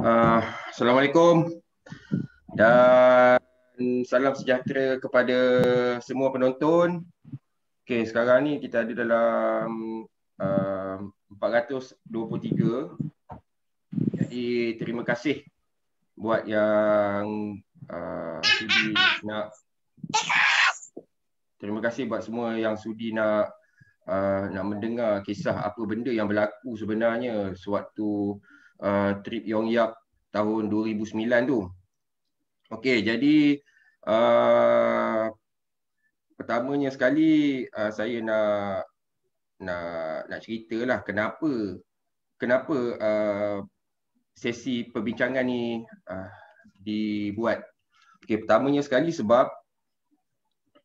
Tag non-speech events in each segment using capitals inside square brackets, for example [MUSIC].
Ah, Assalamualaikum dan salam sejahtera kepada semua penonton. Okey, sekarang ni kita ada dalam ah, uh, 423. Jadi terima kasih buat yang uh, sudi nak Terima kasih buat semua yang sudi nak uh, nak mendengar kisah apa benda yang berlaku sebenarnya sewaktu uh, trip Yong Yap tahun 2009 tu. Okey, jadi uh, pertamanya sekali uh, saya nak nak nak ceritalah kenapa kenapa uh, sesi perbincangan ni uh, dibuat. Okey, pertamanya sekali sebab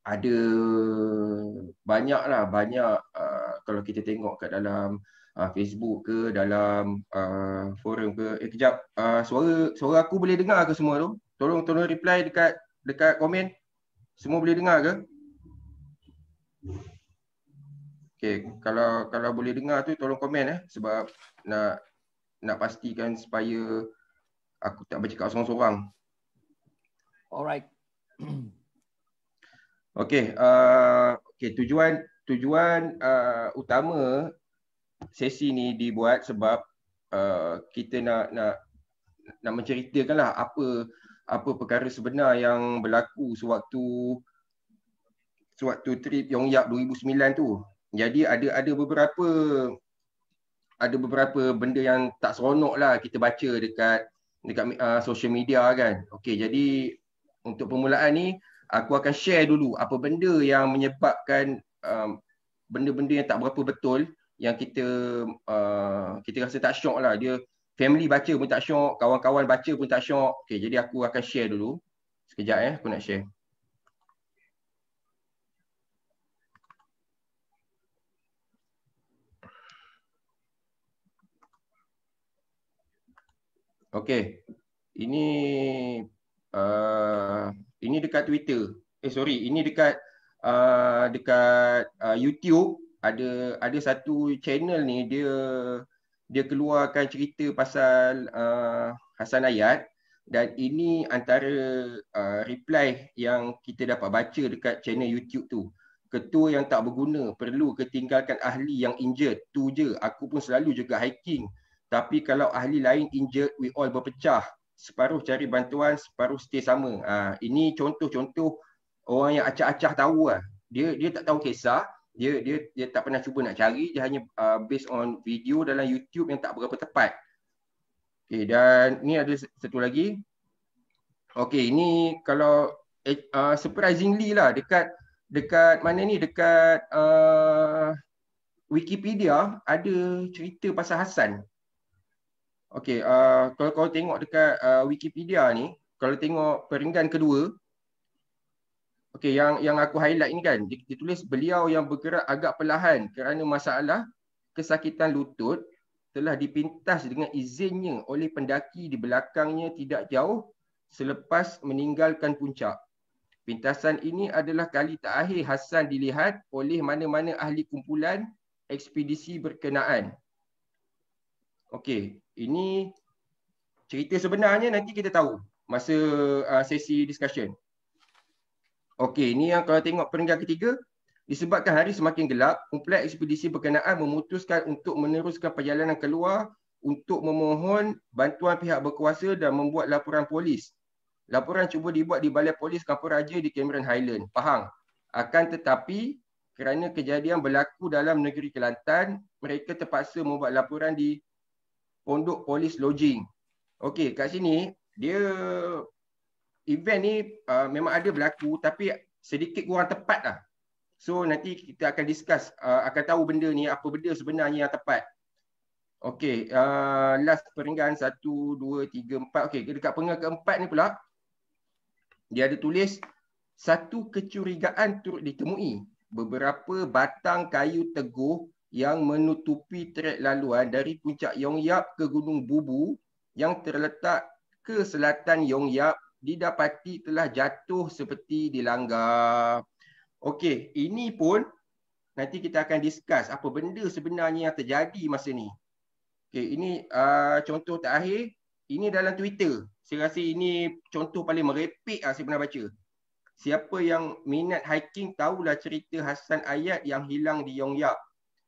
ada banyaklah banyak uh, kalau kita tengok kat dalam uh, Facebook ke dalam uh, forum ke eh kejap uh, suara suara aku boleh dengar ke semua tu tolong tolong reply dekat dekat komen semua boleh dengar ke Okay, kalau kalau boleh dengar tu tolong komen eh sebab nak nak pastikan supaya aku tak bercakap seorang-seorang. Alright. Okay, uh, okay tujuan tujuan uh, utama sesi ni dibuat sebab uh, kita nak nak nak menceritakanlah apa apa perkara sebenar yang berlaku sewaktu sewaktu trip Yongyap 2009 tu. Jadi ada ada beberapa ada beberapa benda yang tak seronok lah kita baca dekat dekat uh, social media kan. Okey jadi untuk permulaan ni aku akan share dulu apa benda yang menyebabkan um, benda-benda yang tak berapa betul yang kita uh, kita rasa tak syok lah. Dia family baca pun tak syok, kawan-kawan baca pun tak syok. Okay, jadi aku akan share dulu. Sekejap eh, aku nak share. Okay. Ini uh, ini dekat Twitter. Eh sorry, ini dekat uh, dekat uh, YouTube ada ada satu channel ni dia dia keluarkan cerita pasal uh, Hasan Ayat dan ini antara uh, reply yang kita dapat baca dekat channel YouTube tu ketua yang tak berguna perlu ketinggalkan ahli yang injured tu je aku pun selalu juga hiking tapi kalau ahli lain injured we all berpecah separuh cari bantuan separuh stay sama uh, ini contoh-contoh orang yang acah-acah tahu lah. dia dia tak tahu kisah dia dia dia tak pernah cuba nak cari dia hanya uh, based on video dalam YouTube yang tak berapa tepat. Okey dan ni ada satu lagi. Okey ini kalau eh, uh, surprisingly lah dekat dekat mana ni dekat uh, Wikipedia ada cerita pasal Hasan. Okey uh, kalau kau tengok dekat uh, Wikipedia ni kalau tengok peringkat kedua Okey yang yang aku highlight ini kan ditulis beliau yang bergerak agak perlahan kerana masalah kesakitan lutut telah dipintas dengan izinnya oleh pendaki di belakangnya tidak jauh selepas meninggalkan puncak. Pintasan ini adalah kali terakhir Hasan dilihat oleh mana-mana ahli kumpulan ekspedisi berkenaan. Okey, ini cerita sebenarnya nanti kita tahu masa uh, sesi discussion. Okey, ini yang kalau tengok peringkat ketiga, disebabkan hari semakin gelap, kumpulan ekspedisi berkenaan memutuskan untuk meneruskan perjalanan keluar untuk memohon bantuan pihak berkuasa dan membuat laporan polis. Laporan cuba dibuat di Balai Polis Kampung Raja di Cameron Highland, Pahang. Akan tetapi, kerana kejadian berlaku dalam negeri Kelantan, mereka terpaksa membuat laporan di Pondok Polis Lodging. Okey, kat sini dia event ni uh, memang ada berlaku tapi sedikit kurang tepat lah. So nanti kita akan discuss, uh, akan tahu benda ni, apa benda sebenarnya yang tepat. Okay, uh, last peringgan satu, dua, tiga, empat. Okay, dekat peringgan keempat ni pula, dia ada tulis, satu kecurigaan turut ditemui. Beberapa batang kayu teguh yang menutupi trek laluan dari puncak Yongyap ke Gunung Bubu yang terletak ke selatan Yongyap didapati telah jatuh seperti dilanggar. Okey, ini pun nanti kita akan discuss apa benda sebenarnya yang terjadi masa ni. Okey, ini uh, contoh terakhir. Ini dalam Twitter. Saya rasa ini contoh paling merepek lah saya pernah baca. Siapa yang minat hiking tahulah cerita Hasan Ayat yang hilang di Yongyak.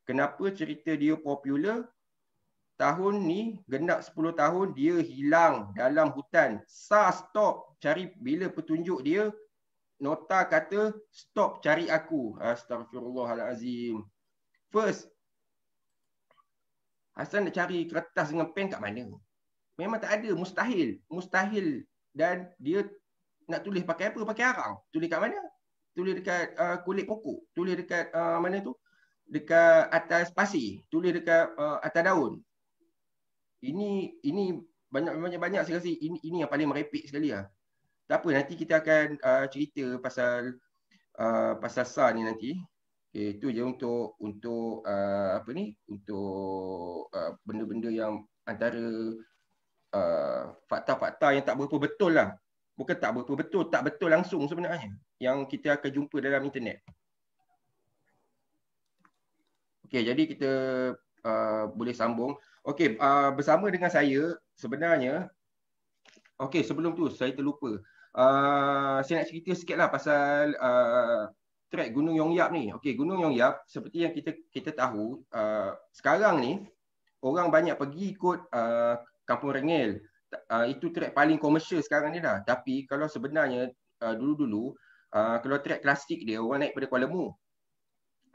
Kenapa cerita dia popular? Tahun ni, genap 10 tahun, dia hilang dalam hutan. SARS stop cari bila petunjuk dia nota kata stop cari aku astagfirullahalazim first Hasan nak cari kertas dengan pen kat mana memang tak ada mustahil mustahil dan dia nak tulis pakai apa pakai arang tulis kat mana tulis dekat uh, kulit pokok tulis dekat uh, mana tu dekat atas pasir tulis dekat uh, atas daun ini ini banyak banyak banyak sekali ini ini yang paling merepek sekali lah tak apa nanti kita akan uh, cerita pasal uh, pasal SAR ni nanti itu je untuk untuk uh, apa ni untuk uh, benda-benda yang antara uh, fakta-fakta yang tak berapa betul lah bukan tak berapa betul tak betul langsung sebenarnya yang kita akan jumpa dalam internet okey jadi kita uh, boleh sambung okey uh, bersama dengan saya sebenarnya okey sebelum tu saya terlupa uh, Ah, saya nak cerita sikit lah pasal uh, ah, trek Gunung Yong ni. Okay, Gunung Yong seperti yang kita kita tahu uh, sekarang ni orang banyak pergi ikut uh, Kampung Rengel. Uh, itu trek paling komersial sekarang ni lah. Tapi kalau sebenarnya uh, dulu-dulu uh, kalau trek klasik dia orang naik pada Kuala Mu.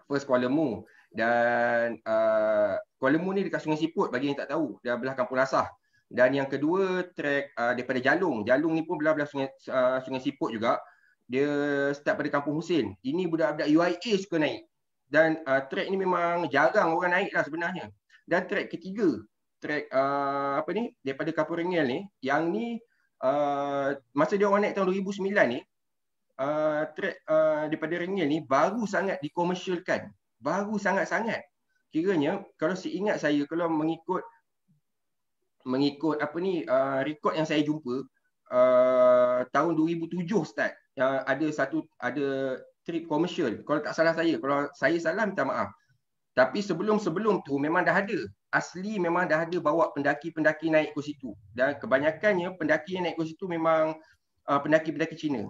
First Kuala Mu dan uh, Kuala Mu ni dekat Sungai Siput bagi yang tak tahu. Dia belah Kampung Lasah dan yang kedua trek uh, ah, daripada Jalung. Jalung ni pun belah-belah sungai uh, sungai Siput juga. Dia start pada Kampung Husin. Ini budak-budak UIA suka naik. Dan uh, ah, trek ni memang jarang orang naik lah sebenarnya. Dan trek ketiga, trek uh, apa ni daripada Kapur Ringel ni, yang ni uh, masa dia orang naik tahun 2009 ni, uh, trek uh, daripada Ringel ni baru sangat dikomersialkan. Baru sangat-sangat. Kiranya kalau seingat saya kalau mengikut mengikut apa ni uh, rekod yang saya jumpa uh, tahun 2007 start yang uh, ada satu ada trip commercial kalau tak salah saya kalau saya salah minta maaf tapi sebelum-sebelum tu memang dah ada asli memang dah ada bawa pendaki-pendaki naik ke situ dan kebanyakannya pendaki yang naik ke situ memang uh, pendaki-pendaki Cina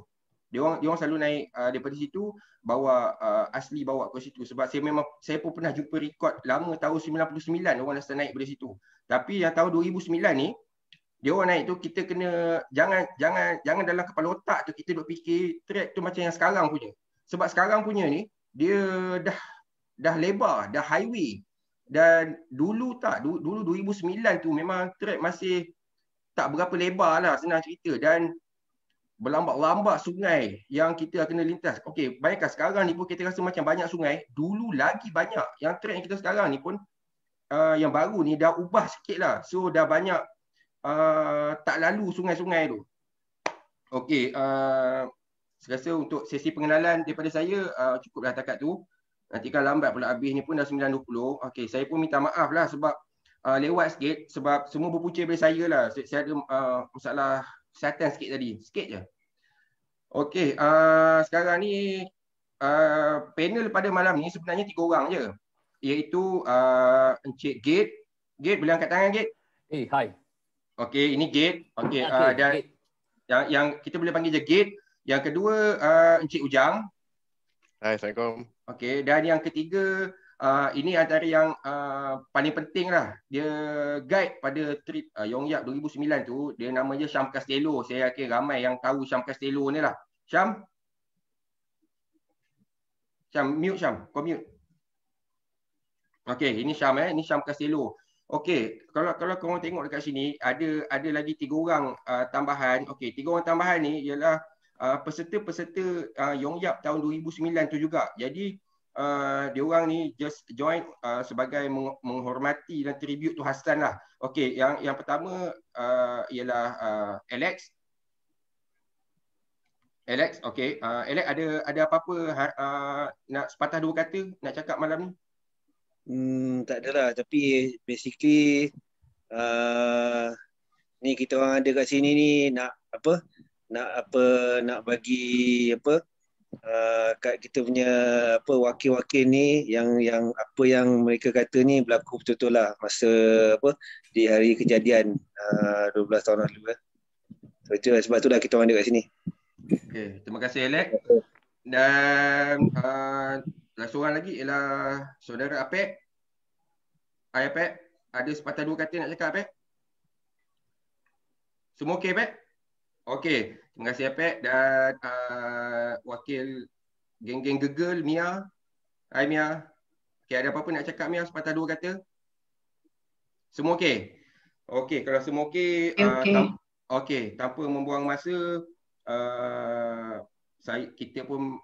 dia orang dia orang selalu naik uh, daripada situ bawa uh, asli bawa ke situ sebab saya memang saya pun pernah jumpa rekod lama tahun 99 orang dah start naik dari situ tapi yang tahun 2009 ni dia orang naik tu kita kena jangan jangan jangan dalam kepala otak tu kita duk fikir trek tu macam yang sekarang punya sebab sekarang punya ni dia dah dah lebar dah highway dan dulu tak dulu 2009 tu memang trek masih tak berapa lebar lah senang cerita dan berlambak-lambak sungai yang kita kena lintas. Okey, bayangkan sekarang ni pun kita rasa macam banyak sungai, dulu lagi banyak. Yang trend yang kita sekarang ni pun uh, yang baru ni dah ubah sikit lah. So dah banyak uh, tak lalu sungai-sungai tu. Okey, uh, saya rasa untuk sesi pengenalan daripada saya uh, cukup dah takat tu. Nanti kan lambat pula habis ni pun dah 9.20. Okey, saya pun minta maaf lah sebab uh, lewat sikit sebab semua berpunca dari saya lah. Saya, saya ada uh, masalah setan sikit tadi. Sikit je. Okey, uh, sekarang ni uh, panel pada malam ni sebenarnya tiga orang je. Iaitu uh, Encik Gate. Gate, boleh angkat tangan Gate? hey, eh, hi. Okey, ini Gate. Okey, ah, uh, okay, dan Gate. Yang, yang kita boleh panggil je Gate. Yang kedua, uh, Encik Ujang. Hai, Assalamualaikum. Okey, dan yang ketiga, uh, ini antara yang uh, paling penting lah. Dia guide pada trip uh, Yongyap 2009 tu. Dia nama dia Syam Castello. Saya yakin ramai yang tahu Syam Castello ni lah. Syam? Syam, mute Syam. Kau mute. Okay, ini Syam eh. Ini Syam Castello. Okay, kalau kalau kau tengok dekat sini ada ada lagi tiga orang uh, tambahan. Okay, tiga orang tambahan ni ialah peserta-peserta uh, Yongyap tahun 2009 tu juga. Jadi uh, diorang ni just join uh, sebagai meng- menghormati dan tribute to Hassan lah. Okey, yang yang pertama uh, ialah uh, Alex. Alex, okey. Uh, Alex ada ada apa-apa ha, uh, nak sepatah dua kata nak cakap malam ni? Hmm, tak adalah. Tapi basically uh, ni kita orang ada kat sini ni nak apa? Nak apa, nak bagi apa? Uh, uh, kat kita punya apa wakil-wakil ni yang yang apa yang mereka kata ni berlaku betul-betul lah masa apa di hari kejadian uh, 12 tahun lalu eh. So, itu, sebab tu itulah kita orang dekat sini. Okay. Terima kasih Alex. Dan uh, last orang lagi ialah saudara Apek. Hai Apek. Ada sepatah dua kata nak cakap Apek? Semua okey Apek? Okey. Terima kasih Apek dan uh, wakil geng-geng gegel Mia. Hai Mia. Okay, ada apa-apa nak cakap Mia sepatah dua kata? Semua okey? Okey, kalau semua okey, okay. Uh, okay. tanpa membuang masa, uh, saya, kita pun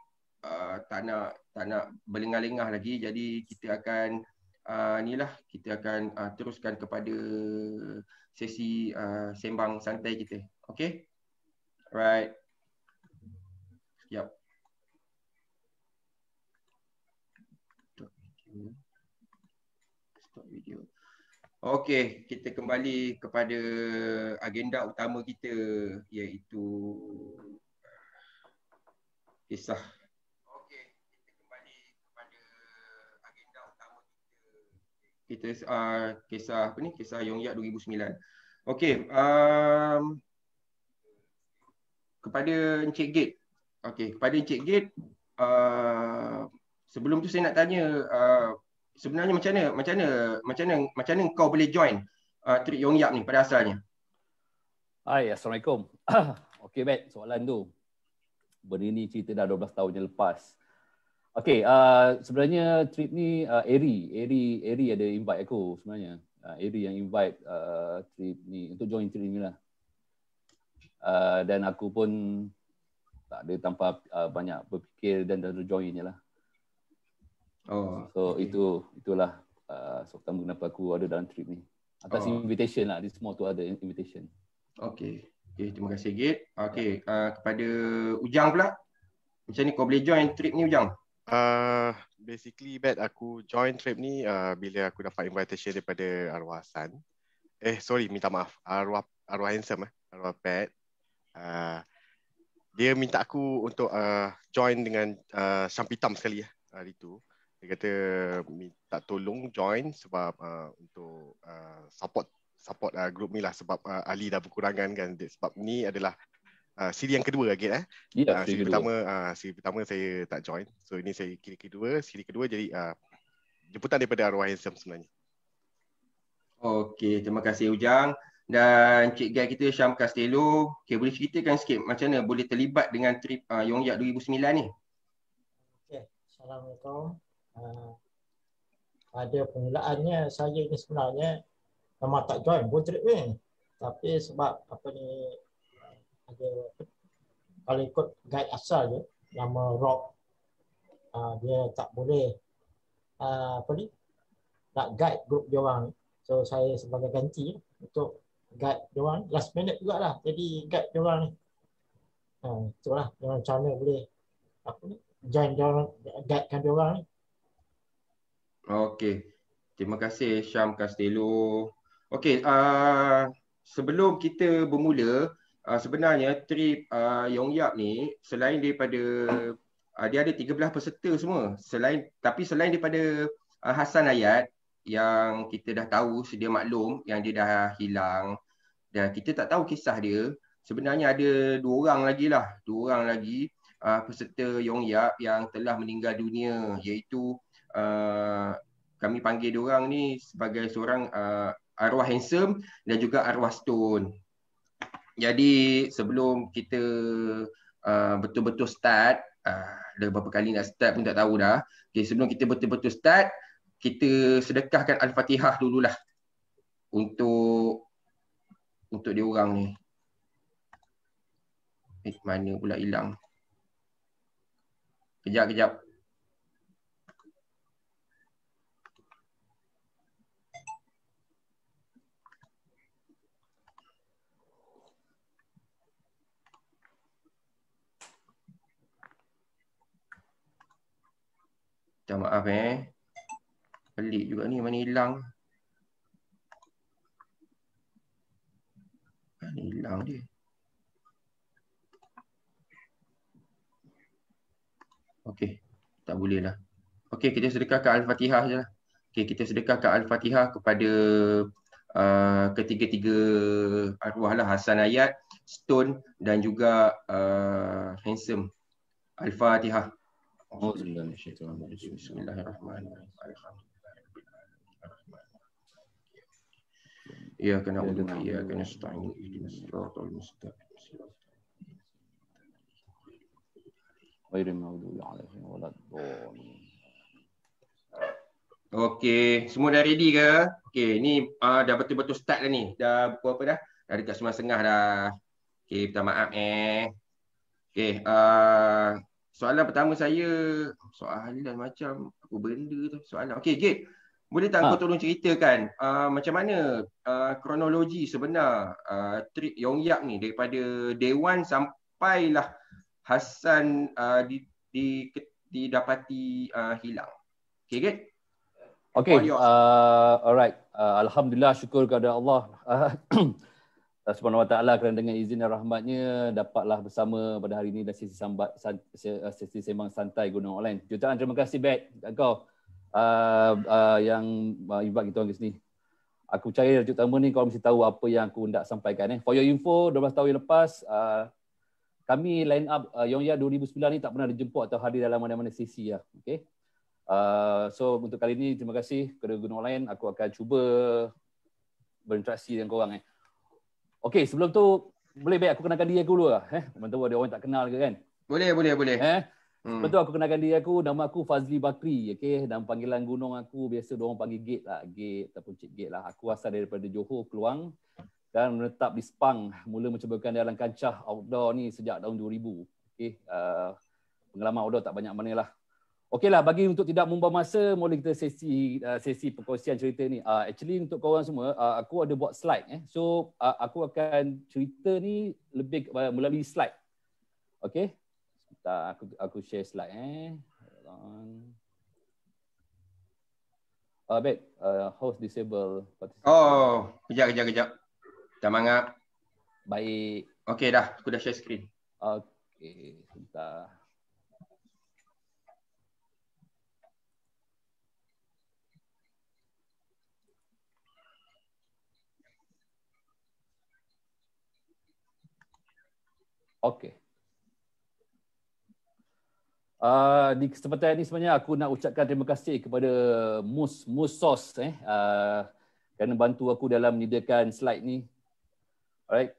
uh, tak nak tak nak berlengah-lengah lagi. Jadi kita akan uh, lah, kita akan uh, teruskan kepada sesi uh, sembang santai kita. Okey? right? Yep. Stop video. Okay, kita kembali kepada agenda utama kita iaitu kisah. Okay, kita kembali kepada agenda utama kita kita uh, kisah apa ni? Kisah Yongyak 2009. Okay. um, kepada Encik Gate. Okey, kepada Encik Gate uh, sebelum tu saya nak tanya uh, sebenarnya macam mana macam mana macam mana macam mana kau boleh join uh, Trik Yong Yap ni pada asalnya? Hai, Assalamualaikum. [COUGHS] Okey, bet, soalan tu. Benda ni cerita dah 12 tahun yang lepas. Okey, uh, sebenarnya trip ni uh, Eri, Eri Airy ada invite aku sebenarnya. Uh, Airy yang invite uh, trip ni untuk join trip ni lah. Uh, dan aku pun tak ada tanpa uh, banyak berfikir dan dan join je lah. Oh, so okay. itu itulah uh, sebab so, kenapa aku ada dalam trip ni. Atas oh. invitation lah, this semua tu ada invitation. Okay. okay terima kasih git. Okay, ya. uh, kepada Ujang pula. Macam ni kau boleh join trip ni Ujang? Uh, basically bet aku join trip ni uh, bila aku dapat invitation daripada arwah Hassan. Eh sorry minta maaf, arwah arwah handsome eh. Arwah Pat. Ah, dia minta aku untuk uh, join dengan uh, Sampitam sekali ya hari tu. Dia kata minta tolong join sebab uh, untuk uh, support support uh, group ni lah sebab uh, Ali dah berkurangan kan sebab ni adalah uh, siri yang kedua lagi eh. Yeah, ya, siri, uh, siri pertama uh, siri pertama saya tak join. So ini saya kiri kedua, siri kedua jadi uh, jemputan daripada arwah yang sebenarnya. Okey, terima kasih Ujang dan cik guide kita Syam Castello. Okay, boleh ceritakan sikit macam mana boleh terlibat dengan trip uh, Yongyak 2009 ni? Okay. Assalamualaikum. Uh, ada permulaannya saya ni sebenarnya memang tak join pun trip ni. Tapi sebab apa ni ada kalau ikut guide asal je nama Rob uh, dia tak boleh uh, apa ni tak guide grup dia orang So saya sebagai ganti untuk Guide dia orang last minute jugalah jadi guide dia orang ni ha itulah dia orang channel boleh apa ni join dia orang guardkan dia orang ni okey terima kasih Syam Castello Okay, uh, sebelum kita bermula uh, sebenarnya trip uh, Yong Yap ni selain daripada uh, dia ada 13 peserta semua selain tapi selain daripada uh, Hasan Ayat yang kita dah tahu sedia maklum yang dia dah hilang dan kita tak tahu kisah dia sebenarnya ada dua orang lagi lah dua orang lagi uh, peserta Yong Yap yang telah meninggal dunia iaitu uh, kami panggil dia orang ni sebagai seorang uh, arwah handsome dan juga arwah stone jadi sebelum kita uh, betul-betul start uh, dah beberapa kali nak start pun tak tahu dah okay, sebelum kita betul-betul start kita sedekahkan al-Fatihah dululah untuk untuk dia orang ni. Eh, mana pula hilang? Kejap kejap. Minta maaf eh. Pelik juga ni mana hilang Mana hilang dia Okey, tak boleh lah Okey, kita sedekah ke Al-Fatihah je lah Okey, kita ke Al-Fatihah kepada uh, Ketiga-tiga arwah lah Hasan Ayat, Stone dan juga uh, Handsome Al-Fatihah Bismillahirrahmanirrahim Bismillahirrahmanirrahim Ya kana ulu ya kana sta'in ihdinas siratal mustaqim Khairul maghdubi alaihim waladdallin. Okey, semua dah ready ke? Okey, ni uh, dah betul-betul start dah ni. Dah pukul apa dah? Dah dekat sembilan setengah dah. Okey, minta maaf eh. Okey, uh, soalan pertama saya soalan macam apa benda tu soalan. Okey, Gate boleh tak ha. kau ah. tolong ceritakan uh, macam mana uh, kronologi sebenar uh, trip Yong Yap ni daripada day one sampailah Hassan uh, di, di, di, didapati uh, hilang. Okay, good? Okay, uh, alright. Uh, Alhamdulillah, syukur kepada Allah. Uh, [COUGHS] Subhanahu wa ta'ala kerana dengan izin dan rahmatnya dapatlah bersama pada hari ini dan sesi, sambat, sesi, sesi sembang santai Gunung Online. Jutaan terima kasih, Bet, kat kau uh, uh, yang uh, ah, ibad kita orang kat sini. Aku percaya Raja Utama ni kau mesti tahu apa yang aku nak sampaikan. Eh. For your info, 12 tahun yang lepas, uh, kami line up uh, Yongya 2009 ni tak pernah dijemput atau hadir dalam mana-mana sesi. Lah. Okay? Uh, so untuk kali ni, terima kasih kepada guna online. Aku akan cuba berinteraksi dengan korang. Eh. Okay, sebelum tu, boleh baik aku kenalkan dia dulu lah. Eh? Mereka tahu ada orang tak kenal ke kan? Boleh, boleh, boleh. Eh? Hmm. Betul aku kenalkan diri aku nama aku Fazli Bakri okey dan panggilan gunung aku biasa dia orang panggil gate lah gate ataupun cik gate lah aku asal daripada Johor Keluang dan menetap di Sepang mula mencubakan dalam kancah outdoor ni sejak tahun 2000 okey uh, pengalaman outdoor tak banyak mana lah lah, bagi untuk tidak membuang masa mula kita sesi uh, sesi perkongsian cerita ni uh, actually untuk korang semua uh, aku ada buat slide eh so uh, aku akan cerita ni lebih uh, melalui slide okey tak, aku aku share slide eh. On. Uh, ah, Bet, uh, host disable. Oh, kejap, kejap, kejap. Tak mangap. Baik. Okay, dah. Aku dah share screen. Okay, sebentar. Okay. Ah, di kesempatan ini sebenarnya aku nak ucapkan terima kasih kepada Mus Musos eh uh, kerana bantu aku dalam menyediakan slide ni. Alright.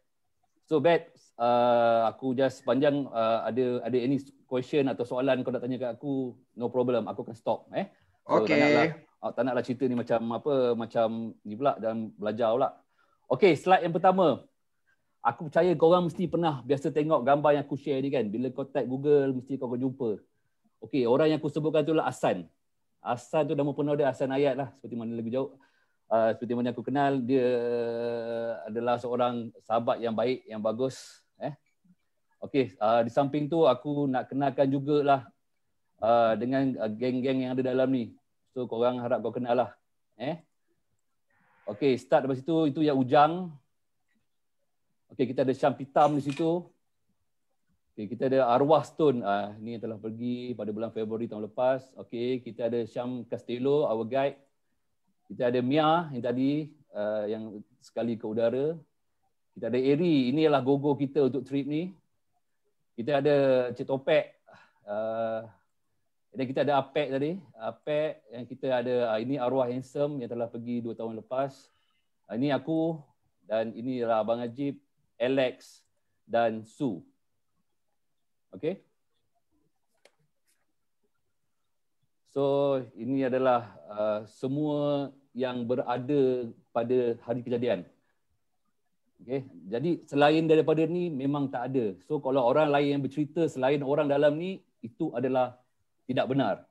So bad uh, ah, aku just sepanjang uh, ada ada any question atau soalan kau nak tanya kat aku, no problem, aku akan stop eh. So, okay. Tak naklah, naklah cerita ni macam apa macam ni pula dan belajar pula. Okay, slide yang pertama. Aku percaya kau korang mesti pernah biasa tengok gambar yang aku share ni kan. Bila kau tag Google, mesti kau akan jumpa. Okey, orang yang aku sebutkan tu lah Asan. Asan tu nama penuh dia Asan Ayat lah. Seperti mana lebih jauh. Ah, seperti mana aku kenal, dia adalah seorang sahabat yang baik, yang bagus. Eh, Okey, ah, di samping tu aku nak kenalkan juga lah ah, dengan geng-geng yang ada dalam ni. So korang harap kau kenal lah. Eh? Okey, start dari situ. Itu yang Ujang. Okey, kita ada Syam Pitam di situ. Okay, kita ada Arwah Stone. Ah, ini telah pergi pada bulan Februari tahun lepas. Okay, kita ada Syam Castillo, our guide. Kita ada Mia yang tadi uh, yang sekali ke udara. Kita ada Eri. Ini ialah gogo kita untuk trip ni. Kita ada Cik Topek. Uh, dan kita ada Apek tadi. Apek yang kita ada. Uh, ini Arwah Handsome yang telah pergi dua tahun lepas. Uh, ini aku dan ini adalah Abang Ajib, Alex dan Sue. Okay. So ini adalah uh, semua yang berada pada hari kejadian. Okay. Jadi selain daripada ni memang tak ada. So kalau orang lain yang bercerita selain orang dalam ni itu adalah tidak benar.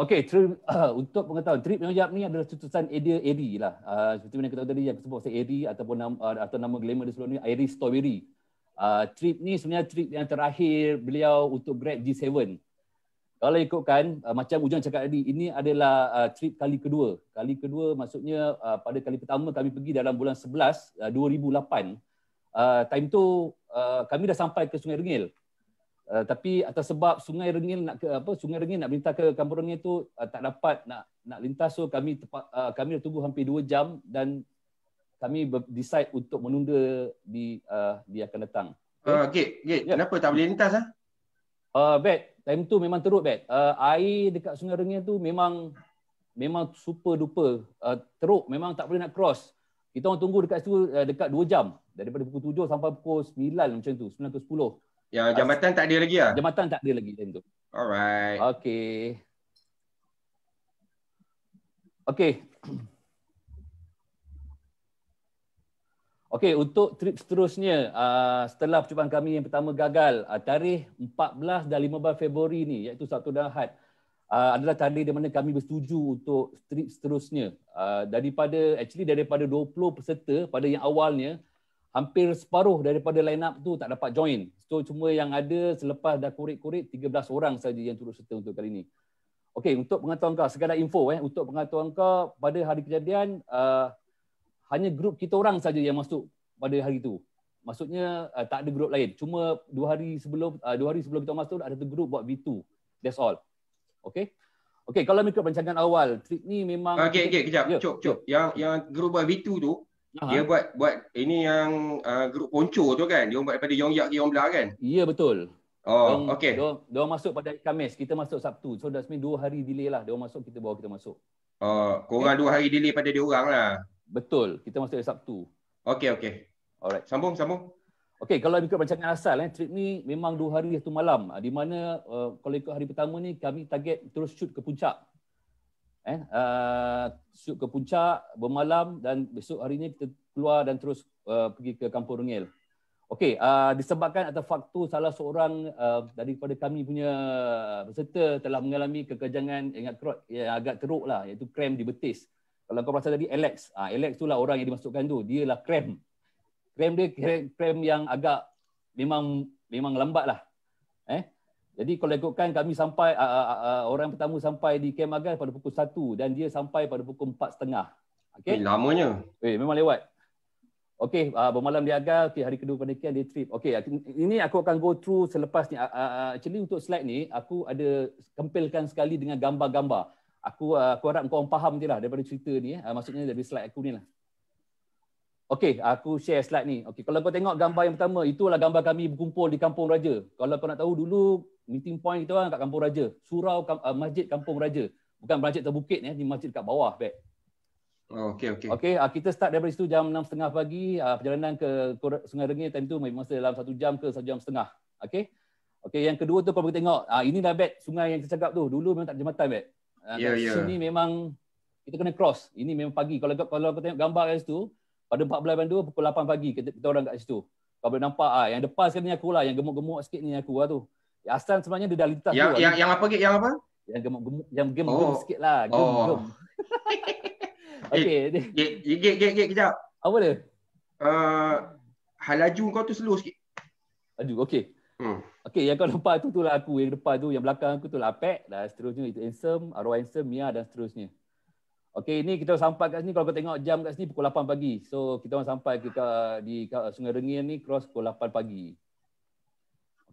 Okey, tri- uh, [COUGHS] untuk pengetahuan trip yang jap ni adalah cetusan area Airy lah. Uh, seperti yang kita tahu tadi yang sebut saya Airy ataupun nama, uh, atau nama glamour di seluruh ni Iris Strawberry uh, trip ni sebenarnya trip yang terakhir beliau untuk Grab G7. Kalau ikutkan, uh, macam Ujang cakap tadi, ini adalah uh, trip kali kedua. Kali kedua maksudnya uh, pada kali pertama kami pergi dalam bulan 11, uh, 2008. Uh, time tu uh, kami dah sampai ke Sungai Rengil. Uh, tapi atas sebab Sungai Rengil nak ke apa Sungai Rengil nak minta ke Kampung Rengil tu uh, tak dapat nak nak lintas so kami tepat, uh, kami dah tunggu hampir 2 jam dan kami decide untuk menunda di uh, di akan datang. Okay. Uh, gate, gate. Yeah. Kenapa tak boleh lintas ah? Uh, bad. Time tu memang teruk Bet, Uh, air dekat Sungai Rengin tu memang memang super duper uh, teruk memang tak boleh nak cross. Kita orang tunggu dekat situ uh, dekat 2 jam daripada pukul 7 sampai pukul 9 macam tu, 9 ke 10. Ya, jambatan uh, tak ada lagi ah. Jambatan tak ada lagi time tu. Alright. Okay. Okay. Okey, untuk trip seterusnya ah, setelah percubaan kami yang pertama gagal, ah, tarikh 14 dan 15 Februari ini iaitu Sabtu dan Ahad ah, adalah tarikh di mana kami bersetuju untuk trip seterusnya. Daripada actually daripada 20 peserta pada yang awalnya hampir separuh daripada line up tu tak dapat join. So cuma yang ada selepas dah kurik-kurik 13 orang saja yang turut serta untuk kali ini. Okey, untuk pengaturan kau, sekadar info eh, untuk pengaturan kau pada hari kejadian uh, hanya grup kita orang saja yang masuk pada hari itu. Maksudnya uh, tak ada grup lain. Cuma dua hari sebelum uh, dua hari sebelum kita masuk ada satu grup buat V2. That's all. Okay. Okay, kalau mikro perancangan awal, trip ni memang... Ah, okay, okay, okay kejap. Yeah, cuk, ya. cuk. Yeah. Yang, yang grup buat V2 tu, uh-huh. dia buat, buat ini yang uh, grup ponco tu kan? Dia buat daripada Yong Yak ke kan? Ya, yeah, betul. Oh, diorang, okay. Dia orang masuk pada Kamis. Kita masuk Sabtu. So, that's mean dua hari delay lah. Dia masuk, kita bawa kita masuk. Oh, kau okay. dua hari delay pada dia orang lah. Betul. Kita masuk hari Sabtu. Okey, okey. Alright. Sambung, sambung. Okey, kalau ikut rancangan asal, eh, trip ni memang dua hari satu malam. Ah, di mana uh, kalau ikut hari pertama ni, kami target terus shoot ke puncak. Eh, uh, shoot ke puncak, bermalam dan besok hari ni kita keluar dan terus uh, pergi ke Kampung Rungil. Okey, uh, disebabkan atau faktor salah seorang uh, daripada kami punya peserta telah mengalami kekejangan ingat kerot yang agak teruk lah, iaitu krem di betis kalau kau perasan tadi Alex ah uh, Alex itulah orang yang dimasukkan tu Dia lah krem krem dia krem yang agak memang memang lambat lah eh jadi kalau ikutkan kami sampai uh, uh, uh, orang pertama sampai di Camp Agal pada pukul 1 dan dia sampai pada pukul 4.30. Okey. Eh, lamanya. Eh memang lewat. Okey, uh, bermalam di Agal, okay, hari kedua pada dia trip. Okey, ini aku akan go through selepas ni. Uh, uh, actually untuk slide ni, aku ada kempilkan sekali dengan gambar-gambar aku uh, aku harap kau orang faham jelah daripada cerita ni eh. Uh, maksudnya dari slide aku ni lah. Okey, aku share slide ni. Okey, kalau kau tengok gambar yang pertama, itulah gambar kami berkumpul di Kampung Raja. Kalau kau nak tahu dulu meeting point kita orang kat Kampung Raja, surau uh, masjid Kampung Raja. Bukan masjid terbukit ni, eh. ni masjid kat bawah, Bek. Oh, okay, okay. Okay, uh, kita start daripada situ jam 6.30 pagi. Uh, perjalanan ke Sungai Rengi time tu memang dalam 1 jam ke 1 jam setengah. Okay? Okay, yang kedua tu kalau kita tengok. Uh, ini dah bet sungai yang kita tu. Dulu memang tak ada jematan bet. Ah, ya yeah, ya. Yeah. Sini memang kita kena cross. Ini memang pagi. Kalau kalau aku tengok gambar kat situ, pada 14 bulan 2 pukul 8 pagi kita, kita orang kat situ. Kau boleh nampak ah yang depan sekali ni aku lah yang gemuk-gemuk sikit ni aku lah tu. Ya, Asal sebenarnya dia dah lintas yang, tu. Yang yang, apa gig? Yang apa? Yang gemuk-gemuk yang gemuk-gemuk oh. sikit lah. Gemuk. Oh. [LAUGHS] Okey. Gig gig gig kejap. Apa dia? Uh, halaju kau tu slow sikit. Aduh, okey. Hmm. Okay, yang kau nampak tu tu lah aku. Yang depan tu, yang belakang aku tu lah Apek. Dan seterusnya itu Ansem, Arwah Ansem, Mia dan seterusnya. Okay, ini kita sampai kat sini. Kalau kau tengok jam kat sini pukul 8 pagi. So, kita sampai ke di Sungai Rengin ni cross pukul 8 pagi.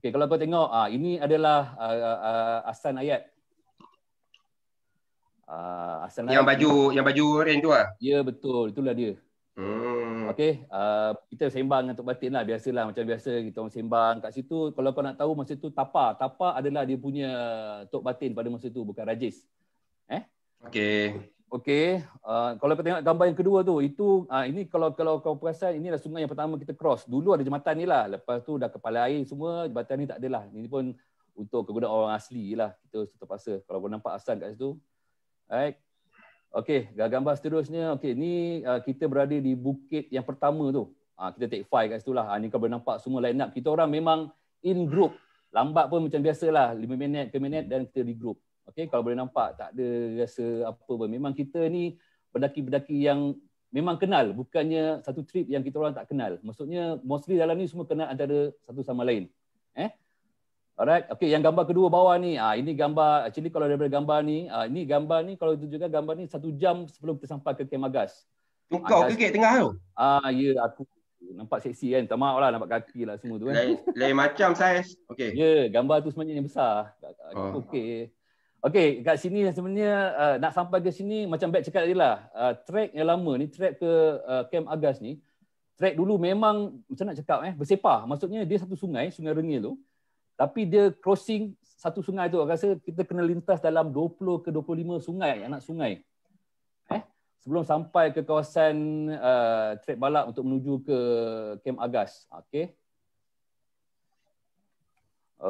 Okay, kalau kau tengok, ah ini adalah uh, ah, asan ah, ah, ayat. Uh, asan yang ayat. baju yang baju orange tu ah. Ya betul, itulah dia. Hmm. Okay, uh, kita sembang untuk batin lah. Biasalah, macam biasa kita orang sembang kat situ. Kalau kau nak tahu masa tu tapa. Tapa adalah dia punya tok batin pada masa tu, bukan rajis. Eh? Okay. Okay, uh, kalau kau tengok gambar yang kedua tu, itu uh, ini kalau kalau kau perasan, inilah sungai yang pertama kita cross. Dulu ada jembatan ni lah. Lepas tu dah kepala air semua, jembatan ni tak ada lah. Ini pun untuk kegunaan orang asli lah. Kita terpaksa. Kalau kau nampak asan kat situ. Alright. Okey, gambar seterusnya. Okey, ni uh, kita berada di bukit yang pertama tu. Ha, kita take five kat situ lah. Ha, ah, ni kau boleh nampak semua line up. Kita orang memang in group. Lambat pun macam biasalah. lah. 5 minit ke minit dan kita regroup. Okey, kalau boleh nampak tak ada rasa apa pun. Memang kita ni pendaki-pendaki yang memang kenal. Bukannya satu trip yang kita orang tak kenal. Maksudnya mostly dalam ni semua kenal antara satu sama lain. Alright. Okey, yang gambar kedua bawah ni, ah ini gambar actually kalau daripada gambar ni, ah ini gambar ni kalau tunjukkan gambar ni satu jam sebelum kita sampai ke Kemagas. Kau ke ah, gate tengah tu? Ah ya, yeah, aku nampak seksi kan. Tak maaf lah nampak kaki lah semua tu kan. Lain, lain macam saiz. Okey. Ya, yeah, gambar tu sebenarnya yang besar. Oh. Okey. Okey, kat sini sebenarnya uh, nak sampai ke sini macam back cakap tadilah. Uh, ah, track yang lama ni, track ke uh, Camp Agas ni, track dulu memang macam nak cakap eh, bersepah. Maksudnya dia satu sungai, Sungai Rengil tu tapi dia crossing satu sungai tu rasa kita kena lintas dalam 20 ke 25 sungai anak sungai eh sebelum sampai ke kawasan uh, trek balak untuk menuju ke camp agas okey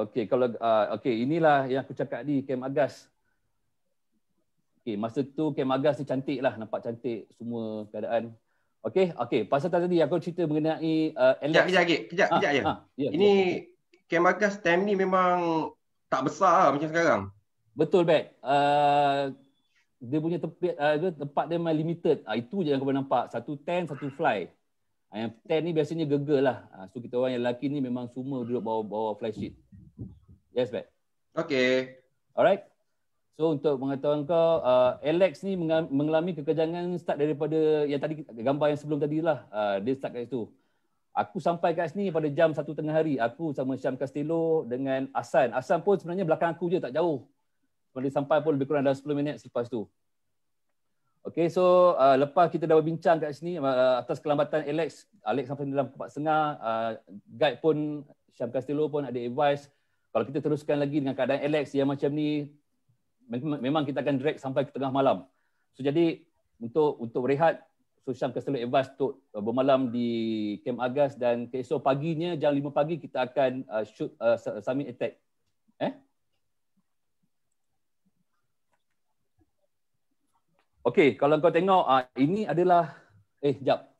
okey kalau uh, okey inilah yang aku cakap di camp agas okey masa tu camp agas ni cantik lah, nampak cantik semua keadaan okey okey pasal tadi aku cerita mengenai uh, kejap kejap kejap ah, kejap ha, ya? kejap ah, ha, ya ini okay. Camp Bagas time ni memang tak besar lah macam sekarang. Betul, Bet. Uh, dia punya tempat, uh, tempat dia memang limited. Uh, itu je yang kau nampak. Satu ten satu fly. Uh, yang tent ni biasanya gegel lah. Uh, so, kita orang yang lelaki ni memang semua duduk bawah, bawah fly sheet. Yes, Bet. Okay. Alright. So untuk mengatakan kau, uh, Alex ni mengalami kekejangan start daripada yang tadi gambar yang sebelum tadi lah. Uh, dia start kat situ. Aku sampai kat sini pada jam satu tengah hari. Aku sama Syam Castillo dengan Asan. Asan pun sebenarnya belakang aku je tak jauh. Boleh sampai pun lebih kurang dalam sepuluh minit selepas tu. Okay, so uh, lepas kita dah berbincang kat sini uh, atas kelambatan Alex. Alex sampai dalam kepak sengah. Uh, guide pun Syam Castillo pun ada advice. Kalau kita teruskan lagi dengan keadaan Alex yang macam ni, memang kita akan drag sampai ke tengah malam. So, jadi untuk untuk rehat, So Syam kasi lu untuk uh, bermalam di Camp Agas dan keesok paginya jam 5 pagi kita akan uh, shoot uh, summit uh, attack. Eh? Okey, kalau kau tengok uh, ini adalah eh jap.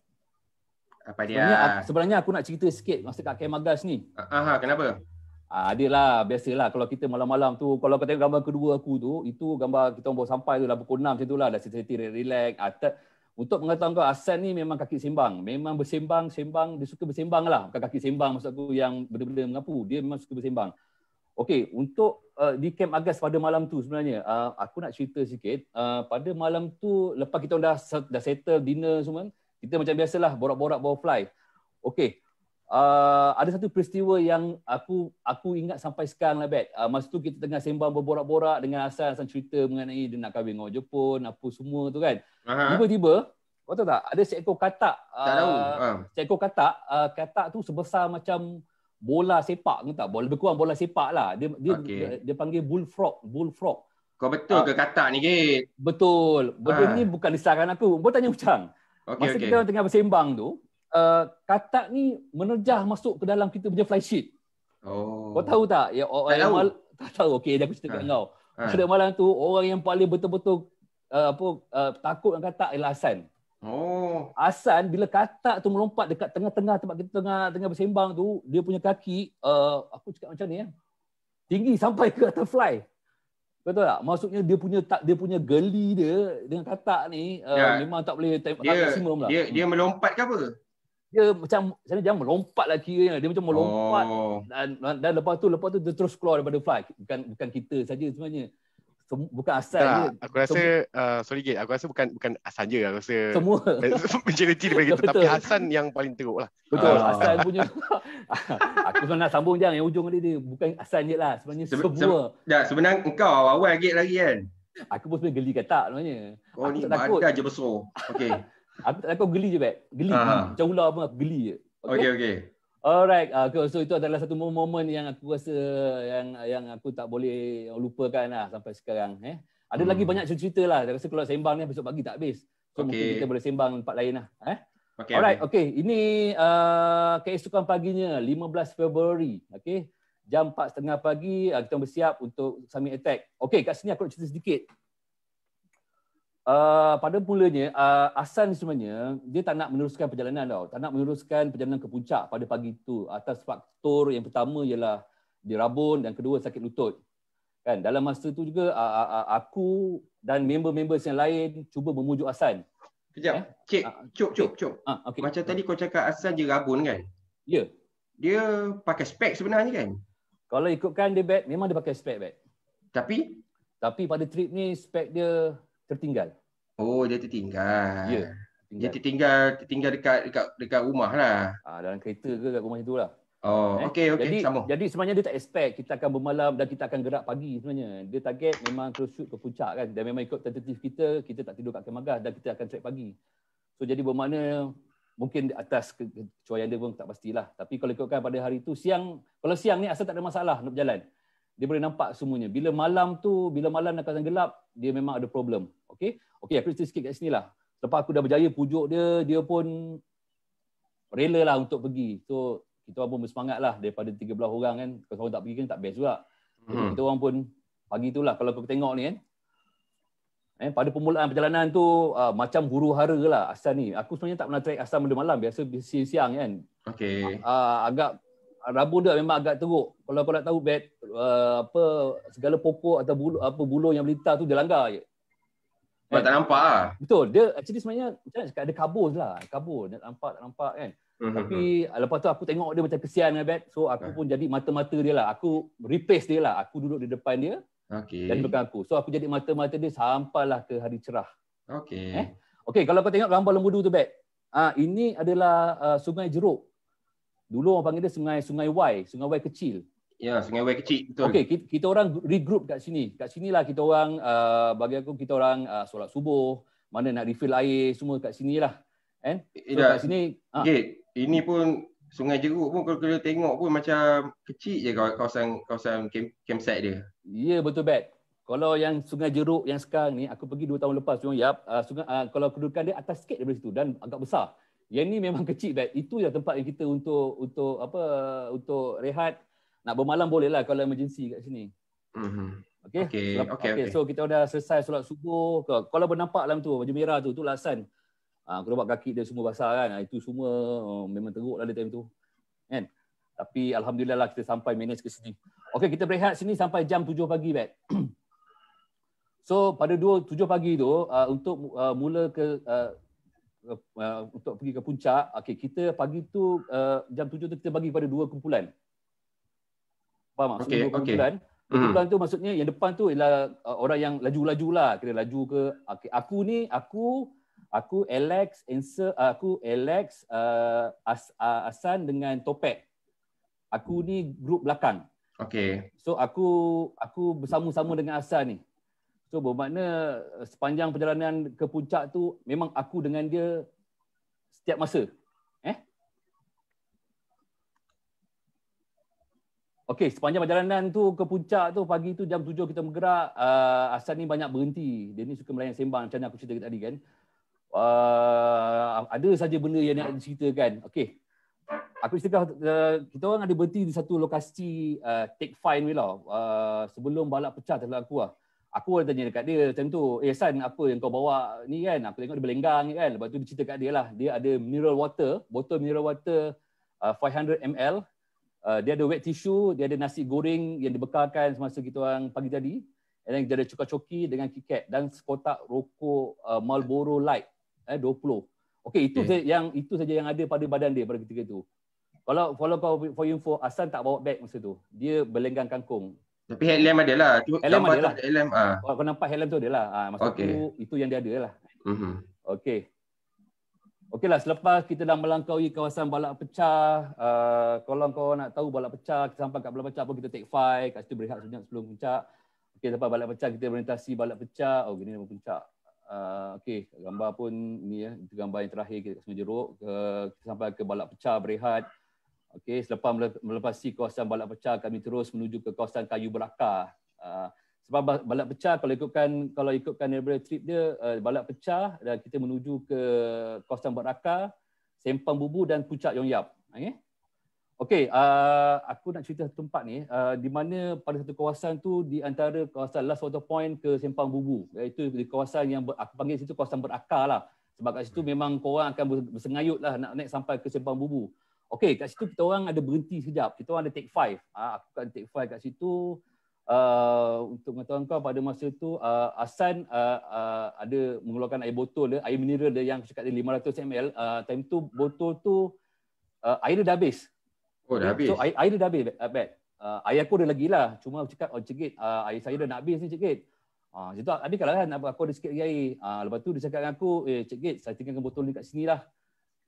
Apa dia? Sebenarnya, sebenarnya aku nak cerita sikit masa kat Camp Agas ni. Ah, aha, kenapa? Ah, uh, adalah biasalah kalau kita malam-malam tu kalau kau tengok gambar kedua aku tu itu gambar kita bawa sampai tu lah pukul 6 macam tulah dah sentiti relax. Uh, untuk mengatakan kau Hassan ni memang kaki sembang memang bersembang sembang dia suka bersembang lah bukan kaki sembang maksud aku yang benar-benar mengapu dia memang suka bersembang Okey, untuk uh, di camp Agas pada malam tu sebenarnya, uh, aku nak cerita sikit. Uh, pada malam tu, lepas kita dah, dah settle dinner semua, kita macam biasalah borak-borak bawa fly. Okey, uh, ada satu peristiwa yang aku aku ingat sampai sekarang lah, Bet. Uh, masa tu kita tengah sembang berborak-borak dengan Hassan, Hassan cerita mengenai dia nak kahwin dengan Jepun, apa semua tu kan. Uh, Aha. Tiba-tiba, kau tahu tak, ada seekor katak. Tak uh, tahu. Uh. Seekor ha. katak, uh, katak tu sebesar macam bola sepak ke tak? Lebih kurang bola sepak lah. Dia, dia, okay. dia, dia panggil bullfrog. Bullfrog. Kau betul ke uh, katak ni, Git? Betul. Benda uh. ni bukan disarankan aku. Kau tanya macam? Okay, Masa okay. kita tengah bersembang tu, uh, katak ni menerjah masuk ke dalam kita punya flysheet. Oh. Kau tahu tak? Ya, tak tahu. [LAUGHS] tak tahu. Okay, dah aku cerita uh. kau. Pada ah. malam tu, orang yang paling betul-betul uh, apa uh, takut dengan katak ialah Hasan. Oh. Hasan bila katak tu melompat dekat tengah-tengah tempat kita tengah tengah bersembang tu, dia punya kaki uh, aku cakap macam ni ya. Tinggi sampai ke atas fly. Betul tak? Maksudnya dia punya tak dia punya geli dia dengan katak ni uh, yeah. memang tak boleh tak maksimum lah. Dia dia melompat ke apa? Dia macam macam dia melompat lagi kiranya. Dia macam melompat oh. dan, dan dan lepas tu lepas tu dia terus keluar daripada fly. Bukan bukan kita saja sebenarnya sem- bukan asal tak, je. Aku rasa, uh, sorry Gil, aku rasa bukan bukan asal je. Aku rasa semua. [LAUGHS] Eh, majority daripada kita. Tapi Hasan yang paling teruk lah. Betul, uh. Ah. asal punya. [LAUGHS] aku sebenarnya nak sambung je yang ujung tadi dia. Bukan asal je lah. Sebenarnya se- semua. Se- ya, sebenarnya engkau awal-awal Gil lagi kan? Aku pun sebenarnya geli kata tak sebenarnya. Kau oh, aku ni tak takut. aja besar. Okey. [LAUGHS] aku tak takut geli je, Bek. Geli. Uh-huh. Macam ular pun geli je. Okay, okay. okay. Alright, ah, okay. so itu adalah satu momen yang aku rasa yang yang aku tak boleh lupakan lah sampai sekarang. Eh? Ada hmm. lagi banyak cerita lah. Saya rasa kalau sembang ni besok pagi tak habis. So okay. mungkin kita boleh sembang tempat lain lah. Eh? Okay, Alright, okay. okay. Ini uh, keesokan paginya, 15 Februari. Okay. Jam 4.30 pagi, uh, kita bersiap untuk summit attack. Okay, kat sini aku nak cerita sedikit. Ah, pada mulanya uh, ah, Asan sebenarnya dia tak nak meneruskan perjalanan tau. Tak nak meneruskan perjalanan ke puncak pada pagi itu atas faktor yang pertama ialah dirabun dan kedua sakit lutut. Kan dalam masa itu juga uh, uh, uh, aku dan member-member yang lain cuba memujuk Asan. Kejap. Eh? Cik, cuk cuk cuk. Ah, okay. Macam tadi kau cakap Asan je rabun kan? Ya. Yeah. Dia pakai spek sebenarnya kan? Kalau ikutkan dia bet memang dia pakai spek bet. Tapi tapi pada trip ni spek dia tertinggal. Oh, dia tertinggal. Ya. Yeah. Tertinggal. Dia tertinggal tertinggal dekat dekat dekat rumah lah. Ah, dalam kereta ke dekat rumah itulah. Oh, eh? okey okey sama. Jadi sebenarnya dia tak expect kita akan bermalam dan kita akan gerak pagi sebenarnya. Dia target memang terus shoot ke puncak kan. Dan memang ikut tentatif kita, kita tak tidur kat Kemagah dan kita akan trek pagi. So jadi bermakna mungkin atas kecuaian dia pun tak pastilah. Tapi kalau ikutkan pada hari itu siang, kalau siang ni asal tak ada masalah nak berjalan. Dia boleh nampak semuanya. Bila malam tu, bila malam nak kawasan gelap, dia memang ada problem. Okay. Okay, aku cerita sikit kat sini lah. Lepas aku dah berjaya pujuk dia, dia pun rela lah untuk pergi. So, kita pun bersemangat lah daripada 13 orang kan. Kalau orang tak pergi kan tak best juga. Hmm. Jadi, kita orang pun pagi tu lah kalau kau tengok ni kan. Eh, pada permulaan perjalanan tu uh, macam huru hara lah Asal ni. Aku sebenarnya tak pernah track Asal benda malam. Biasa siang-siang kan. Okay. Uh, ah, agak rabu dia memang agak teruk. Kalau kau nak tahu bet uh, ah, apa segala pokok atau bulu, apa bulu yang melintas tu dia langgar je. Sebab eh. tak nampak lah. Betul. Dia actually sebenarnya macam nak cakap ada kabur lah. Kabur. Dia tak nampak, tak nampak kan. Mm-hmm. Tapi hmm. Ah, lepas tu aku tengok dia macam kesian dengan Bad. So aku eh. pun jadi mata-mata dia lah. Aku replace dia lah. Aku duduk di depan dia. Okay. Dan bukan aku. So aku jadi mata-mata dia lah ke hari cerah. Okay. Eh? Okay kalau kau tengok gambar lembu tu Bad. Ah ha, ini adalah uh, sungai jeruk. Dulu orang panggil dia sungai sungai Y, sungai Y kecil. Ya, Sungai Wei kecil betul. Okey, kita, orang regroup kat sini. Kat sinilah kita orang uh, bagi aku kita orang uh, solat subuh, mana nak refill air semua kat sinilah. Kan? Eh, so, ya, kat sini. Okay. Ah. ini pun Sungai Jeruk pun kalau kita tengok pun macam kecil je kawasan kawasan camp, campsite dia. Ya, yeah, betul bet. Kalau yang Sungai Jeruk yang sekarang ni aku pergi 2 tahun lepas tu yap uh, sungai uh, kalau kedudukan dia atas sikit daripada situ dan agak besar. Yang ni memang [LAUGHS] kecil bet. Itu yang tempat yang kita untuk untuk apa untuk rehat nak bermalam boleh lah kalau emergency kat sini. Mm-hmm. Okay? Okay. Okay, okay. okay. So kita dah selesai solat subuh. Kalau bernampak dalam tu, baju merah tu, tu lasan. Ah, aku nampak kaki dia semua basah kan. Ah, itu semua oh, memang teruk lah dia time tu. Kan? Tapi Alhamdulillah lah kita sampai manage ke sini. Okay, kita berehat sini sampai jam 7 pagi, Bet. [CLEARS THROAT] So pada 2 7 pagi tu uh, untuk uh, mula ke uh, uh, untuk pergi ke puncak Okay, kita pagi tu uh, jam tujuh tu kita bagi pada dua kumpulan Faham tak? Okay, okay. Kumpulan. Hmm. Kumpulan tu maksudnya yang depan tu ialah uh, orang yang laju-laju lah. Kira laju ke. Okay. Aku ni, aku, aku Alex, answer, uh, aku Alex, uh, As, uh, Asan dengan Topek. Aku ni grup belakang. Okay. So aku aku bersama-sama dengan Asan ni. So bermakna uh, sepanjang perjalanan ke puncak tu memang aku dengan dia setiap masa. Okey, sepanjang perjalanan tu ke puncak tu pagi tu jam 7 kita bergerak, uh, Asad ni banyak berhenti. Dia ni suka melayan sembang macam aku cerita tadi kan. Uh, ada saja benda yang nak diceritakan. Okey. Aku cerita uh, kita orang ada berhenti di satu lokasi uh, take fine we lah. Uh, sebelum balak pecah telah aku lah. Aku ada tanya dekat dia macam tu, "Eh San, apa yang kau bawa ni kan? Aku tengok dia berlenggang kan." Lepas tu dia cerita kat dia lah, dia ada mineral water, botol mineral water uh, 500 ml Uh, dia ada wet tissue, dia ada nasi goreng yang dibekalkan semasa kita orang pagi tadi. And then dia ada cuka coki dengan kiket dan sekotak rokok uh, Marlboro Light eh 20. Okey, itu okay. yang itu saja yang ada pada badan dia pada ketika itu. Kalau kalau kau for info, Asan tak bawa beg masa tu. Dia berlenggang kangkung. Tapi helm ada lah. Helm ada lah. Helm, ah. Kau nampak helm tu ada lah. Ha, ah, masa okay. tu, itu yang dia ada lah. Mm-hmm. Okey. Okey lah, selepas kita dah melangkaui kawasan balak pecah, uh, kalau kau nak tahu balak pecah, kita sampai kat balak pecah pun kita take five, kat situ berehat sejenak sebelum puncak. Okey, lepas balak pecah, kita berorientasi balak pecah. Oh, gini nama puncak. Uh, Okey, gambar pun ni ya. Itu gambar yang terakhir kita sungai jeruk. Uh, kita sampai ke balak pecah berehat. Okey, selepas melepasi kawasan balak pecah, kami terus menuju ke kawasan kayu berakar. Uh, sebab balap pecah kalau ikutkan kalau ikutkan daripada trip dia uh, eh, balap pecah dan kita menuju ke kawasan Baraka, Sempang Bubu dan Puncak Yongyap. Okey. Okey, uh, aku nak cerita tempat ni uh, di mana pada satu kawasan tu di antara kawasan Last Water Point ke Sempang Bubu iaitu di kawasan yang ber, aku panggil situ kawasan berakar lah. Sebab kat situ memang korang akan bersengayut lah nak naik sampai ke Sempang Bubu. Okey, kat situ kita orang ada berhenti sekejap. Kita orang ada take five. Uh, aku kan take five kat situ. Uh, untuk mengatakan kau pada masa tu uh, Asan uh, uh, ada mengeluarkan air botol dia, air mineral dia yang cakap dia 500 ml, uh, time tu botol tu uh, air dia dah habis. Oh dah habis. So air, air dia dah habis. Uh, bad. Uh, air aku ada lagi lah. Cuma cakap, oh cikgit, uh, air saya dah nak habis ni cikgit. Ah, uh, situ habis kalau kan aku ada sikit lagi air. Uh, lepas tu dia cakap dengan aku, eh cikgit, saya tinggalkan botol ni kat sini lah.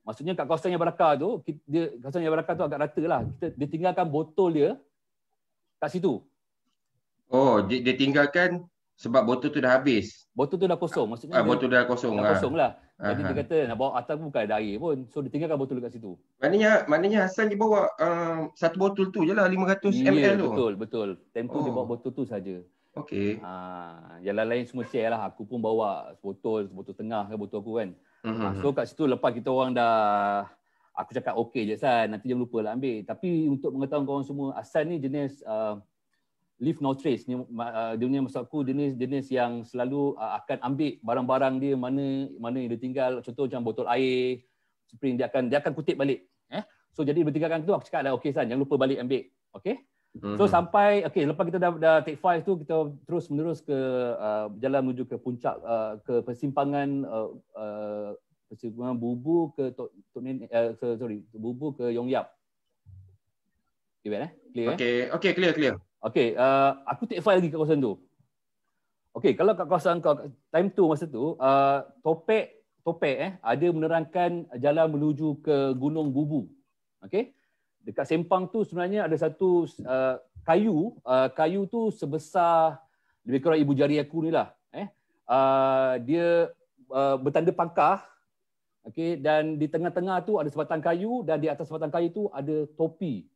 Maksudnya kat kawasan yang berakar tu, dia, kawasan yang berakar tu agak rata lah. Kita, dia tinggalkan botol dia kat situ. Oh, dia, dia tinggalkan sebab botol tu dah habis. Botol tu dah kosong maksudnya. Ah, botol dah kosong. Dah lah. kosong lah. Jadi uh dia kata nak bawa atas pun bukan ada air pun. So dia tinggalkan botol dekat situ. Maknanya maknanya Hasan dia bawa uh, satu botol tu je lah 500 yeah, ml betul, tu. Betul, betul. Tempo oh. dia bawa botol tu saja. Okey. Ha, uh, yang lain-lain semua share lah. Aku pun bawa botol, botol tengah ke botol aku kan. Uh-huh. so hmm. kat situ lepas kita orang dah aku cakap okey je Hasan. Nanti jangan lupa lah ambil. Tapi untuk mengetahui korang semua, Hasan ni jenis uh, leave no trace ni uh, dunia maksud aku jenis jenis yang selalu uh, akan ambil barang-barang dia mana mana yang dia tinggal contoh macam botol air spring dia akan dia akan kutip balik eh so jadi dia tinggalkan tu aku cakap ada okey san jangan lupa balik ambil okey mm-hmm. so sampai okey lepas kita dah, dah take five tu kita terus menerus ke uh, jalan menuju ke puncak uh, ke persimpangan uh, uh, persimpangan bubu ke tok, tok nen, uh, sorry bubu ke Yongyap, Clear, eh? Eh? okay, okay, clear, clear. Okay, uh, aku take file lagi kat kawasan tu. Okay, kalau kat kawasan kau, time tu masa tu, uh, topek eh, ada menerangkan jalan menuju ke Gunung Bubu. Okay, dekat Sempang tu sebenarnya ada satu uh, kayu, uh, kayu tu sebesar lebih kurang ibu jari aku ni lah. Eh. Uh, dia uh, bertanda pangkah, okay, dan di tengah-tengah tu ada sebatang kayu dan di atas sebatang kayu tu ada topi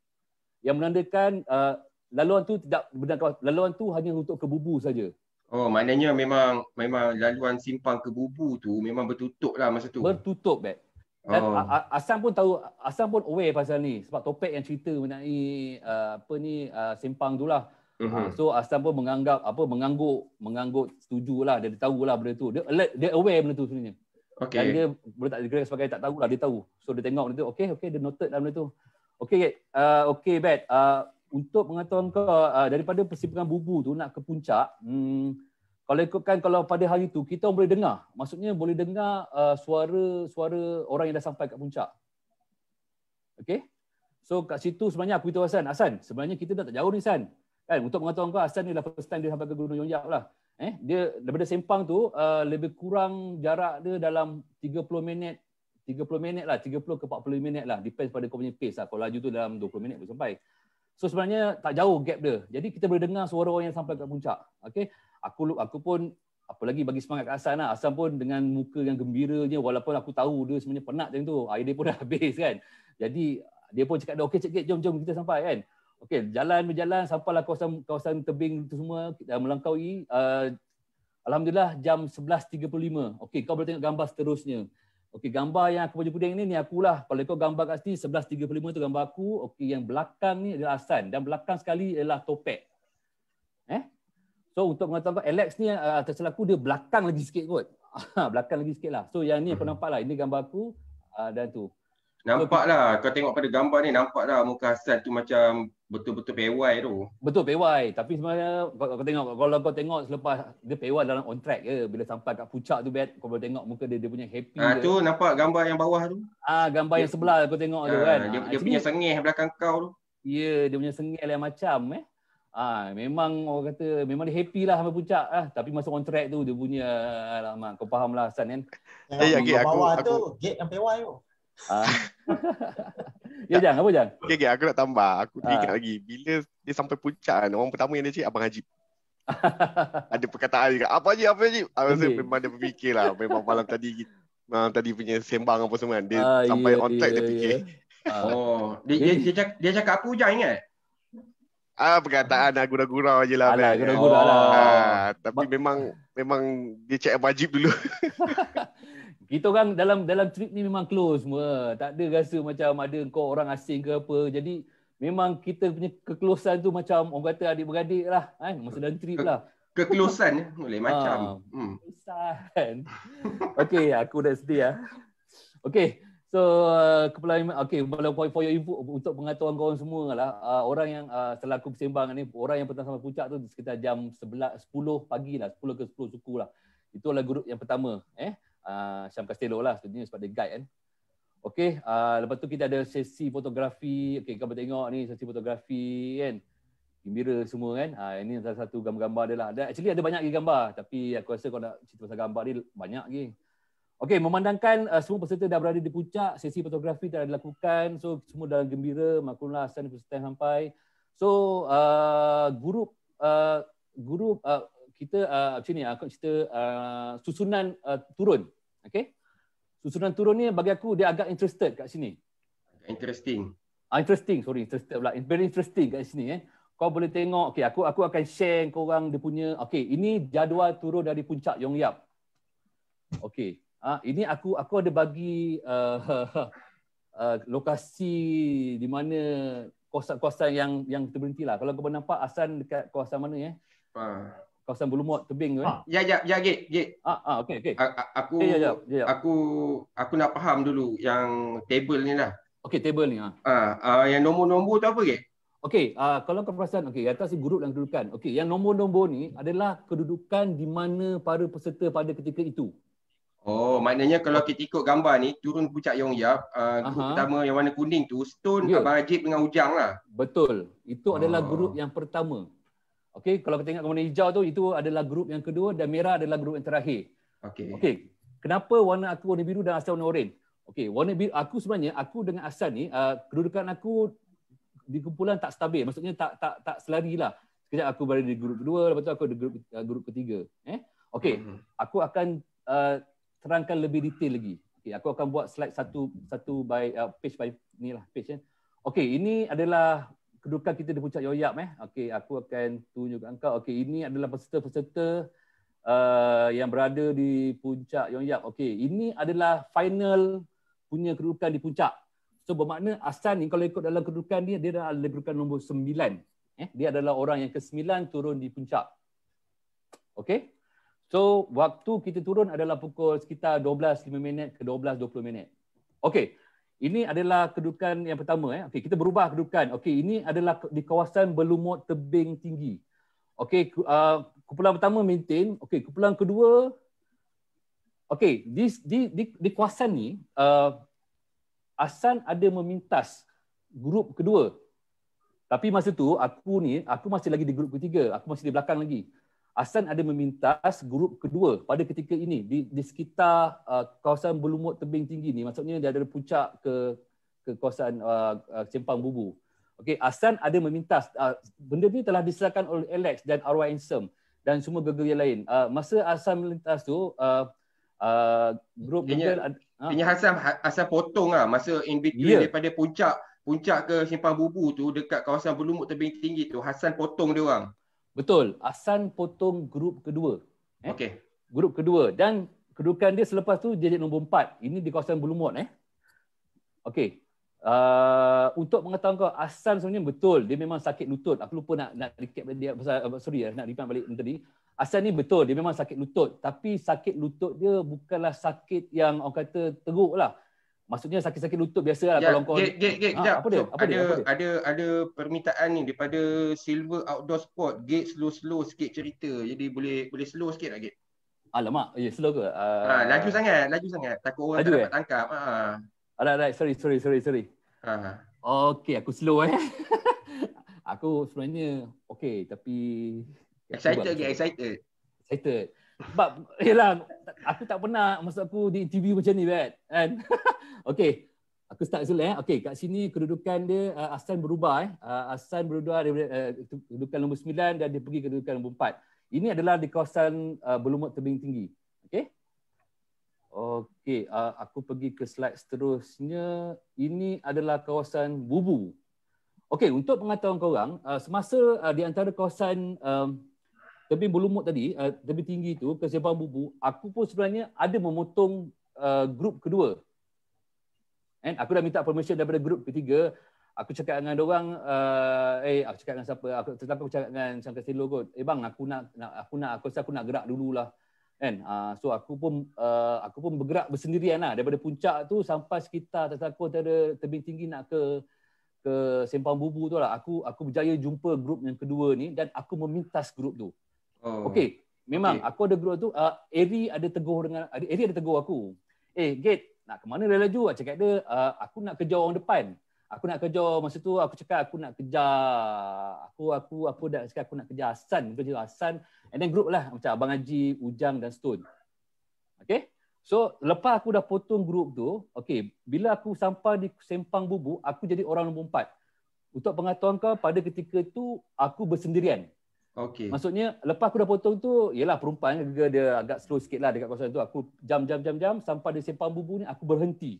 yang menandakan uh, laluan tu tidak benarkan laluan tu hanya untuk ke bubu saja. Oh, maknanya memang memang laluan simpang ke bubu tu memang bertutup lah masa tu. Bertutup, Bet. Dan oh. Asam pun tahu, Asam pun away pasal ni. Sebab topik yang cerita mengenai uh, apa ni uh, simpang tu lah. Uh-huh. So Asam pun menganggap apa mengangguk mengangguk setuju lah dia, dia tahu lah benda tu dia alert dia aware benda tu sebenarnya. Okay. Dan dia boleh tak digerak sebagai tak tahu lah dia tahu. So dia tengok benda tu okey okey dia noted dalam benda tu. Okey uh, okey bet. Uh, untuk mengatakan kau uh, daripada persimpangan bubu tu nak ke puncak hmm, kalau ikutkan kalau pada hari itu kita boleh dengar maksudnya boleh dengar suara-suara ah, uh, orang yang dah sampai kat puncak okey so kat situ sebenarnya aku itu Hasan Hasan sebenarnya kita dah tak jauh ni Hasan kan untuk mengatakan kau Hasan ni lah first time dia sampai ke Gunung Yonjak lah eh dia daripada sempang tu uh, lebih kurang jarak dia dalam 30 minit 30 minit lah, 30 ke 40 minit lah. Depends pada kau punya pace lah. Kalau laju tu dalam 20 minit boleh sampai. So sebenarnya tak jauh gap dia. Jadi kita boleh dengar suara orang yang sampai ke puncak. Okey. Aku aku pun apalagi bagi semangat kat Hasan lah. Hasan pun dengan muka yang gembiranya walaupun aku tahu dia sebenarnya penat macam tu. Air dia pun [LAUGHS] dah habis kan. Jadi dia pun cakap dia okey cik jom jom kita sampai kan. Okey, jalan berjalan sampai lah kawasan kawasan tebing itu semua kita melangkaui uh, alhamdulillah jam 11.35. Okey, kau boleh tengok gambar seterusnya. Okey gambar yang aku baju kuning ni ni akulah. Kalau kau gambar kat sini 11.35 tu gambar aku. Okey yang belakang ni adalah Hasan dan belakang sekali ialah topek. Eh? So untuk mengatakan Alex ni uh, eh, terselaku dia belakang lagi sikit kot. [LAUGHS] belakang lagi sikit lah. So yang ni aku hmm. nampak lah. Ini gambar aku uh, dan tu. Nampak lah. Kau tengok pada gambar ni nampak lah muka Hasan tu macam betul-betul pay tu. Betul pay tapi sebenarnya kalau kau tengok kalau kau tengok selepas dia pay dalam on track ke bila sampai kat puncak tu bet kau boleh tengok muka dia dia punya happy. Ah ha, tu nampak gambar yang bawah tu. Ah ha, gambar dia, yang sebelah kau tengok ha, tu ah, kan. Dia, ah, dia punya sengih belakang kau tu. Ya, yeah, dia punya sengih lain macam eh. Ah, ha, memang orang kata memang dia happy lah sampai puncak ah. Ha. Tapi masa on track tu dia punya alamak kau faham lah Hasan kan. Eh, hey, ya, okay, aku, bawah aku, tu, gate sampai wire tu. Ah. [LAUGHS] ya, jangan, Apa, jangan. Okay, okay, aku nak tambah. Aku ah. ingat lagi. Bila dia sampai puncak kan, orang pertama yang dia cakap, Abang Haji. [LAUGHS] ada perkataan juga. Apa Haji? Apa Haji? Aku ah, rasa memang dia berfikir lah. Memang malam tadi malam tadi punya sembang apa semua kan. Dia ah, ya, sampai yeah, on track yeah, dia ya, fikir. Yeah. Ya. oh, dia, dia, dia, cakap, dia cakap apa hujan ingat? Ah perkataan aku dah gurau aje lah. Alah, gurau-gurau lah. Ah, tapi ba- memang memang dia cakap wajib dulu. [LAUGHS] kita orang dalam dalam trip ni memang close semua. Tak ada rasa macam ada kau orang asing ke apa. Jadi memang kita punya keklosan tu macam orang kata adik-beradik lah. Eh? Masa dalam trip lah. Keklosan eh? boleh ah. macam. Ha, hmm. Keklosan. [LAUGHS] Okay aku dah sedih lah. Okay. So uh, kepala okay, okey point for your info untuk pengetahuan kau semua lah uh, orang yang uh, setelah aku sembang ni orang yang pertama sampai puncak tu sekitar jam 11 10 pagi lah 10 ke 10 suku lah itu itulah grup yang pertama eh uh, ah, Syam Castello lah sebenarnya sebab dia guide kan. Okey, uh, lepas tu kita ada sesi fotografi. Okay, kamu tengok ni sesi fotografi kan. Gembira semua kan. uh, ah, ini salah satu gambar-gambar dia lah. Dan actually ada banyak lagi gambar. Tapi aku rasa kau nak cerita pasal gambar ni banyak lagi. Okay, memandangkan uh, semua peserta dah berada di puncak, sesi fotografi telah dilakukan. So, semua dalam gembira. Maklumlah, Hassan first time sampai. So, uh, grup uh, grup uh, kita uh, macam ni aku cerita uh, susunan uh, turun. Okey. Susunan turun ni bagi aku dia agak interested kat sini. Interesting. Ah, interesting, sorry, interested pula. Very interesting kat sini eh. Kau boleh tengok, okay, aku aku akan share kau orang dia punya. Okay, ini jadual turun dari puncak Yong Yap. Okay, ah, ini aku aku ada bagi uh, [LAUGHS] uh, lokasi di mana kawasan-kawasan yang yang kita berhenti lah. Kalau kau nampak Asan dekat kawasan mana eh? kawasan Bulumot tebing tu kan? Ah, ya ya ya gate gate. Ah ah okey okey. Aku okay, ya, ya, jap, ya, jap, jap. aku aku nak faham dulu yang table ni lah. Okey table ni ah. Ah uh, yang nombor-nombor tu apa gate? Okey, uh, kalau kau perasan okey, atas ni grup dan kedudukan. Okey, yang nombor-nombor ni adalah kedudukan di mana para peserta pada ketika itu. Oh, maknanya kalau kita ikut gambar ni, turun pucat Yong Yap, uh, ah, grup pertama yang warna kuning tu, Stone, yeah. Abang Ajib dengan Ujang lah. Betul. Itu adalah oh. grup yang pertama. Okey, kalau kita tengok warna hijau tu itu adalah grup yang kedua dan merah adalah grup yang terakhir. Okey. Okey. Kenapa warna aku warna biru dan asal warna oren? Okey, warna biru aku sebenarnya aku dengan asal ni uh, kedudukan aku di kumpulan tak stabil. Maksudnya tak tak tak selarilah. Sekejap aku berada di grup kedua, lepas tu aku di grup uh, grup ketiga, eh. Okey. Mm-hmm. Aku akan uh, terangkan lebih detail lagi. Okey, aku akan buat slide satu satu by uh, page by ni lah page eh. Okey, ini adalah kedudukan kita di puncak Yoyap eh. Okey, aku akan tunjukkan engkau. Okey, ini adalah peserta-peserta uh, yang berada di puncak Yoyap. Okey, ini adalah final punya kedudukan di puncak. So bermakna Asan ni kalau ikut dalam kedudukan dia dia adalah kedudukan nombor 9. Eh, dia adalah orang yang ke-9 turun di puncak. Okey. So waktu kita turun adalah pukul sekitar 12.5 minit ke 12.20 minit. Okey. Ini adalah kedudukan yang pertama. Eh. Okey, kita berubah kedudukan. Okey, ini adalah di kawasan berlumut tebing tinggi. Okey, uh, kumpulan pertama maintain. Okey, kumpulan kedua. Okey, di, di, di, di kawasan ni, uh, Asan ada memintas grup kedua. Tapi masa tu aku ni aku masih lagi di grup ketiga, aku masih di belakang lagi. Hasan ada memintas grup kedua pada ketika ini di, di sekitar uh, kawasan Belumut Tebing Tinggi ni maksudnya dia ada puncak ke ke kawasan uh, uh, Cempang Bubu. Okey, Hasan ada memintas uh, benda ni telah diserahkan oleh Alex dan Arwah Insem dan semua geger yang lain. Uh, masa Hassan melintas tu uh, Uh, grup dia punya ha? Hassan Hassan potong lah masa in between yeah. daripada puncak puncak ke simpang bubu tu dekat kawasan belumut tebing tinggi tu Hasan potong dia orang Betul. Asan potong grup kedua. Eh? Okey. Grup kedua. Dan kedudukan dia selepas tu jadi nombor empat. Ini di kawasan Bulumot. Eh? Okey. Uh, untuk mengatakan kau, Asan sebenarnya betul. Dia memang sakit lutut. Aku lupa nak, nak recap dia. Uh, sorry, ya nak repeat balik tadi. Asan ni betul. Dia memang sakit lutut. Tapi sakit lutut dia bukanlah sakit yang orang kata teruk lah. Maksudnya sakit-sakit lutut biasa lah ya, kalau kau. Ya, ya, ya, ha, apa dia? Apa ada, dia? ada ada permintaan ni daripada Silver Outdoor Sport. Gate slow-slow sikit cerita. Jadi boleh boleh slow sikit lagi. gate. Alamak, ya yeah, slow ke? Uh, ha, laju sangat, laju sangat. Takut orang laju, tak eh? dapat eh? tangkap. Ha. Alright, alright. Sorry, sorry, sorry, sorry. Ha. Okay, aku slow eh. [LAUGHS] aku sebenarnya okay, tapi... Excited, get excited. Excited. Sebab yalah aku tak pernah masa aku di interview macam ni kan. Kan. [LAUGHS] Okey. Aku start dulu eh. Okey, kat sini kedudukan dia uh, Aslan berubah eh. Uh, Aslan berubah daripada uh, kedudukan nombor 9 dan dia pergi kedudukan nombor 4. Ini adalah di kawasan uh, berlumut tebing tinggi. Okey. Okey, uh, aku pergi ke slide seterusnya. Ini adalah kawasan Bubu. Okey, untuk pengetahuan kau orang, uh, semasa uh, di antara kawasan um, tapi tebing mut, tadi, uh, eh, tebing tinggi itu, kesiapan bubu, aku pun sebenarnya ada memotong uh, grup kedua. And aku dah minta permission daripada grup ketiga. Aku cakap dengan orang, uh, eh, eh, aku cakap dengan siapa? Aku, tetapi aku cakap dengan Sangka Silo kot. Eh bang, aku nak, nak aku nak, aku rasa aku nak gerak dululah. And, uh, so aku pun uh, aku pun bergerak bersendirianlah daripada puncak tu sampai sekitar tersakur ada tebing tinggi nak ke ke sempang bubu tu lah. Aku aku berjaya jumpa grup yang kedua ni dan aku memintas grup tu. Oh. Okay. Memang okay. aku ada grup tu, uh, Eri ada tegur dengan, Eri ada tegur aku. Eh, Gate, nak ke mana dia laju? Aku cakap dia, uh, aku nak kejar orang depan. Aku nak kejar, masa tu aku cakap aku nak kejar, aku aku aku dah cakap aku nak kejar Hassan. Aku kejar Hassan. And then group lah, macam Abang Haji, Ujang dan Stone. Okay? So, lepas aku dah potong grup tu, Okey. bila aku sampai di Sempang Bubu, aku jadi orang nombor empat. Untuk pengetahuan kau, pada ketika tu, aku bersendirian. Okay. Maksudnya lepas aku dah potong tu, yalah perempuan dia, kan dia agak slow sikit lah dekat kawasan tu. Aku jam jam jam jam sampai dia sempang bubu ni aku berhenti.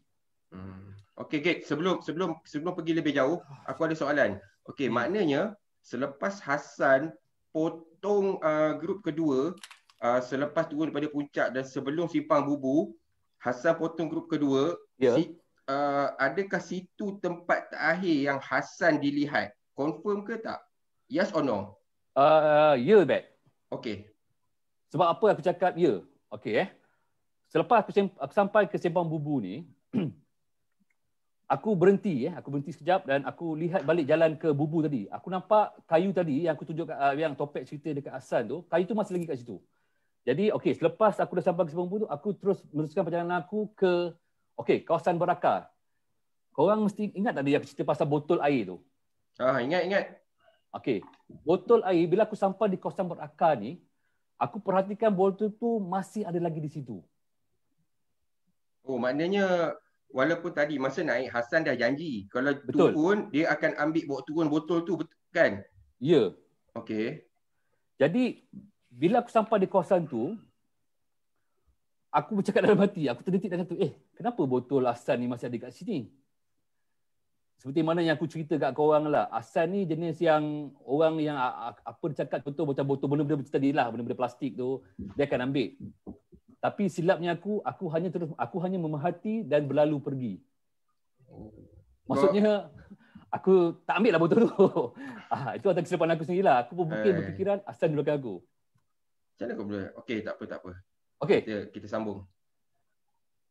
Hmm. Okay Gek, sebelum sebelum sebelum pergi lebih jauh, aku ada soalan. Okay, maknanya selepas Hasan potong uh, grup kedua, uh, selepas turun daripada puncak dan sebelum simpang bubu, Hasan potong grup kedua, yeah. si, uh, adakah situ tempat terakhir yang Hasan dilihat? Confirm ke tak? Yes or no? Uh, ya, Bet. Okey. Sebab apa aku cakap ya? Okey eh. Selepas aku, aku sampai ke Sembang Bubu ni, [CLEARS THROAT] aku berhenti eh. Aku berhenti sekejap dan aku lihat balik jalan ke Bubu tadi. Aku nampak kayu tadi yang aku tunjuk uh, yang topik cerita dekat Hasan tu, kayu tu masih lagi kat situ. Jadi okey, selepas aku dah sampai ke Sembang Bubu tu, aku terus meneruskan perjalanan aku ke okey, kawasan Berakar. Korang mesti ingat tadi aku cerita pasal botol air tu. Ah, ingat ingat. Okey, botol air bila aku sampai di kawasan berakar ni, aku perhatikan botol tu masih ada lagi di situ. Oh, maknanya walaupun tadi masa naik Hasan dah janji kalau Betul. pun dia akan ambil bawa turun botol tu betul kan? Ya. Yeah. Okey. Jadi bila aku sampai di kawasan tu, aku bercakap dalam hati, aku terdetik dengan tu. eh kenapa botol Hasan ni masih ada kat sini? seperti mana yang aku cerita kat korang lah, asan ni jenis yang orang yang apa dia cakap contoh macam botol benda-benda tadi lah, benda-benda plastik tu, dia akan ambil. Tapi silapnya aku, aku hanya terus, aku hanya memahati dan berlalu pergi. Maksudnya, aku tak ambil lah botol tu. [LAUGHS] ah, itu atas kesilapan aku sendiri lah. Aku pun mungkin eh. berfikiran asan di belakang aku. Macam mana kau boleh? Okay, tak apa, tak apa. Okay. Kita, kita sambung.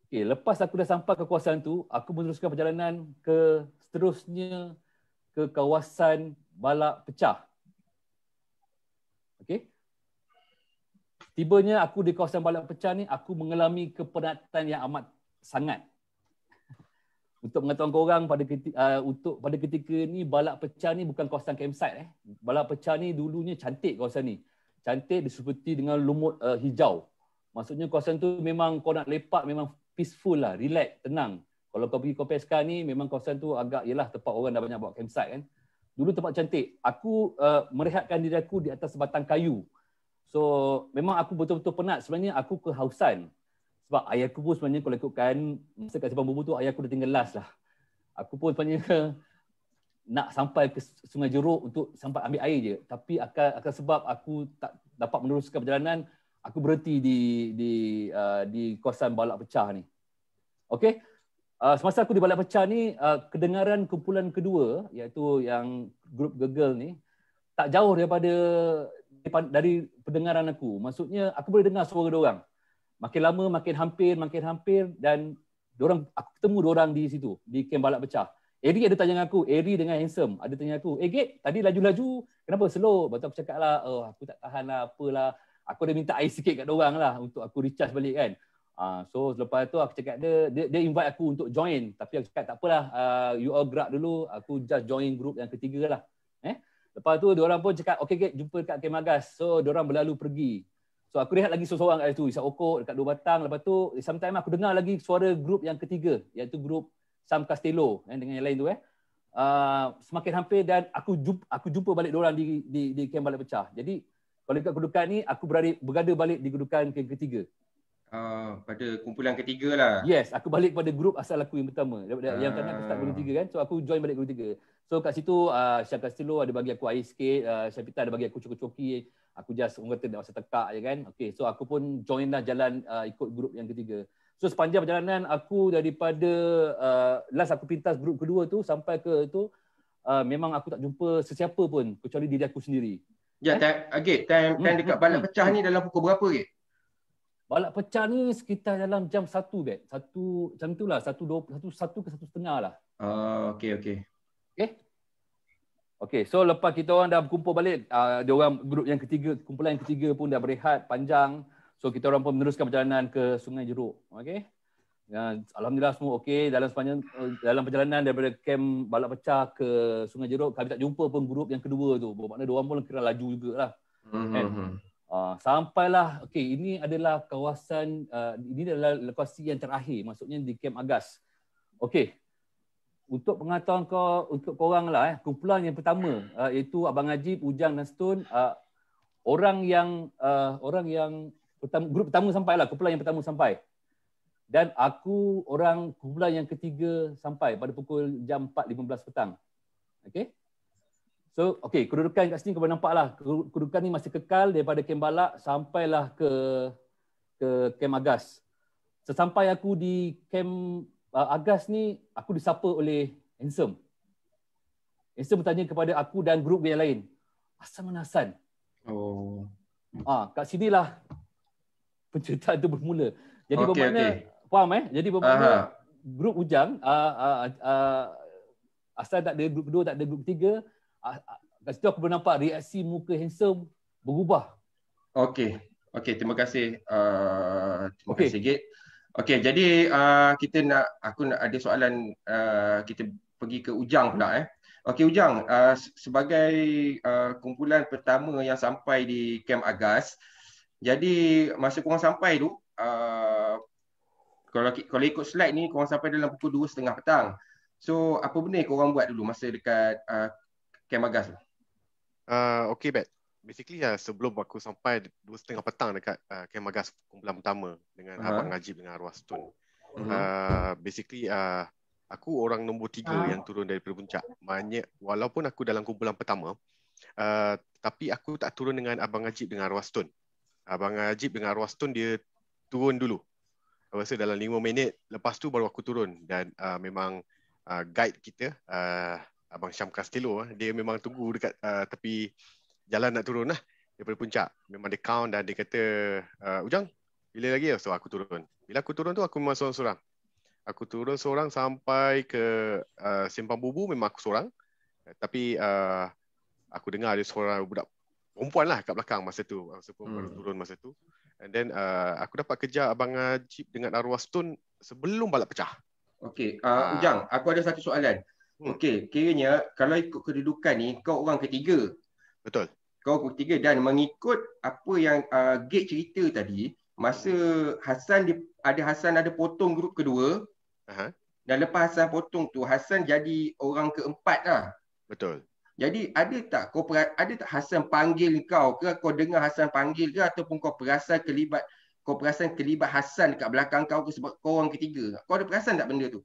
Okay, lepas aku dah sampai ke kekuasaan tu, aku meneruskan perjalanan ke seterusnya ke kawasan balak pecah. Okey. Tibanya aku di kawasan balak pecah ni aku mengalami kepenatan yang amat sangat. [LAUGHS] Untuk mengatakan kau orang pada ketika uh, untuk pada ketika ni balak pecah ni bukan kawasan campsite eh. Balak pecah ni dulunya cantik kawasan ni. Cantik disebuti dengan lumut uh, hijau. Maksudnya kawasan tu memang kau nak lepak memang peaceful lah, relax, tenang. Kalau kau pergi kopi sekarang ni memang kawasan tu agak yalah tempat orang dah banyak buat campsite kan. Dulu tempat cantik. Aku uh, merehatkan diri aku di atas sebatang kayu. So memang aku betul-betul penat sebenarnya aku ke Hausan. Sebab ayah aku pun sebenarnya kalau ikutkan masa kat Sepang Bumbu tu ayah aku dah tinggal last lah. Aku pun sebenarnya nak sampai ke Sungai Jeruk untuk sampai ambil air je. Tapi akan, akan sebab aku tak dapat meneruskan perjalanan, aku berhenti di di uh, di kawasan Balak Pecah ni. Okay? Uh, semasa aku di Balai Pecah ni, uh, kedengaran kumpulan kedua, iaitu yang grup Gegel ni, tak jauh daripada dari pendengaran aku. Maksudnya, aku boleh dengar suara orang. Makin lama, makin hampir, makin hampir dan orang aku ketemu orang di situ, di Kem Balak Pecah. Eri ada tanya aku, Eri dengan Handsome ada tanya aku, eh Gate, tadi laju-laju, kenapa slow? Lepas aku cakap lah, oh, aku tak tahan lah, apalah. Aku dah minta air sikit kat orang lah untuk aku recharge balik kan. Ah, so selepas tu aku cakap dia, dia dia invite aku untuk join tapi aku cakap tak apalah uh, you all grab dulu aku just join group yang ketiga lah eh lepas tu dua orang pun cakap okey okey jumpa dekat Kemagas so dia orang berlalu pergi so aku lihat lagi seorang kat situ isak okok dekat dua batang lepas tu sometimes aku dengar lagi suara group yang ketiga iaitu group Sam Castello eh, dengan yang lain tu eh Uh, semakin hampir dan aku jumpa, aku jumpa balik orang di di di kem pecah. Jadi kalau dekat kedudukan ni aku berada, bergaduh balik di kedudukan ketiga Ah, pada kumpulan ketiga lah. Yes, aku balik pada grup asal aku yang pertama. Uh. Yang tak ah. nak aku start grup tiga kan. So aku join balik grup tiga. So kat situ uh, Syah Castillo ada bagi aku air sikit. Uh, Syah Pita ada bagi aku coki-coki. Aku just orang kata masa tekak je kan. Okay, so aku pun join lah jalan uh, ikut grup yang ketiga. So sepanjang perjalanan aku daripada uh, last aku pintas grup kedua tu sampai ke tu uh, memang aku tak jumpa sesiapa pun kecuali diri aku sendiri. Ya, yeah, eh? okay, time, time hmm, dekat hmm, hmm, pecah ni dalam pukul berapa ke? Okay? Balak pecah ni sekitar dalam jam 1 bet. Satu macam itulah, satu, dua, satu, satu ke satu setengah lah. Ah, uh, okay, okay. Okay? Okay, so lepas kita orang dah berkumpul balik, uh, dia orang grup yang ketiga, kumpulan yang ketiga pun dah berehat panjang. So kita orang pun meneruskan perjalanan ke Sungai Jeruk. Okay? Dan ya, alhamdulillah semua okey dalam sepanjang dalam perjalanan daripada kem Balak Pecah ke Sungai Jeruk kami tak jumpa pun grup yang kedua tu. Bermakna dua orang pun kira laju jugalah. Mm-hmm. Ah, sampailah okey ini adalah kawasan uh, ini adalah lokasi yang terakhir maksudnya di Camp Agas. Okey. Untuk pengetahuan kau untuk korang lah eh kumpulan yang pertama uh, iaitu Abang Ajib, Ujang dan Stone uh, orang yang uh, orang yang pertama grup pertama sampai lah kumpulan yang pertama sampai. Dan aku orang kumpulan yang ketiga sampai pada pukul jam 4.15 petang. Okey. So, okay, kedudukan kat sini kau boleh nampak lah. Kedudukan ni masih kekal daripada Kem Balak sampailah ke ke Kem Agas. Sesampai aku di Kem uh, Agas ni, aku disapa oleh Handsome. Handsome bertanya kepada aku dan grup yang lain. Asal mana Hassan? Oh. Ah, kat sini lah penceritaan tu bermula. Jadi okay, bermakna, okay. faham eh? Jadi bermakna Aha. grup Ujang, uh, uh, uh, asal tak ada grup kedua, tak ada grup ketiga, Ah, ah, kat situ aku pernah nampak reaksi muka handsome berubah. Okey. Okey, terima kasih. Uh, terima okay. kasih, Gid. Okey, jadi uh, kita nak, aku nak ada soalan, uh, kita pergi ke Ujang pula. Eh. Okey, Ujang, uh, sebagai uh, kumpulan pertama yang sampai di Camp Agas, jadi masa kau sampai tu, uh, kalau, kalau ikut slide ni, kau sampai dalam pukul 2.30 petang. So, apa benda kau korang buat dulu masa dekat uh, Camp Bagas tu? Uh, ah, okay, Bet. Basically, ya sebelum aku sampai setengah petang dekat uh, ah, Camp Bagas kumpulan pertama dengan uh-huh. Abang Najib dengan Arwah Stone. Uh-huh. Uh, basically, uh, aku orang nombor tiga uh-huh. yang turun daripada puncak. Manya, walaupun aku dalam kumpulan pertama, uh, tapi aku tak turun dengan Abang Najib dengan Arwah Stone. Abang Najib dengan Arwah Stone, dia turun dulu. Aku dalam lima minit, lepas tu baru aku turun. Dan uh, memang uh, guide kita, uh, Abang Syam Castillo eh. dia memang tunggu dekat uh, tepi jalan nak turun lah daripada puncak. Memang dia count dan dia kata, uh, Ujang, bila lagi so aku turun. Bila aku turun tu aku memang sorang. seorang Aku turun sorang sampai ke uh, Simpang Bubu memang aku seorang. Uh, tapi uh, aku dengar ada seorang budak perempuan lah kat belakang masa tu. Masa pun hmm. turun masa tu. And then uh, aku dapat kerja Abang Najib dengan Arwah Stone sebelum balap pecah. Okay, uh, ah. Ujang, aku ada satu soalan. Hmm. Okey, kiranya kalau ikut kedudukan ni kau orang ketiga. Betul. Kau orang ketiga dan mengikut apa yang uh, Gate cerita tadi, masa Hasan di, ada Hasan ada potong grup kedua. Aha. Dan lepas Hasan potong tu, Hasan jadi orang keempat lah. Betul. Jadi ada tak kau per, ada tak Hasan panggil kau ke kau dengar Hasan panggil ke ataupun kau perasan kelibat kau perasan kelibat Hasan dekat belakang kau ke sebab kau orang ketiga. Kau ada perasan tak benda tu?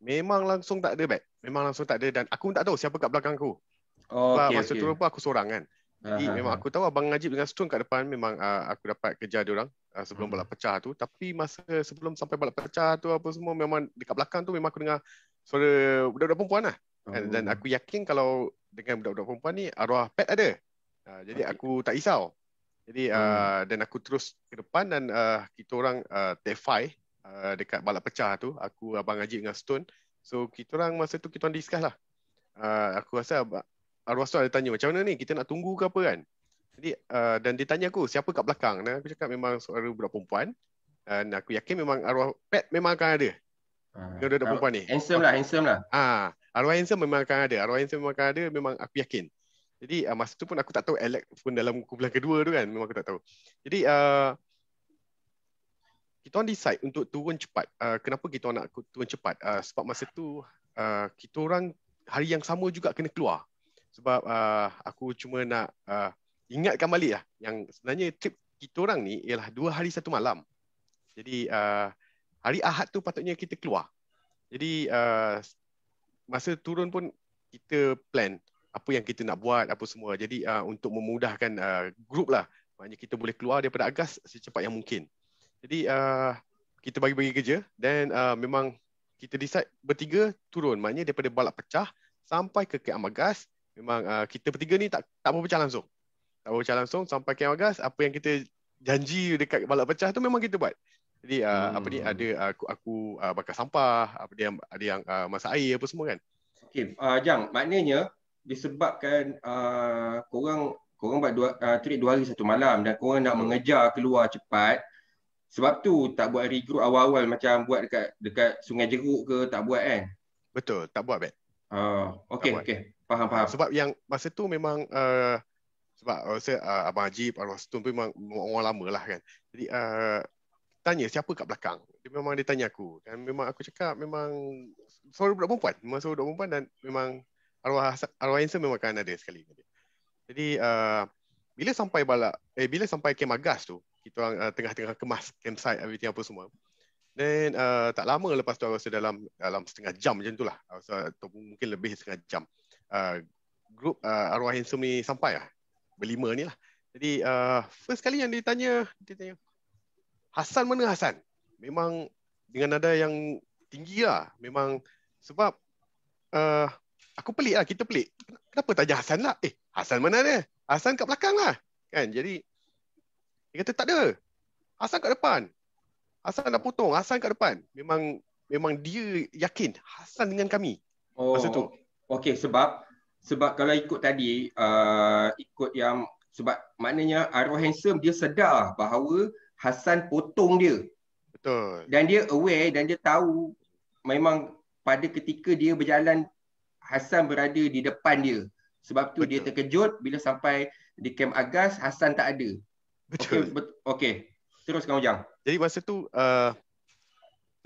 Memang langsung tak ada back. Memang langsung tak ada dan aku tak tahu siapa kat belakang aku. Oh, okay, masa okay. tu pun aku seorang kan. Jadi uh memang aku tahu Abang Najib dengan Stone kat depan memang uh, aku dapat kejar dia orang uh, sebelum uh mhm. balap pecah tu. Tapi masa sebelum sampai balap pecah tu apa semua memang dekat belakang tu memang aku dengar suara budak-budak perempuan lah. Oh. Kan? Dan aku yakin kalau dengan budak-budak perempuan ni arwah pet ada. Uh, jadi okay. aku tak risau. Jadi uh, hmm. dan aku terus ke depan dan uh, kita orang uh, defy Uh, dekat balap pecah tu aku abang Ajit dengan Stone so kita orang masa tu kita orang discuss lah uh, aku rasa Arwah tu ada tanya macam mana ni kita nak tunggu ke apa kan jadi uh, dan dia tanya aku siapa kat belakang dan aku cakap memang seorang budak perempuan dan aku yakin memang arwah pet memang akan ada dia uh, ada perempuan ni handsome lah ah. handsome lah ah uh, arwah handsome memang akan ada arwah handsome memang akan ada memang aku yakin jadi uh, masa tu pun aku tak tahu Alex pun dalam kumpulan kedua tu kan memang aku tak tahu jadi uh, kita orang decide untuk turun cepat. Uh, kenapa kita orang nak turun cepat? Uh, sebab masa tu uh, kita orang hari yang sama juga kena keluar. Sebab uh, aku cuma nak uh, ingatkan balik lah yang sebenarnya trip kita orang ni ialah dua hari satu malam. Jadi uh, hari Ahad tu patutnya kita keluar. Jadi uh, masa turun pun kita plan apa yang kita nak buat, apa semua. Jadi uh, untuk memudahkan uh, grup lah. Maknanya kita boleh keluar daripada Agas secepat yang mungkin. Jadi uh, kita bagi-bagi kerja dan uh, memang kita decide bertiga turun. Maknanya daripada balak pecah sampai ke Kek Amagas, memang uh, kita bertiga ni tak tak pecah langsung. Tak pecah langsung sampai Kek Amagas, apa yang kita janji dekat balak pecah tu memang kita buat. Jadi uh, hmm. apa ni ada aku aku uh, bakar sampah, apa dia ada yang uh, masak air apa semua kan. Okey, uh, Jang, maknanya disebabkan uh, kau korang buat dua uh, trip dua hari satu malam dan kau korang nak hmm. mengejar keluar cepat, sebab tu tak buat regroup awal-awal macam buat dekat dekat Sungai Jeruk ke tak buat kan? Betul, tak buat bet. Oh, ah, okey okey. Faham faham. Sebab yang masa tu memang uh, sebab uh, saya uh, abang Haji Pak Rostun memang orang, lama lah kan. Jadi uh, tanya siapa kat belakang. Dia memang dia tanya aku. Dan memang aku cakap memang seorang budak perempuan, memang seorang budak perempuan dan memang arwah arwah Insan memang akan ada sekali. Jadi uh, bila sampai balak eh bila sampai Kemagas tu, kita orang uh, tengah-tengah kemas campsite everything apa semua. Then uh, tak lama lepas tu aku rasa dalam dalam setengah jam macam itulah. Aku rasa ataupun mungkin lebih setengah jam. Uh, group uh, Arwah Handsome ni sampai lah. Berlima ni lah. Jadi uh, first kali yang ditanya, tanya, dia tanya, Hasan mana Hasan? Memang dengan nada yang tinggi lah. Memang sebab uh, aku pelik lah, kita pelik. Kenapa tanya Hasan lah? Eh, Hasan mana dia? Hasan kat belakang lah. Kan? Jadi dia kata tak ada. Hasan kat depan. Hasan dah potong. Hasan kat depan. Memang memang dia yakin Hasan dengan kami. Oh, masa tu. Okey sebab sebab kalau ikut tadi uh, ikut yang sebab maknanya Arwah Handsome dia sedar bahawa Hasan potong dia. Betul. Dan dia aware dan dia tahu memang pada ketika dia berjalan Hasan berada di depan dia. Sebab tu Betul. dia terkejut bila sampai di camp Agas Hasan tak ada. Betul. Okay, but, okay. Terus kau jang. Jadi masa tu uh,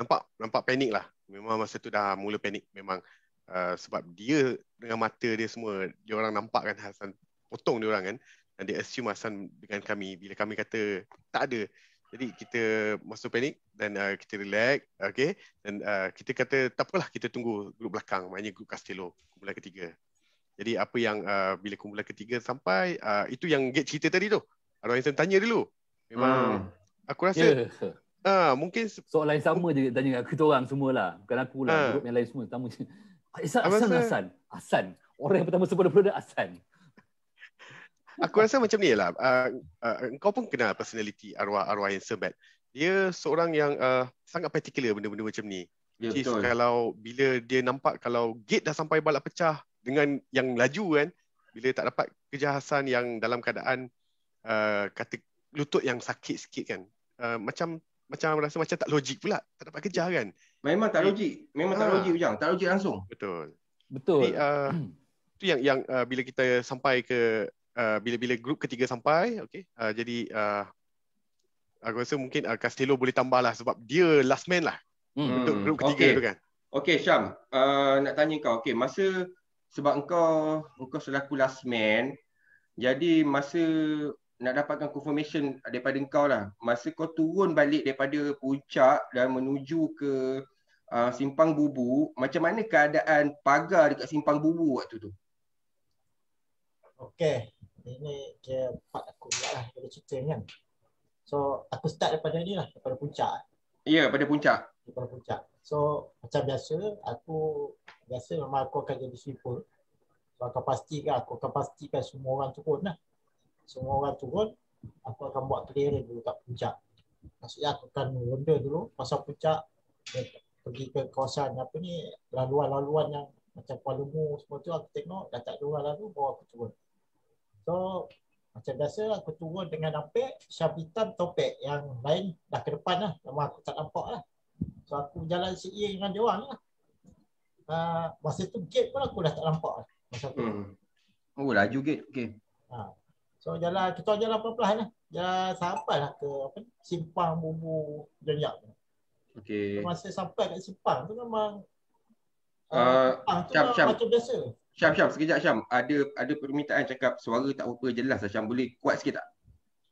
nampak nampak panik lah. Memang masa tu dah mula panik. Memang uh, sebab dia dengan mata dia semua, dia orang nampak kan Hasan potong dia orang kan. Dan dia assume Hasan dengan kami. Bila kami kata tak ada. Jadi kita masuk panik dan uh, kita relax. okey. Dan uh, kita kata tak apalah kita tunggu grup belakang. Maknanya grup Castello. Kumpulan ketiga. Jadi apa yang uh, bila kumpulan ketiga sampai, uh, itu yang gate cerita tadi tu. Orang Islam tanya dulu. Memang hmm. aku rasa yeah. Ya. ha, mungkin soalan yang sama je tanya kita orang semualah. Bukan aku lah, ha. Ah. grup yang lain semua sama. Asan, Asan, Asan. Asan. Orang yang pertama sebut produk Asan. Aku rasa macam ni lah. Uh, ah, uh, kau pun kenal personality arwah-arwah yang sebat. Dia seorang yang uh, sangat particular benda-benda macam ni. Yeah, Jadi kalau bila dia nampak kalau gate dah sampai balak pecah dengan yang laju kan. Bila tak dapat kejahasan yang dalam keadaan uh, kata lutut yang sakit sikit kan. Uh, macam macam rasa macam tak logik pula. Tak dapat kerja kan. Memang tak logik. Memang ha. tak ah. logik ujang. Tak logik langsung. Betul. Betul. Jadi, uh, hmm. [CLEARS THROAT] tu yang yang uh, bila kita sampai ke uh, bila-bila grup ketiga sampai, okey. Uh, jadi uh, aku rasa mungkin uh, Castillo boleh tambah lah sebab dia last man lah. Hmm. Untuk grup ketiga okay. tu kan. Okey Syam, uh, nak tanya kau. Okey, masa sebab engkau engkau selaku last man, jadi masa nak dapatkan confirmation daripada engkau lah masa kau turun balik daripada puncak dan menuju ke uh, simpang bubu macam mana keadaan pagar dekat simpang bubu waktu tu Okay ini dia part aku pula lah dia cerita kan so aku start daripada ni lah daripada puncak ya yeah, pada puncak daripada puncak so macam biasa aku biasa memang aku akan jadi simple so aku pastikan aku akan pastikan semua orang turun lah semua orang turun aku akan buat clearing dulu kat puncak maksudnya aku akan ronda dulu pasal puncak pergi ke kawasan apa ni laluan-laluan yang macam Kuala Lumpur semua tu aku tengok dah tak ada lalu bawa aku turun so macam biasa aku turun dengan apek syabitan topek yang lain dah ke depan lah sama aku tak nampak lah so aku jalan seiring dengan dia orang lah uh, masa tu gate pun aku dah tak nampak lah masa tu hmm. oh laju gate okay. Ha. Ah. So jalan kita jalan perlahan lah. Jalan sampai lah ke apa simpang bubu jenjak. Okey. Masa sampai kat simpang tu memang Ah, uh, uh, macam biasa. Syam, Syam, sekejap Syam. Ada ada permintaan cakap suara tak berapa jelas lah Syam. Boleh kuat sikit tak?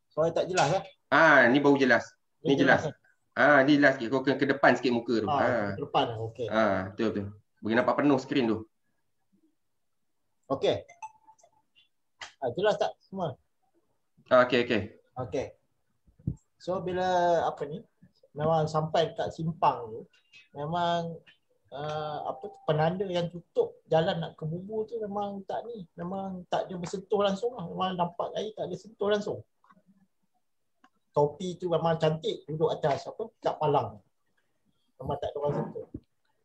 Suara tak jelas lah. Eh? Ha, ni baru jelas. ni jelas. jelas. Ha, ni jelas sikit. Kau kena ke depan sikit muka tu. Ha, ha. ke depan lah. Okay. Ah, betul, betul. Bagi nampak penuh skrin tu. Okay. Ha, jelas tak semua? Ah, okay, okay. Okay. So bila apa ni, memang sampai tak simpang tu, memang uh, apa penanda yang tutup jalan nak ke bubu tu memang tak ni. Memang tak dia bersentuh langsung lah. Memang nampak air tak ada sentuh langsung. Topi tu memang cantik duduk atas apa, tak palang. Memang tak ada orang sentuh.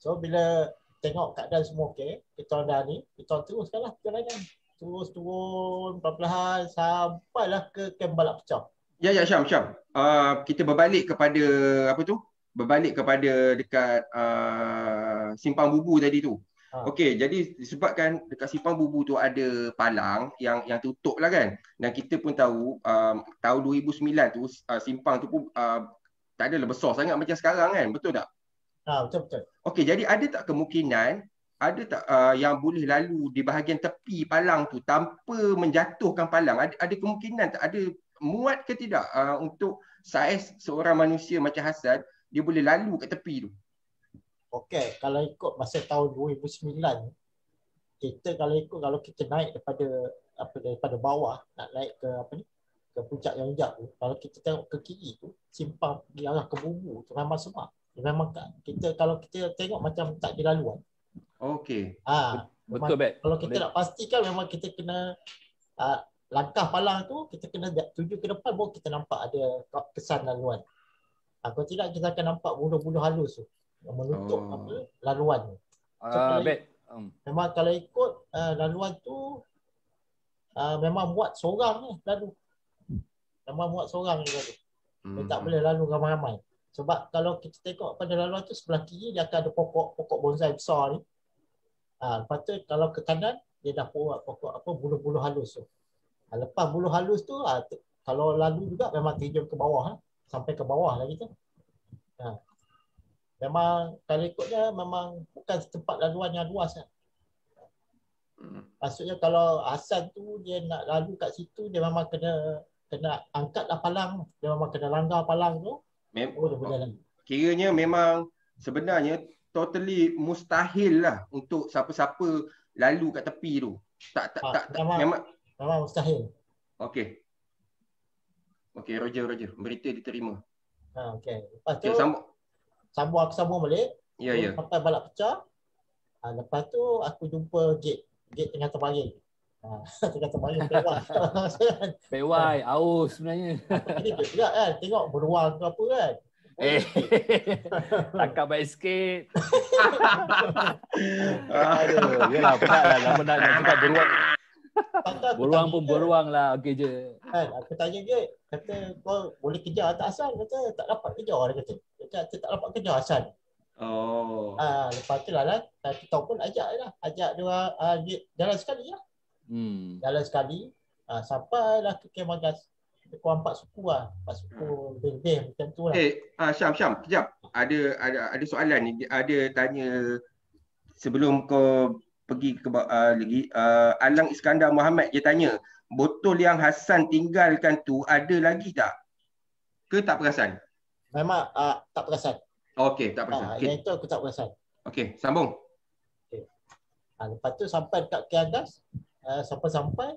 So bila tengok keadaan semua okey, kita dah ni, kita teruskanlah perjalanan terus turun perlahan sampailah ke kem balak pecah. Ya ya Syam Syam. Uh, kita berbalik kepada apa tu? Berbalik kepada dekat uh, simpang bubu tadi tu. Ha. Okey, jadi disebabkan dekat simpang bubu tu ada palang yang yang tutup lah kan. Dan kita pun tahu um, tahun 2009 tu uh, simpang tu pun uh, tak ada besar sangat macam sekarang kan. Betul tak? Ha, betul betul. Okey, jadi ada tak kemungkinan ada tak uh, yang boleh lalu di bahagian tepi palang tu tanpa menjatuhkan palang ada, ada kemungkinan tak ada muat ke tidak uh, untuk saiz seorang manusia macam Hasan dia boleh lalu kat tepi tu okey kalau ikut masa tahun 2009 kita kalau ikut kalau kita naik daripada apa daripada bawah nak naik ke apa ni ke puncak yang jauh tu kalau kita tengok ke kiri tu simpang di arah ke bumbu tu memang semak memang kita kalau kita tengok macam tak ada laluan Okey. Ha. Betul, Bet. Kalau kita Boleh. nak pastikan memang kita kena ha, langkah palang tu, kita kena tuju ke depan baru kita nampak ada kesan laluan. Ha, kalau tidak, kita akan nampak bulu-bulu halus tu yang menutup oh. apa, laluan tu. So, uh, Bet. Um. Memang kalau ikut ha, laluan tu, ha, memang buat seorang ni lalu. Memang buat seorang ni lalu. hmm tak boleh lalu ramai-ramai. Sebab kalau kita tengok pada laluan tu sebelah kiri dia akan ada pokok-pokok bonsai besar ni. Ha, lepas tu kalau ke kanan dia dah buat pokok apa bulu-bulu halus tu. Ha, lepas bulu halus tu ha, kalau lalu juga memang terjun ke bawah ha. sampai ke bawah lagi tu. Ha. Memang kalau ikutnya memang bukan tempat laluan yang luas kan. Maksudnya kalau Hasan tu dia nak lalu kat situ dia memang kena kena angkatlah palang dia memang kena langgar palang tu Mem- oh, kiranya memang sebenarnya totally mustahil lah untuk siapa-siapa lalu kat tepi tu. Tak tak ha, tak, tak memang memang mustahil. Okey. Okey, Roger Roger. Berita diterima. Ha, okey. Lepas tu okay, sambung. sambung aku sambung balik. Ya, yeah, ya. Yeah. Sampai balak pecah. Ha, lepas tu aku jumpa gate. Gate tengah terbalik. Aku [LAUGHS] kata malu Pewai [LAUGHS] eh, Aus sebenarnya Ini dia pula kan Tengok beruang ke apa kan Eh [LAUGHS] Takkan baik sikit Aduh Yelah penat lah Lama nak cakap beruang Beruang pun beruang lah Okay je kan, Aku tanya dia Kata kau boleh kerja tak asal Kata tak dapat kerja Orang kata Kata tak dapat kerja asal Oh. Ah, lepas tu lah lah. Tahu pun ajak lah. Ajak dia uh, jalan sekali lah. Hmm. Jalan sekali uh, sampailah ke Kemagas. Kau empat suku lah. Empat suku lebih-lebih macam tu lah. Eh, hey, uh, ah, Syam, Syam, kejap. Ada ada ada soalan ni. Ada tanya sebelum kau pergi ke uh, lagi. Uh, Alang Iskandar Muhammad dia tanya. Botol yang Hasan tinggalkan tu ada lagi tak? Ke tak perasan? Memang uh, tak perasan. Okey, tak perasan. Uh, okay. Yang itu aku tak perasan. Okey, sambung. Okay. Uh, lepas tu sampai dekat Kiagas, Ah, sampai-sampai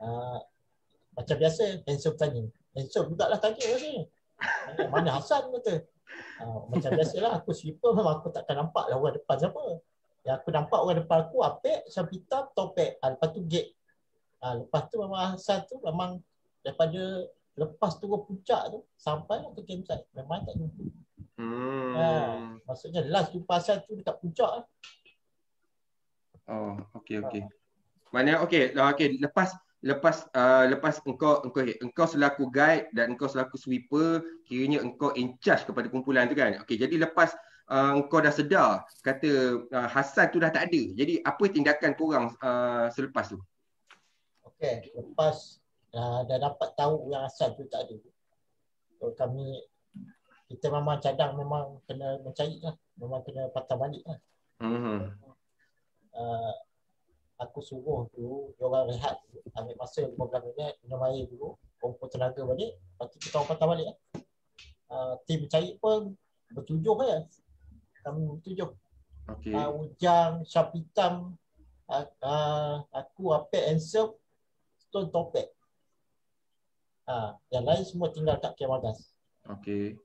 uh, macam biasa handsome tanya. Handsome juga lah tanya rasanya. Mana Hasan kata. Uh, macam biasalah aku sleeper memang aku takkan nampak lah orang depan siapa. Yang aku nampak orang depan aku apek, sampita, topek. Uh, lepas tu gate. Uh, lepas tu memang Hasan tu memang daripada lepas turun puncak tu sampai lah ke campsite. Memang tak jumpa. Hmm. Ha, maksudnya last jumpa Hasan tu dekat puncak lah. Oh, okey okey. Maknanya okey, okay lepas lepas uh, lepas engkau engkau engkau selaku guide dan engkau selaku sweeper, kiranya engkau in charge kepada kumpulan tu kan. Okey, jadi lepas uh, engkau dah sedar kata uh, Hasan tu dah tak ada. Jadi apa tindakan kau orang uh, selepas tu? Okey, lepas uh, dah dapat tahu yang Hasan tu tak ada. So, kami kita memang cadang memang kena mencari lah. Memang kena patah balik lah. Mm-hmm. Uh, aku suruh tu dia orang rehat ambil masa yang program ni minum air dulu kumpul tenaga balik lepas tu kita patah balik eh. uh, tim cari pun bertujuh ya kami bertujuh okay. uh, ah, Ujang, Syaf uh, uh, ah, aku, Apek, Ansel Stone Topek uh, yang lain semua tinggal kat Kiamagas okay.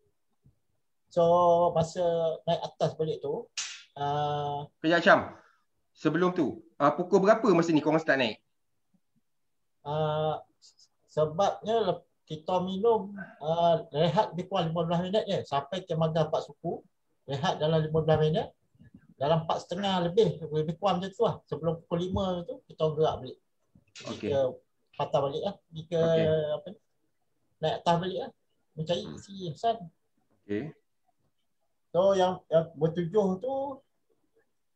so masa naik atas balik tu uh, Kejap Syam, sebelum tu uh, pukul berapa masa ni korang start naik? Uh, sebabnya kita minum uh, rehat lebih kurang 15 minit je sampai ke Maga Pak Suku rehat dalam 15 minit dalam 4 setengah lebih lebih kurang macam tu lah sebelum pukul 5 tu kita gerak balik okay. Kita patah balik lah Kita okay. apa ni naik atas balik lah mencari hmm. si okay. so yang, yang bertujuh tu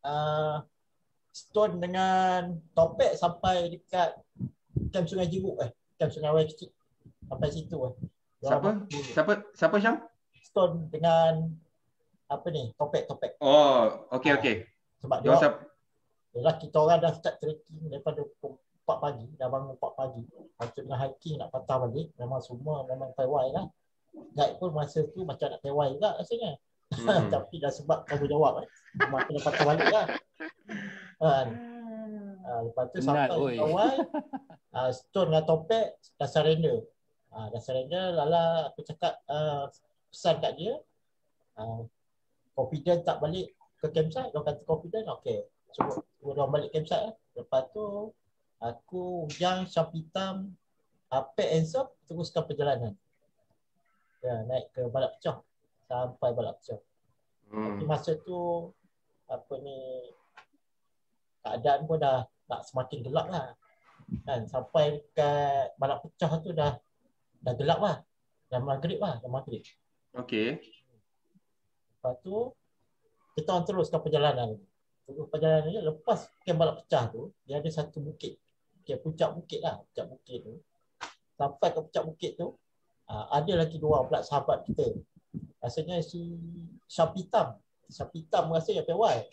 uh, stone dengan topek sampai dekat camp Sungai Jiruk eh. camp Sungai Wai kecil. Sampai situ eh. Siapa? Siapa? Siapa Syam? Stone dengan apa ni? Topek-topek. Oh, okey okey. Sebab dia Yalah kita orang dah start trekking daripada pukul 4 pagi, dah bangun 4 pagi. Macam nak hiking nak patah balik, memang semua memang tewai lah. Guide pun masa tu macam nak tewai juga rasanya. Hmm. [LAUGHS] Tapi dah sebab kamu jawab kan. Eh. Memang kena patah balik lah. [LAUGHS] kan. Ha, lepas tu Penat, sampai oi. awal, [LAUGHS] ha, ah, stone dengan topek dah surrender. Ha, dah surrender, lala aku cakap uh, pesan kat dia, ha, confident tak balik ke campsite, dia kata confident, okay. Cuba, cuba balik campsite lah. Lepas tu, aku ujang syap hitam, uh, and sob, teruskan perjalanan. Ya, naik ke balak pecah. Sampai balak pecah. Hmm. Tapi masa tu, apa ni, keadaan pun dah tak semakin gelap lah. Kan? Sampai ke balap pecah tu dah dah gelap lah. Dah maghrib lah. Dah maghrib. Okey. Lepas tu, kita orang teruskan perjalanan. Terus perjalanan ni, lepas kem balap pecah tu, dia ada satu bukit. Okay, puncak bukit lah. Puncak bukit tu. Sampai ke puncak bukit tu, ah, ada lagi dua orang pula sahabat kita. Rasanya si Sapitam, Sapitam rasa yang pewai.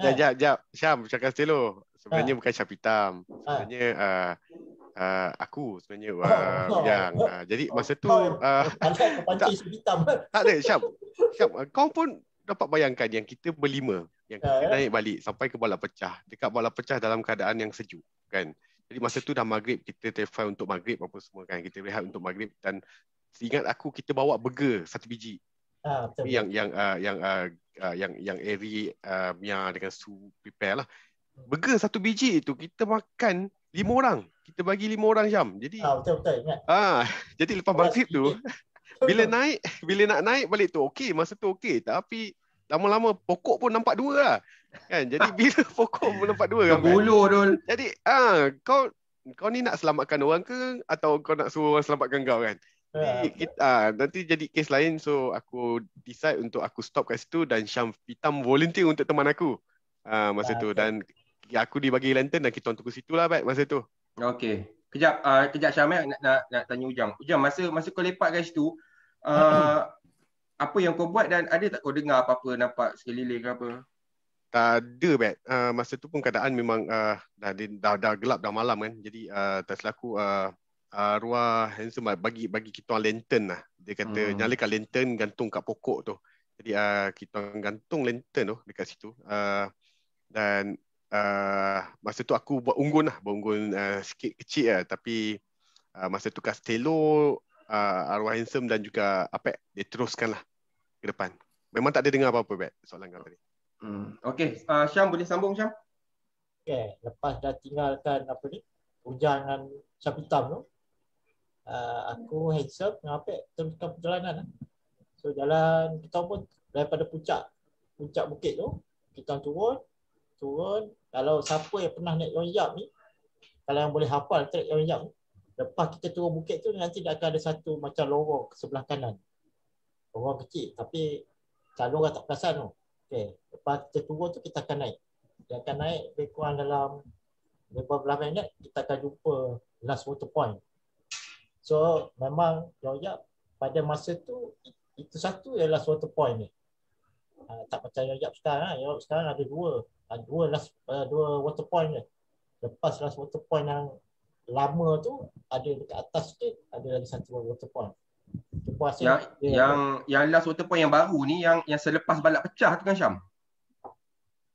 Jap, ah. jap, jap. Syam, cakap stelo. Sebenarnya ha. bukan Syam hitam. Ah. Sebenarnya ha. uh, uh, aku sebenarnya uh, yang. Uh, jadi oh, masa tu... Uh, [LAUGHS] tak, hitam. tak ada, Syam. Syam, uh, kau pun dapat bayangkan yang kita berlima. Yang kita ha. naik balik sampai ke bola pecah. Dekat bola pecah dalam keadaan yang sejuk. kan? Jadi masa tu dah maghrib, kita telefon untuk maghrib apa semua kan. Kita rehat untuk maghrib dan... Ingat aku kita bawa burger satu biji. Ha, yang yang uh, yang uh, uh, yang yang airy uh, mia dengan su prepare lah. Burger satu biji itu kita makan lima orang. Kita bagi lima orang jam. Jadi ah, betul betul ingat. Ah, uh, [LAUGHS] jadi lepas bangkit tu [LAUGHS] bila naik, bila nak naik balik tu okey, masa tu okey tapi lama-lama pokok pun nampak dua lah. Kan? Jadi [LAUGHS] bila pokok pun nampak dua kan. kan? Bulu dul. Jadi ah, uh, kau kau ni nak selamatkan orang ke atau kau nak suruh orang selamatkan kau kan? Yeah. Kita, ah, nanti jadi kes lain so aku decide untuk aku stop kat situ dan Syam Pitam volunteer untuk teman aku ah, masa yeah. tu ah, dan aku dibagi lantern dan kita orang tunggu situ lah baik masa tu Okay, kejap, uh, kejap Syam eh, nak, nak, nak tanya Ujang Ujang masa masa kau lepak kat situ uh, apa yang kau buat dan ada tak kau dengar apa-apa nampak sekeliling ke apa tak ada bet. Uh, masa tu pun keadaan memang uh, dah, dah, dah, gelap dah malam kan. Jadi uh, tak selaku uh, arwah handsome bagi bagi kita orang lantern lah. Dia kata hmm. nyalakan lantern gantung kat pokok tu. Jadi uh, kita orang gantung lantern tu dekat situ. Uh, dan uh, masa tu aku buat unggun lah. Buat unggun uh, sikit kecil lah. Tapi uh, masa tu Castello, uh, arwah handsome dan juga Apek, dia teruskan lah ke depan. Memang tak ada dengar apa-apa, Bet, soalan kau tadi. Hmm. Okay, uh, Syam boleh sambung, Syam? Okay, lepas dah tinggalkan apa ni, hujan dan Syam tu, Uh, aku handsome dengan Apek terus tukar perjalanan So jalan kita pun daripada puncak puncak bukit tu kita turun turun kalau siapa yang pernah naik Yong ni kalau yang boleh hafal trek Yong Yap lepas kita turun bukit tu nanti dia akan ada satu macam lorong ke sebelah kanan lorong kecil tapi kalau orang tak perasan tu okay. lepas kita turun tu kita akan naik dia akan naik lebih kurang dalam beberapa minit kita akan jumpa last water point So memang Yoyak pada masa tu itu satu ialah suatu point ni. Uh, tak macam Yoyak sekarang. Ha. Ah, Yoyak sekarang ada dua. Uh, dua last, uh, dua water point je. Lepas last water point yang lama tu ada dekat atas sikit ada lagi satu water point. Puasa ya, yang dia yang, dia. yang last water point yang baru ni yang yang selepas balak pecah tu kan Syam?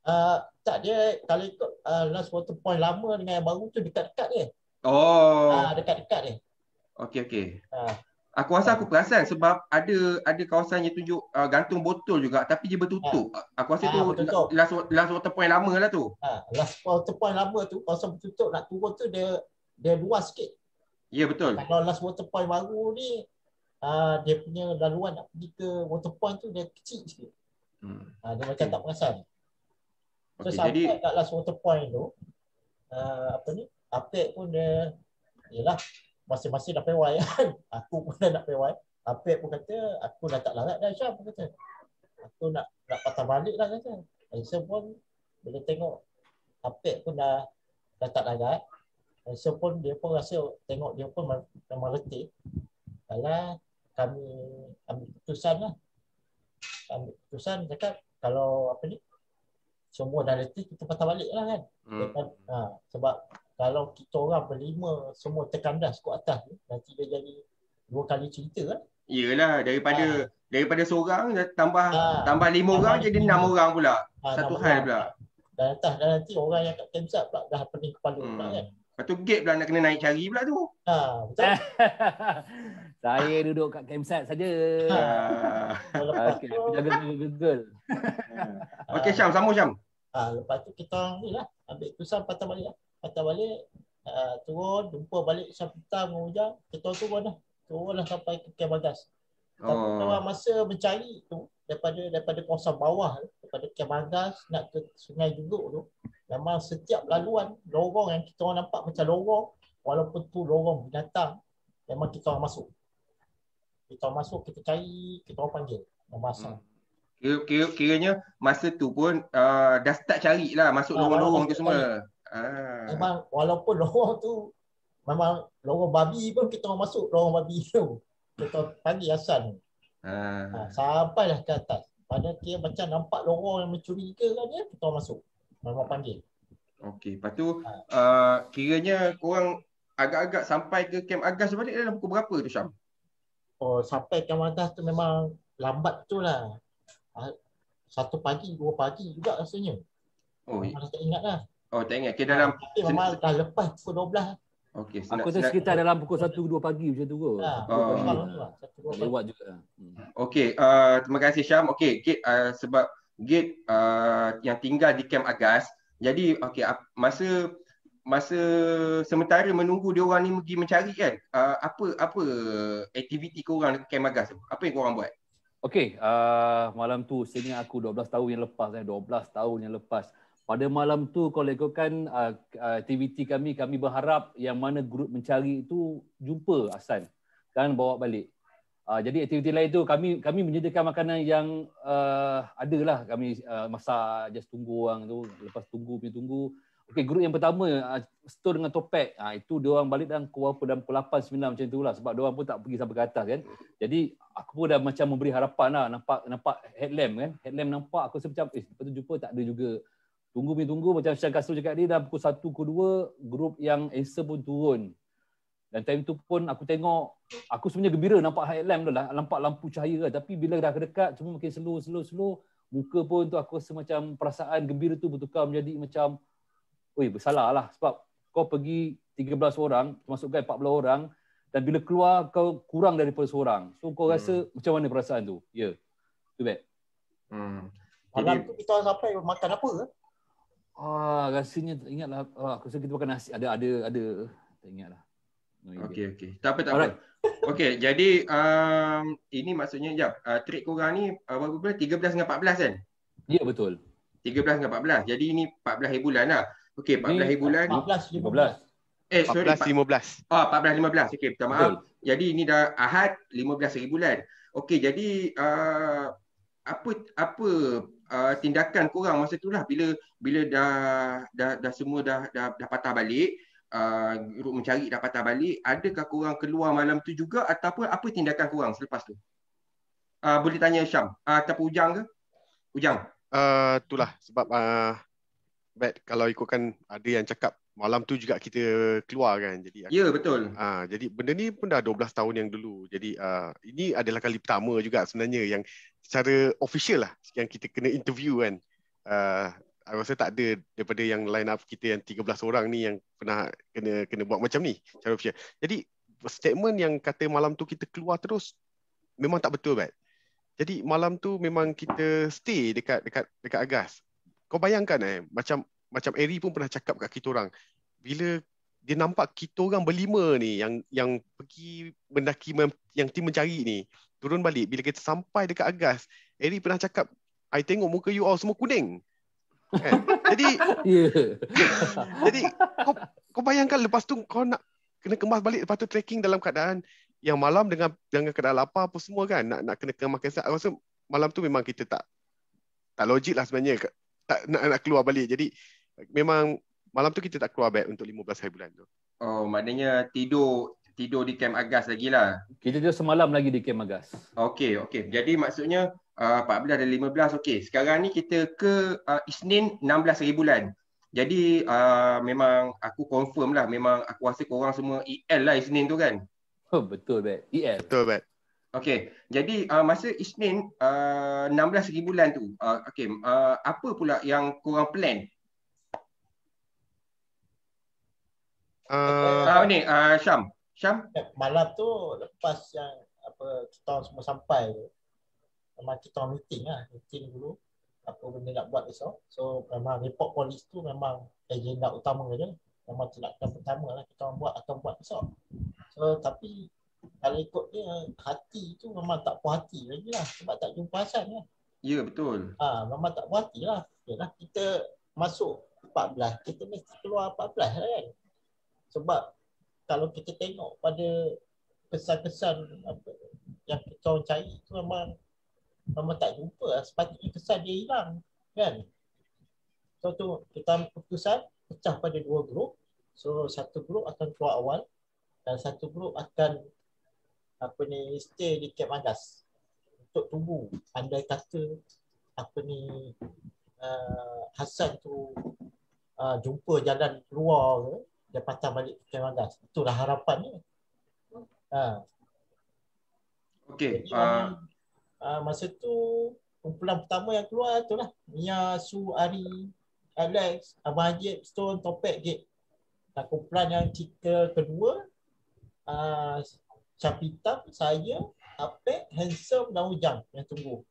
Uh, tak dia kalau ikut uh, last water point lama dengan yang baru tu dekat-dekat dia. Oh. Uh, dekat-dekat dia. Okey okey. Ha. Aku rasa aku perasan sebab ada ada kawasan yang tunjuk uh, gantung botol juga tapi dia bertutup. Ha. Aku rasa ha, tu last, last water point lama lah tu. Ha, last water point lama tu kawasan bertutup nak turun tu dia dia luas sikit. Ya yeah, betul. Kalau last water baru ni uh, dia punya laluan nak pergi ke water point tu dia kecil sikit. Hmm. Uh, dia okay. macam tak perasan. So okay, jadi... kat last water point tu uh, apa ni update pun dia yelah masing-masing dah pewai [LAUGHS] kan. Aku pun dah nak pewai. Tapi aku kata, aku dah tak larat dah Aisyah. Aku kata, aku nak, nak patah balik lah kata. Aisyah pun bila tengok tapi aku dah, dah tak larat. Aisyah pun dia pun rasa tengok dia pun memang letih. Kalau kami ambil keputusan lah. Ambil keputusan kata kalau apa ni, semua dah letih, kita patah balik lah kan. Hmm. Dia kan, ha, sebab kalau kita orang berlima semua terkandas kuat atas nanti dia jadi dua kali cerita kan iyalah daripada ha. daripada seorang tambah ha. tambah lima tambah orang jadi enam orang pula ha, satu hal pula dan atas dan nanti orang yang kat camp pula dah pening kepala hmm. pula kan Lepas tu gate pula nak kena naik cari pula tu. Ha, betul. [LAUGHS] Saya duduk kat campsite saja. Ha. Jaga Google. Okey Syam, sama Syam. Ha, lepas tu kita ni lah. Ambil tusan patah balik lah patah balik uh, turun jumpa balik Syafita dengan Ujang kita turun dah lah sampai ke Kem Bagas oh. Tapi masa mencari tu daripada daripada kawasan bawah daripada Kem Bagas nak ke Sungai Juguk tu memang setiap laluan lorong yang kita orang nampak macam lorong walaupun tu lorong datang memang kita orang masuk kita orang masuk kita cari kita orang panggil memasang hmm. Kira, kira, kiranya masa tu pun uh, dah start cari lah masuk ah, lorong-lorong tu semua. Ah. Memang walaupun lorong tu memang lorong babi pun kita orang masuk lorong babi tu. Kita panggil Hasan. Ah. Ha, sampailah ke atas. Pada kira macam nampak lorong yang mencuri ke kan dia, kita orang masuk. Memang panggil. Okey, lepas tu ha. uh, kiranya korang agak-agak sampai ke camp Agas balik dalam pukul berapa tu Syam? Oh, sampai camp Agas tu memang lambat tu lah. Ah, satu pagi, dua pagi juga rasanya. Oh, Memang tak ingat lah. Oh tak ingat. Okay, ah, dalam ha, Mama dah lepas pukul 12. Okey. Aku tu senang, sekitar dalam pukul 1 2 pagi macam tu ha, kot. Ah, oh. Ha. Lewat juga. Ah. Hmm. Okey, uh, terima kasih Syam. Okey, Git uh, sebab Git uh, yang tinggal di Camp Agas. Jadi okey uh, masa masa sementara menunggu dia orang ni pergi mencari kan. Uh, apa apa aktiviti kau orang dekat Camp Agas Apa yang kau orang buat? Okey, uh, malam tu sebenarnya aku 12 tahun yang lepas kan, eh, 12 tahun yang lepas. Pada malam tu kau lakukan ah, ah, aktiviti kami, kami berharap yang mana grup mencari itu jumpa Hasan dan bawa balik. Ah, jadi aktiviti lain tu kami kami menyediakan makanan yang uh, ada lah kami uh, masa just tunggu orang tu lepas tunggu punya tunggu. Okay grup yang pertama uh, store dengan topek uh, itu dia orang balik dalam kuah pun dalam 8 9 macam itulah sebab dia orang pun tak pergi sampai ke atas kan. Jadi aku pun dah macam memberi harapan lah nampak nampak headlamp kan headlamp nampak aku rasa macam eh lepas tu jumpa tak ada juga tunggu punya tunggu macam Syah Kasru cakap dia dah pukul 1 ke 2 grup yang Acer pun turun dan time tu pun aku tengok aku sebenarnya gembira nampak headlamp tu lah nampak lampu cahaya lah. tapi bila dah dekat semua makin slow slow slow muka pun tu aku rasa macam perasaan gembira tu bertukar menjadi macam oi bersalah lah sebab kau pergi 13 orang termasukkan 14 orang dan bila keluar kau kurang daripada seorang so kau rasa hmm. macam mana perasaan tu ya yeah. tu bet hmm Malam tu kita sampai makan apa? Ah, rasanya tak ingatlah. Ah, aku rasa kita makan nasi. Ada, ada, ada. Tak ingatlah. No okey. okay. Tak apa, tak apa. Alright. [LAUGHS] jadi um, ini maksudnya, jap. Uh, trik kau ni, uh, berapa 13 dengan 14 kan? Ya, yeah, betul. 13 dengan 14. Jadi ini 14 hari bulan lah. Okay, 14 ini, hari bulan. 14, 15. Eh, sorry. 14, 15. Oh, 14, 15. Okay, minta maaf. Betul. Jadi ini dah Ahad, 15 hari bulan. Okey jadi uh, apa apa uh, tindakan kurang masa itulah bila bila dah dah dah semua dah dah, dah patah balik uh, mencari dah patah balik adakah kurang keluar malam tu juga ataupun apa tindakan kurang selepas tu uh, boleh tanya Syam uh, ataupun Ujang ke Ujang uh, itulah sebab uh, bet kalau ikutkan ada yang cakap malam tu juga kita keluar kan jadi ya yeah, betul ha, jadi benda ni pun dah 12 tahun yang dulu jadi uh, ini adalah kali pertama juga sebenarnya yang secara official lah yang kita kena interview kan uh, I rasa tak ada daripada yang line up kita yang 13 orang ni yang pernah kena kena buat macam ni secara official jadi statement yang kata malam tu kita keluar terus memang tak betul bet jadi malam tu memang kita stay dekat dekat dekat Agas kau bayangkan eh macam macam Eri pun pernah cakap kat kita orang bila dia nampak kita orang berlima ni yang yang pergi mendaki yang tim mencari ni turun balik bila kita sampai dekat Agas Eri pernah cakap I tengok muka you all semua kuning kan? jadi ya. [LAUGHS] jadi kau, kau bayangkan lepas tu kau nak kena kemas balik lepas tu trekking dalam keadaan yang malam dengan dengan keadaan lapar apa semua kan nak nak kena kena makan sehat rasa malam tu memang kita tak tak logik lah sebenarnya tak nak nak keluar balik jadi memang malam tu kita tak keluar bed untuk 15 hari bulan tu. Oh, maknanya tidur tidur di camp Agas lagi lah. Kita tidur semalam lagi di camp Agas. Okay, okay. Jadi maksudnya uh, 14 dan 15, okey. Sekarang ni kita ke uh, Isnin 16 hari bulan. Jadi uh, memang aku confirm lah, memang aku rasa korang semua EL lah Isnin tu kan? Oh, betul, Bet. EL. Betul, Bet. Okey, jadi uh, masa Isnin uh, 16 ribu bulan tu, uh, okey, uh, apa pula yang korang plan Eh, ah uh, ni ah uh, Syam. Syam. Eh, malam tu lepas yang apa kita semua sampai tu. Memang kita meeting lah, meeting dulu apa benda nak buat esok. So memang report polis tu memang agenda utama dia. Memang tindakan pertama lah kita buat akan buat esok. So tapi kalau ikut dia hati tu memang tak puas hati lagi lah sebab tak jumpa Hasan lah. Kan. Ya yeah, betul. Ha, memang tak puas hati lah. kita masuk 14, kita mesti keluar 14 lah kan sebab kalau kita tengok pada kesan-kesan apa yang kita orang cari tu memang memang tak jumpa lah. sepatutnya kesan dia hilang kan so tu kita ambil keputusan pecah pada dua grup so satu grup akan keluar awal dan satu grup akan apa ni stay di camp Andas untuk tunggu andai kata apa ni uh, Hasan tu uh, jumpa jalan keluar ke dia patah balik ke Kemagas. Itulah harapan ni. Ha. Okey. Uh... Uh, masa tu kumpulan pertama yang keluar tu lah. Mia, Su, Ari, Alex, Abang Haji, Stone, Topek, Gate. Dan kumpulan yang cerita kedua, uh, ah, Capitan, saya, Apek, Handsome dan Ujang yang tunggu.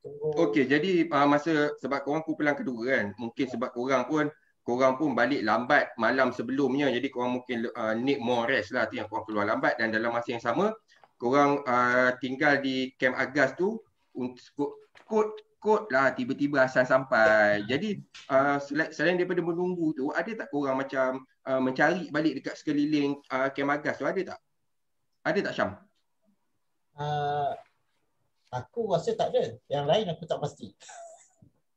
tunggu. Okey, jadi uh, masa sebab korang kumpulan kedua kan, mungkin sebab korang pun korang pun balik lambat malam sebelumnya jadi korang mungkin uh, need more rest lah tu yang korang keluar lambat dan dalam masa yang sama korang uh, tinggal di camp Agas tu untuk kot kot lah tiba-tiba Hassan sampai. Jadi uh, selain, selain daripada menunggu tu ada tak korang macam uh, mencari balik dekat sekeliling uh, camp Agas tu ada tak? Ada tak Syam? Uh, aku rasa tak ada. Yang lain aku tak pasti.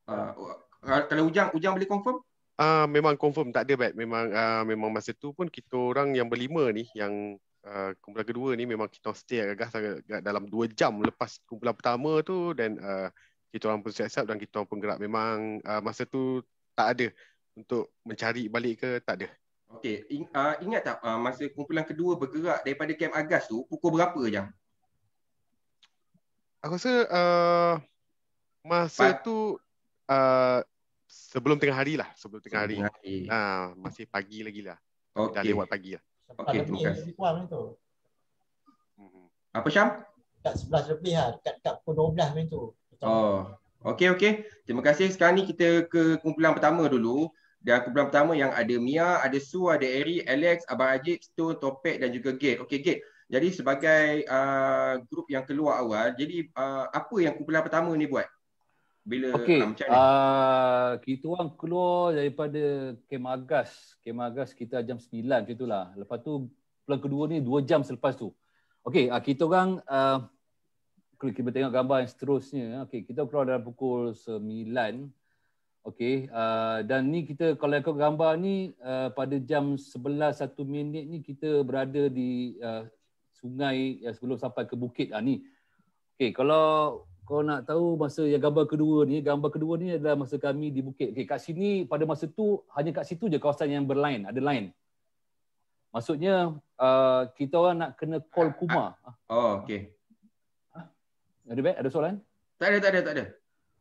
Uh, kalau Ujang, Ujang boleh confirm? Uh, memang confirm tak ada bet. Memang uh, memang masa tu pun kita orang yang berlima ni yang uh, kumpulan kedua ni memang kita stay agak-agak agak dalam 2 jam lepas kumpulan pertama tu dan uh, kita orang pun siap-siap dan kita orang pun gerak memang uh, masa tu tak ada untuk mencari balik ke tak ada. Okey, In, uh, ingat tak uh, masa kumpulan kedua bergerak daripada camp Agas tu pukul berapa jam? Aku rasa uh, masa Pat. tu uh, sebelum tengah hari lah. Sebelum tengah hari. Ha, masih pagi lagi lah. Okay. Dah lewat pagi lah. Okey, terima kasih. Apa Syam? Dekat sebelah lebih lah. Dekat, dekat pukul 12 macam tu. Oh. Okey, okey. Terima kasih. Sekarang ni kita ke kumpulan pertama dulu. Dan kumpulan pertama yang ada Mia, ada Su, ada Eri, Alex, Abang Ajib, Stone, Topek dan juga Gate. Okey, Gate. Jadi sebagai uh, grup yang keluar awal, jadi uh, apa yang kumpulan pertama ni buat? Bila okay. ah, macam ni? Uh, kita orang keluar daripada Kemagas. Kemagas kita jam 9 macam lah. Lepas tu pulang kedua ni 2 jam selepas tu. Okey, ah, kita orang uh, kita tengok gambar yang seterusnya. Okey, kita keluar dalam pukul 9. Okey, uh, dan ni kita kalau ikut gambar ni uh, pada jam satu minit ni kita berada di uh, sungai yang sebelum sampai ke bukit ah, ni. Okey, kalau kau nak tahu masa yang gambar kedua ni, gambar kedua ni adalah masa kami di bukit. Okey, kat sini pada masa tu hanya kat situ je kawasan yang berline, ada line. Maksudnya uh, kita orang nak kena call Kuma. Oh, okey. Ada baik, ada soalan? Tak ada, tak ada, tak ada.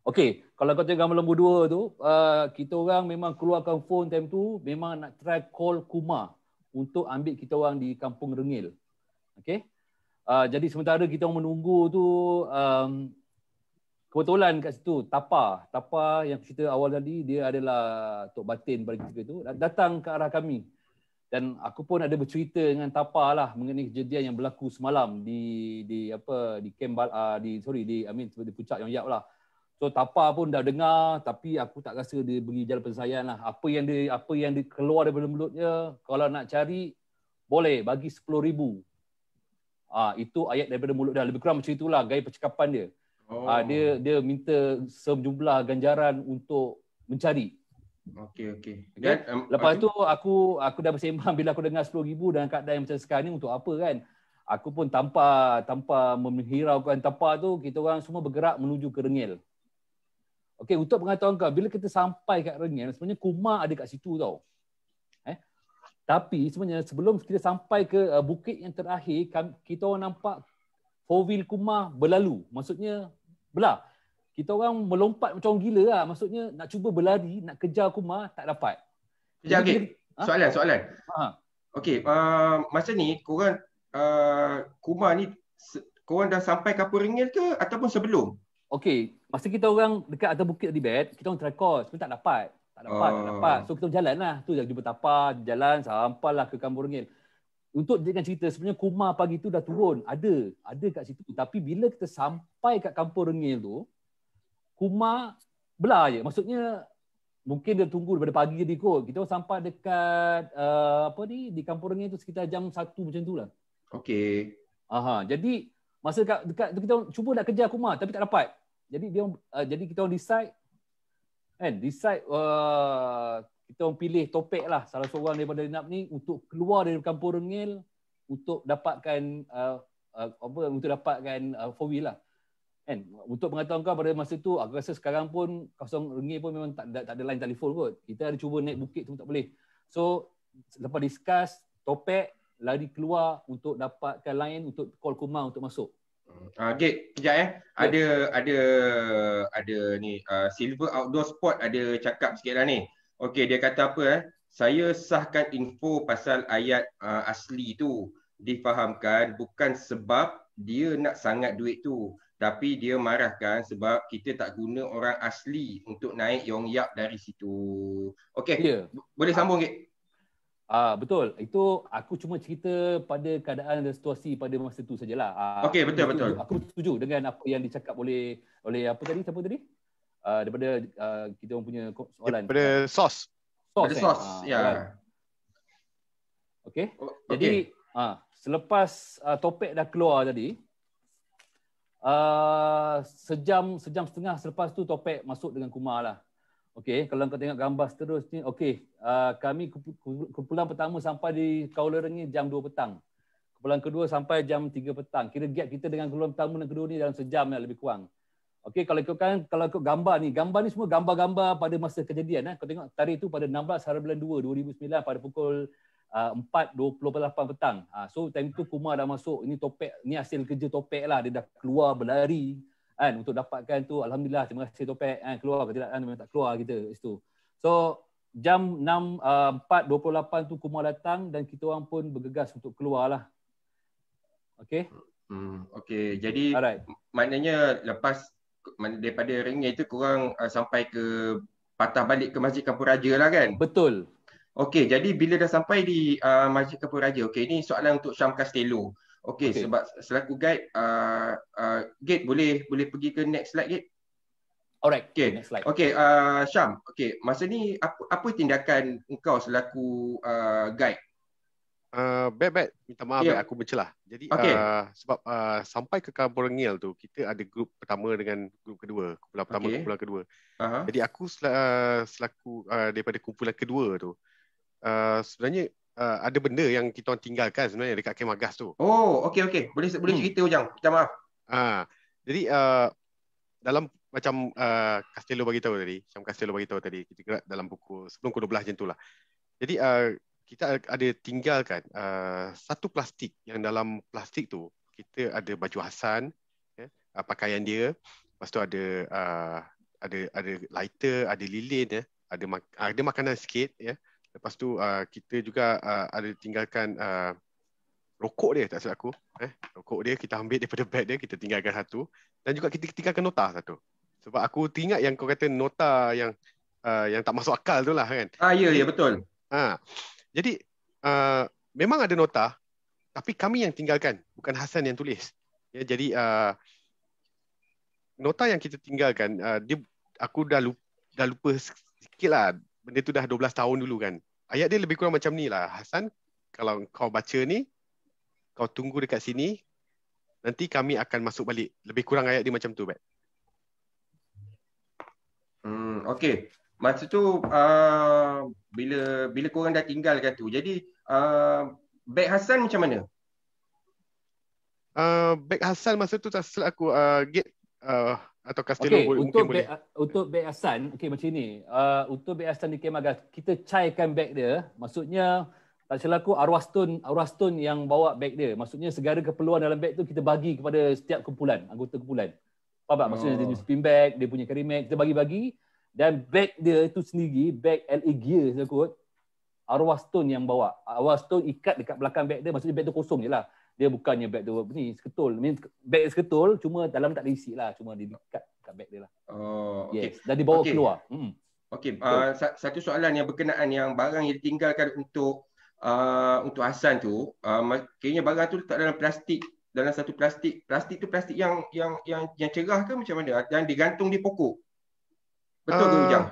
Okey, kalau kau tengok gambar lembu dua tu, uh, kita orang memang keluarkan phone time tu memang nak try call Kuma untuk ambil kita orang di Kampung Rengil. Okey. Uh, jadi sementara kita menunggu tu um, kebetulan kat situ tapa tapa yang cerita awal tadi dia adalah tok batin bagi kita tu datang ke arah kami dan aku pun ada bercerita dengan tapa lah mengenai kejadian yang berlaku semalam di di apa di kembal uh, ah, di sorry di I mean di puncak yang yap lah so tapa pun dah dengar tapi aku tak rasa dia beri jalan penyelesaian lah apa yang dia apa yang dia keluar daripada mulutnya kalau nak cari boleh bagi 10000 ah itu ayat daripada mulut dia lebih kurang macam itulah gaya percakapan dia Ah, oh. Uh, dia dia minta sejumlah ganjaran untuk mencari. Okey okey. Dan okay. um, lepas okay. tu aku aku dah bersembang bila aku dengar 10000 dan keadaan yang macam sekarang ni untuk apa kan? Aku pun tanpa tanpa menghiraukan tempat tu kita orang semua bergerak menuju ke Rengil. Okey untuk pengetahuan kau bila kita sampai kat Rengil sebenarnya kuma ada kat situ tau. Eh. Tapi sebenarnya sebelum kita sampai ke eh, bukit yang terakhir kita orang nampak four wheel Kumar berlalu. Maksudnya belah. Kita orang melompat macam orang gila lah. Maksudnya nak cuba berlari, nak kejar kuma tak dapat. Sekejap, okay. Ha? Soalan, soalan. Ha. Okay, uh, masa ni korang, uh, kuma ni, korang dah sampai kapur ringil ke ataupun sebelum? Okay, masa kita orang dekat atas bukit di bed, kita orang try call, tapi tak dapat. Tak dapat, uh. tak ah. dapat. So kita jalan lah. Tu jumpa tapa, jalan sampai lah ke Kapur ringil untuk dengan cerita sebenarnya kuma pagi tu dah turun ada ada kat situ tapi bila kita sampai kat kampung Rengil tu Kumar belah je maksudnya mungkin dia tunggu daripada pagi tadi kot kita sampai dekat uh, apa ni di kampung Rengil tu sekitar jam 1 macam tu lah okey aha jadi masa dekat, dekat kita cuba nak kejar kuma, tapi tak dapat jadi dia uh, jadi kita orang decide kan decide uh, kita orang pilih topik lah salah seorang daripada Linap ni untuk keluar dari kampung Rengil untuk dapatkan uh, uh, apa untuk dapatkan uh, four wheel lah. Kan? Untuk mengatakan kau pada masa tu aku rasa sekarang pun kosong Rengil pun memang tak ada, tak ada line telefon kot. Kita ada cuba naik bukit tu tak boleh. So lepas discuss topik lari keluar untuk dapatkan line untuk call Kumar untuk masuk. Hmm. Ah uh, Gek, kejap eh. Yes. Ya. Ada ada ada ni uh, Silver Outdoor sport ada cakap sikitlah ni. Okey dia kata apa eh? Saya sahkan info pasal ayat uh, asli tu difahamkan bukan sebab dia nak sangat duit tu tapi dia marahkan sebab kita tak guna orang asli untuk naik Yong Yap dari situ. Okey. Yeah. Boleh sambung ke? Ah uh, betul. Itu aku cuma cerita pada keadaan dan situasi pada masa tu sajalah. Uh, Okey betul betul. Aku setuju dengan apa yang dicakap oleh oleh apa tadi siapa tadi? uh, daripada uh, kita orang punya soalan. Daripada sos. Sos. Daripada sos. Eh? Ah, ya. Yeah. Okey. Oh, okay. Jadi uh, selepas uh, topik dah keluar tadi uh, sejam sejam setengah selepas tu topik masuk dengan Kumar lah. Okey, kalau kau tengok gambar seterusnya, okey, uh, kami kumpulan pertama sampai di Kuala ni jam 2 petang. Kumpulan kedua sampai jam 3 petang. Kira gap kita dengan kumpulan pertama dan kedua ni dalam sejam lah lebih kurang. Okey kalau ikutkan kalau ikut gambar ni, gambar ni semua gambar-gambar pada masa kejadian eh. Kau tengok tarikh tu pada 16 hari bulan 2 2009 pada pukul ah, uh, 4.28 petang. Uh, so time tu Kumar dah masuk, ini topek, ni hasil kerja topek lah. Dia dah keluar berlari kan untuk dapatkan tu alhamdulillah terima kasih topek kan keluar ke tidak kan memang tak keluar kita situ. So jam 6 uh, 4.28 tu Kumar datang dan kita orang pun bergegas untuk keluar lah. Okey. Hmm, okay. Jadi Alright. maknanya lepas daripada Rengi tu kurang uh, sampai ke patah balik ke Masjid Kampung Raja lah kan? Betul. Okey, jadi bila dah sampai di uh, Masjid Kampung Raja, okey ni soalan untuk Syam Castello. Okey, okay. sebab selaku guide, uh, uh, gate boleh boleh pergi ke next slide gate? Alright, okay. next slide. Okey, uh, Syam, okey, masa ni apa, apa tindakan engkau selaku uh, guide Bet, eh, bet. Minta maaf, yeah. bet. Aku mencelah. Jadi, okay. uh, eh, sebab uh, sampai ke Kampung Ngil tu, kita ada grup pertama dengan grup kedua. Kumpulan pertama okay. kumpulan kedua. Uh-huh. Jadi, aku sel- selaku uh, daripada kumpulan kedua tu, uh, sebenarnya uh, ada benda yang kita orang tinggalkan sebenarnya dekat Kem Agas tu. Oh, okey, okey. Boleh boleh hmm. cerita, Ujang. Minta maaf. Uh, jadi, uh, dalam macam uh, Castello bagi tahu tadi, macam Castello bagi tahu tadi, kita gerak dalam pukul sebelum pukul 12 macam tu lah. Jadi, uh, kita ada tinggalkan uh, satu plastik yang dalam plastik tu kita ada baju Hasan ya, uh, pakaian dia lepas tu ada uh, ada ada lighter ada lilin ya ada mak- uh, ada makanan sikit ya lepas tu uh, kita juga uh, ada tinggalkan uh, rokok dia tak silap aku eh rokok dia kita ambil daripada beg dia kita tinggalkan satu dan juga kita tinggalkan nota satu sebab aku teringat yang kau kata nota yang uh, yang tak masuk akal tu lah kan ah ya ya betul ha jadi uh, memang ada nota, tapi kami yang tinggalkan, bukan Hasan yang tulis. Ya, jadi uh, nota yang kita tinggalkan, uh, dia, aku dah lupa, dah lupa sikit lah, benda tu dah 12 tahun dulu kan. Ayat dia lebih kurang macam ni lah, Hasan, kalau kau baca ni, kau tunggu dekat sini, nanti kami akan masuk balik. Lebih kurang ayat dia macam tu, Bet. Hmm, okay masa tu uh, bila bila korang dah kat tu jadi uh, ah, Beg Hassan macam mana? Uh, ah, Beg Hassan masa tu tak silap aku uh, gate uh, atau Castello okay, boleh, untuk Beg, boleh. untuk Beg Hassan okay, macam ni uh, untuk Beg Hasan, di Kemaga kita caikan beg dia maksudnya tak silap aku arwah stone, arwah stone yang bawa beg dia maksudnya segala keperluan dalam beg tu kita bagi kepada setiap kumpulan anggota kumpulan Faham tak? Maksudnya oh. dia punya spin bag, dia punya carry mag, kita bagi-bagi. Dan bag dia tu sendiri, bag LA gear saya kot, arwah stone yang bawa. Arwah stone ikat dekat belakang bag dia, maksudnya bag tu kosong je lah. Dia bukannya bag tu ni, seketul. I mean, bag seketul, cuma dalam tak ada isi lah. Cuma dia ikat dekat bag dia lah. Oh, yes. Okay. Dan dia bawa okay. keluar. Hmm. Okay, uh, ah, satu soalan yang berkenaan yang barang yang ditinggalkan untuk uh, untuk Hasan tu, uh, kayaknya barang tu letak dalam plastik dalam satu plastik plastik tu plastik yang yang yang yang cerah ke macam mana dan digantung di pokok Betul uh, ah. ke hujang?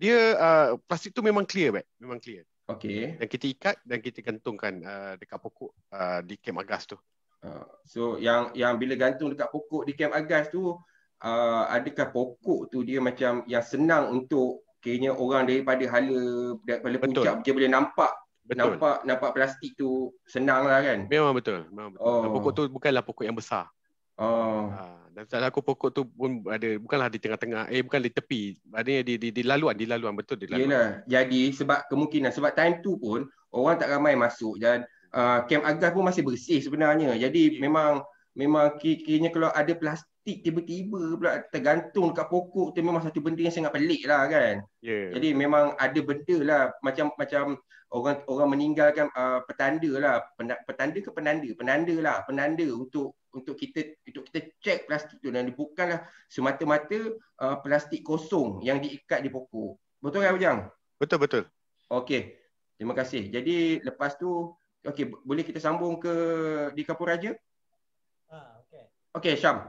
Dia uh, plastik tu memang clear, Pak. Memang clear. Okey. Dan kita ikat dan kita gantungkan uh, dekat pokok uh, di camp agas tu. Uh, so yang yang bila gantung dekat pokok di camp agas tu, uh, adakah pokok tu dia macam yang senang untuk kayaknya orang daripada hala daripada betul. puncak dia boleh nampak betul. nampak nampak plastik tu senang lah kan. Memang betul. Memang betul. Oh. Dan pokok tu bukanlah pokok yang besar. Oh. Uh dan salah aku pokok tu pun ada bukanlah di tengah-tengah eh bukan di tepi ada di, di di laluan di laluan betul di laluan yeah, jadi sebab kemungkinan sebab time tu pun orang tak ramai masuk dan uh, camp agas pun masih bersih sebenarnya jadi yeah. memang memang kiranya kalau ada plastik tiba-tiba pula tergantung dekat pokok tu memang satu benda yang sangat pelik lah kan yeah. jadi memang ada benda lah macam macam orang orang meninggalkan uh, petanda lah petanda ke penanda penanda lah penanda untuk untuk kita untuk kita cek plastik tu dan bukanlah semata-mata uh, plastik kosong yang diikat di pokok. Betul tak, kan, Ujang? Betul betul. Okey. Terima kasih. Jadi lepas tu okey boleh kita sambung ke di kapur Kapuraja? Ha ah, okey. Okey Syam.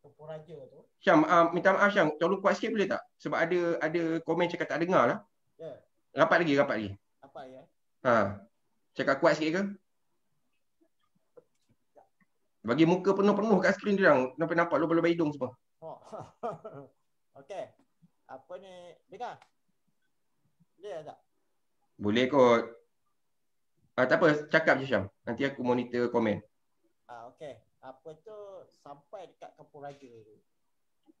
Kapuraja tu. Syam uh, minta maaf Syam tolong kuat sikit boleh tak? Sebab ada ada komen cakap tak dengar lah. Ya. Yeah. Rapat lagi rapat lagi. Rapat ya. Ha. Cakap kuat sikit ke? Bagi muka penuh-penuh kat skrin dia orang. Nampak nampak lubang-lubang hidung semua. Oh. [LAUGHS] Okey. Apa ni? Dengar. Boleh tak? Boleh kot. Ah, tak apa, cakap je Syam. Nanti aku monitor komen. Ah, Okey. Apa tu sampai dekat Kampung Raja tu.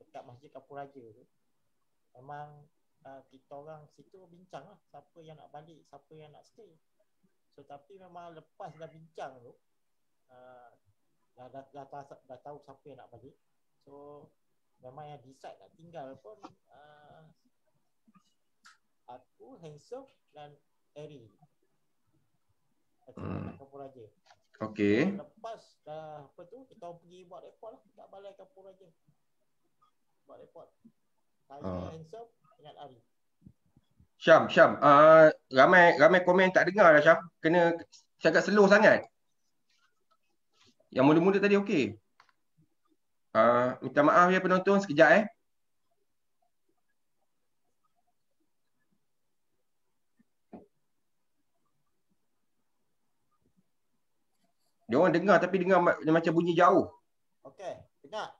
Dekat Masjid Kampung Raja tu. Memang uh, kita orang situ bincang lah. Siapa yang nak balik, siapa yang nak stay. So tapi memang lepas dah bincang tu, uh, dah, dah, dah, dah, dah tahu siapa yang nak balik So memang yang decide nak tinggal pun uh, Aku, Hansel dan Eri Aku hmm. nak raja Okay Lepas dah apa tu, kita pergi buat report lah Kita balai kampung raja Buat report Saya, uh. Hansel dengan Ari Syam, Syam, uh, ramai ramai komen tak dengar lah Syam. Kena saya agak slow sangat. Yang mula-mula tadi okey. Uh, minta maaf ya penonton sekejap eh. Dia orang dengar tapi dengar dia macam bunyi jauh. Okey, dengar.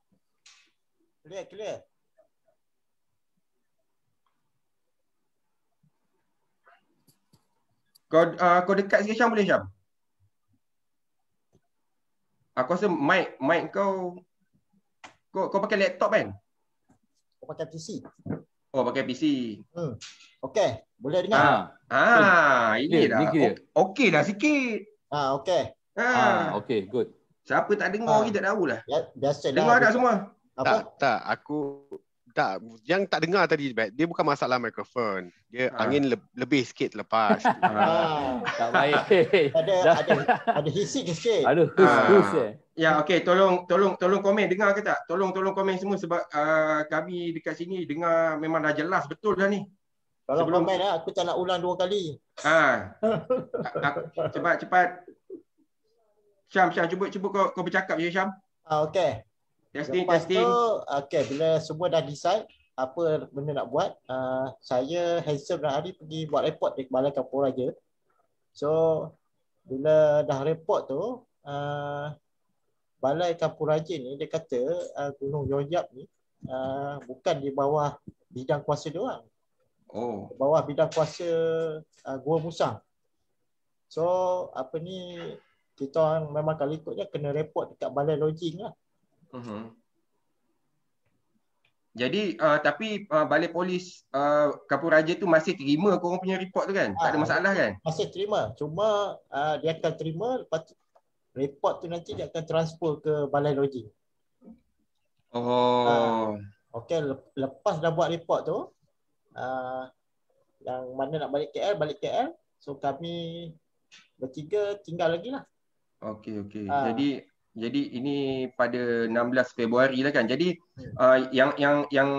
Clear, clear. Kau, uh, kau dekat sikit Syam boleh Syam? Aku rasa mic mic kau kau kau pakai laptop kan? Kau pakai PC. Oh pakai PC. Hmm. Okey, boleh dengar. Ha. Ah, ha, ah, okay. ini dah. Okey okay dah sikit. Ha, okey. Ha, ha okey, good. Siapa tak dengar ha. kita tahulah. Ya, biasa dah. Dengar tak semua? Apa? Tak, tak. Aku tak yang tak dengar tadi Bet, dia bukan masalah mikrofon. Dia ha. angin le- lebih sikit lepas. [LAUGHS] Ha. Ah, tak baik. [LAUGHS] ada ada ada hisik sikit. Aduh, ah. hus, ha. eh. Ya, okey, tolong tolong tolong komen dengar ke tak? Tolong tolong komen semua sebab uh, kami dekat sini dengar memang dah jelas betul dah ni. Kalau Sebelum... komen aku tak nak ulang dua kali. Ha. cepat cepat. Syam, Syam, cuba cuba kau kau bercakap je Syam. Ah, okey. Testing, Lepas testing. Tu, okay, bila semua dah decide apa benda nak buat, uh, saya handsome dan Hari pergi buat report di Kepala Kampung Raja. So, bila dah report tu, uh, Balai Kampung Raja ni dia kata uh, Gunung Yoyap ni uh, bukan di bawah bidang kuasa dia orang. Oh. Di bawah bidang kuasa uh, Gua Musang. So apa ni kita memang kali ikutnya kena report dekat balai lojing lah. Uh-huh. Jadi uh, tapi uh, balai polis uh, Kapur Raja tu masih terima korang punya report tu kan? Ha, tak ada ah, masalah kan? Masih terima. Cuma uh, dia akan terima lepas report tu nanti dia akan transfer ke balai Logi. Oh. Uh, Okey lepas dah buat report tu uh, yang mana nak balik KL balik KL so kami bertiga tinggal lagi lah. Okey okey. Uh, Jadi jadi ini pada 16 Februari lah kan. Jadi yeah. Hmm. uh, yang yang yang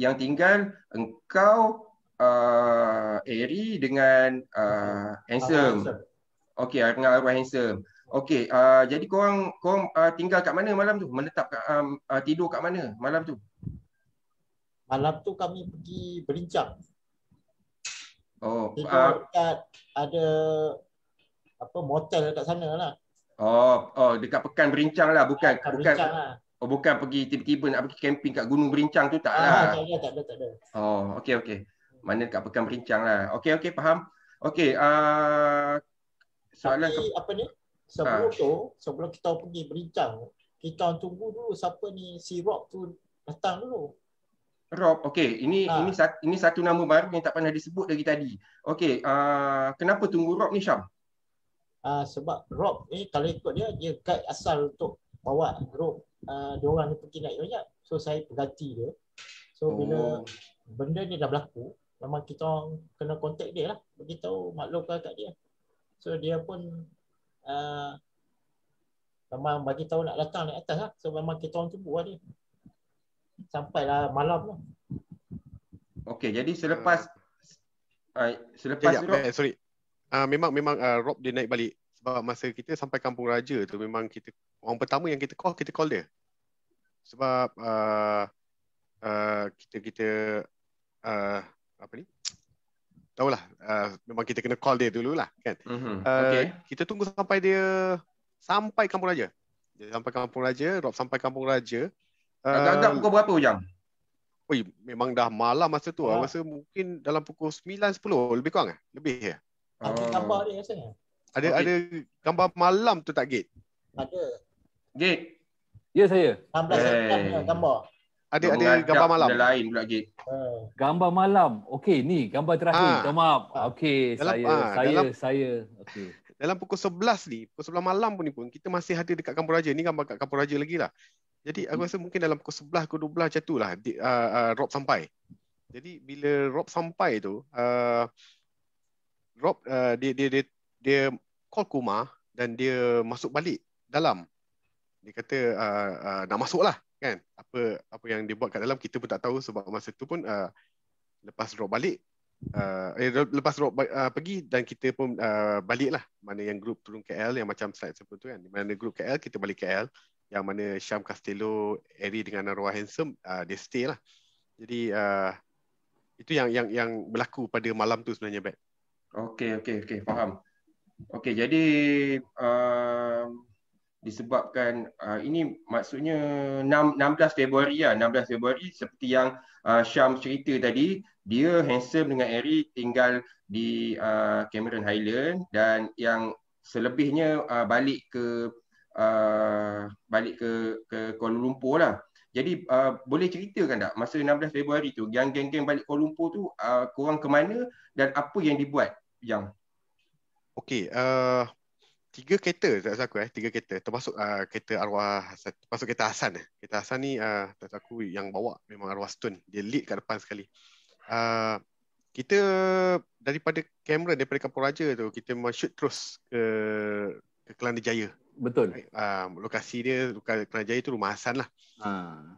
yang tinggal engkau uh, Eri dengan uh, Handsome. Okey, dengan Arwah Hansel. Okey, uh, jadi korang, korang uh, tinggal kat mana malam tu? Menetap kat, um, uh, tidur kat mana malam tu? Malam tu kami pergi berincang. Oh, tidur uh, dekat ada apa motel dekat sana lah. Oh, oh dekat pekan berincang lah bukan ya, bukan lah. Oh bukan pergi tiba-tiba nak pergi camping kat Gunung Berincang tu tak ah, lah. Tak ada, tak ada, tak ada. Oh, okey okey. Mana dekat pekan berincang lah. Okey okey faham. Okey, uh, soalan Tapi, apa ni? Sebelum ah. tu, sebelum kita pergi berincang, kita tunggu dulu siapa ni si Rob tu datang dulu. Rob, okey. Ini ha. ini satu ini satu nama baru yang tak pernah disebut lagi tadi. Okey, uh, kenapa tunggu Rob ni Syam? uh, sebab rock ni eh, kalau ikut dia dia guide asal untuk bawa group uh, ah, dia orang ni pergi naik banyak so saya pengganti dia so bila oh. benda ni dah berlaku memang kita orang kena contact dia lah bagi tahu maklumkan kat dia so dia pun uh, memang bagi tahu nak datang naik atas lah so memang kita orang cuba lah dia sampailah malam tu Okey, jadi selepas uh, selepas jap, jap, rock, eh, sorry uh, memang memang uh, Rob dia naik balik sebab masa kita sampai kampung raja tu memang kita orang pertama yang kita call kita call dia sebab uh, uh, kita kita uh, apa ni tahulah uh, memang kita kena call dia dululah kan mm-hmm. uh, okay. kita tunggu sampai dia sampai kampung raja dia sampai kampung raja Rob sampai kampung raja agak-agak pukul berapa jam Oi, memang dah malam masa tu. Ha. Masa mungkin dalam pukul 9 10 lebih kurang eh? Lebih ya. Ada ah. gambar dia rasanya. Ada okay. ada gambar malam tu tak git? Ada. Git. Ya saya. 16 hey. Eh. gambar. Ada ada gambar malam. Ada lain pula git. Uh. Gambar malam. Okey ni gambar terakhir. Ha. Tak maaf. Okey saya ha, saya dalam, saya. Okey. Dalam pukul 11 ni, pukul 11 malam pun ni pun kita masih ada dekat Kampung Raja. Ni gambar kat Kampung Raja lagi lah. Jadi aku rasa mungkin dalam pukul 11 ke 12 macam tu lah uh, uh, Rob sampai. Jadi bila Rob sampai tu, uh, Rob uh, dia, dia dia dia call Kuma dan dia masuk balik dalam. Dia kata uh, uh, nak masuklah kan. Apa apa yang dia buat kat dalam kita pun tak tahu sebab masa tu pun uh, lepas Rob balik uh, eh, lepas Rob uh, pergi dan kita pun uh, lah mana yang group turun KL yang macam slide seperti tu kan. Mana group KL kita balik KL yang mana Syam Castello, Eri dengan Arwah Handsome uh, dia stay lah. Jadi uh, itu yang yang yang berlaku pada malam tu sebenarnya Bet. Okey, okey, okey, faham. Okey, jadi uh, disebabkan uh, ini maksudnya 6, 16 Februari ya, lah. 16 Februari seperti yang uh, Syam cerita tadi, dia handsome dengan Eri tinggal di uh, Cameron Highland dan yang selebihnya uh, balik ke uh, balik ke ke Kuala Lumpur lah. Jadi uh, boleh ceritakan tak masa 16 Februari tu geng-geng balik Kuala Lumpur tu uh, kurang ke mana dan apa yang dibuat yang Okey, uh, tiga kereta tak aku eh, tiga kereta termasuk uh, kereta arwah termasuk kereta Hasan eh. Kereta Hasan ni uh, tak aku yang bawa memang arwah Stone, dia lead kat depan sekali. Uh, kita daripada kamera daripada Kampung Raja tu kita memang shoot terus ke ke Kelantan Jaya Betul. Uh, lokasi dia Kelana Jaya tu rumah Hasan lah. Ha.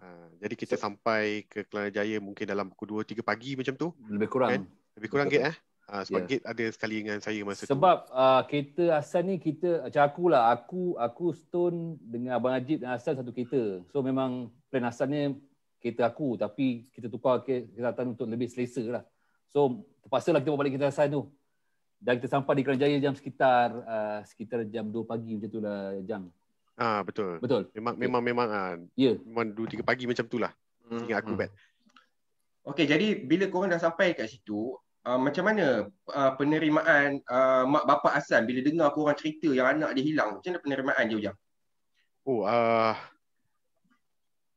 Uh, jadi kita so, sampai ke Kelana Jaya mungkin dalam pukul 2 3 pagi macam tu. Lebih kurang. Kan? Lebih kurang Betul. gate eh. Uh, sebab yeah. gate ada sekali dengan saya masa sebab, tu. Sebab uh, kereta Hasan ni kita macam aku lah aku aku stone dengan abang Ajib dan Hasan satu kereta. So memang plan Hasan ni kereta aku tapi kita tukar kereta Hasan untuk lebih selesa lah. So terpaksa lah kita balik kereta Hasan tu dan kita sampai di kerajaan jam sekitar uh, sekitar jam 2 pagi macam tu lah jam. Ah betul. Betul. Memang okay. memang memang ah. Yeah. Memang 2 3 pagi macam tu lah. hmm Ingat aku hmm. bet. Okey jadi bila kau korang dah sampai kat situ Uh, macam mana uh, penerimaan uh, mak bapak Hassan bila dengar kau korang cerita yang anak dia hilang? Macam mana penerimaan dia ujang? Oh, uh,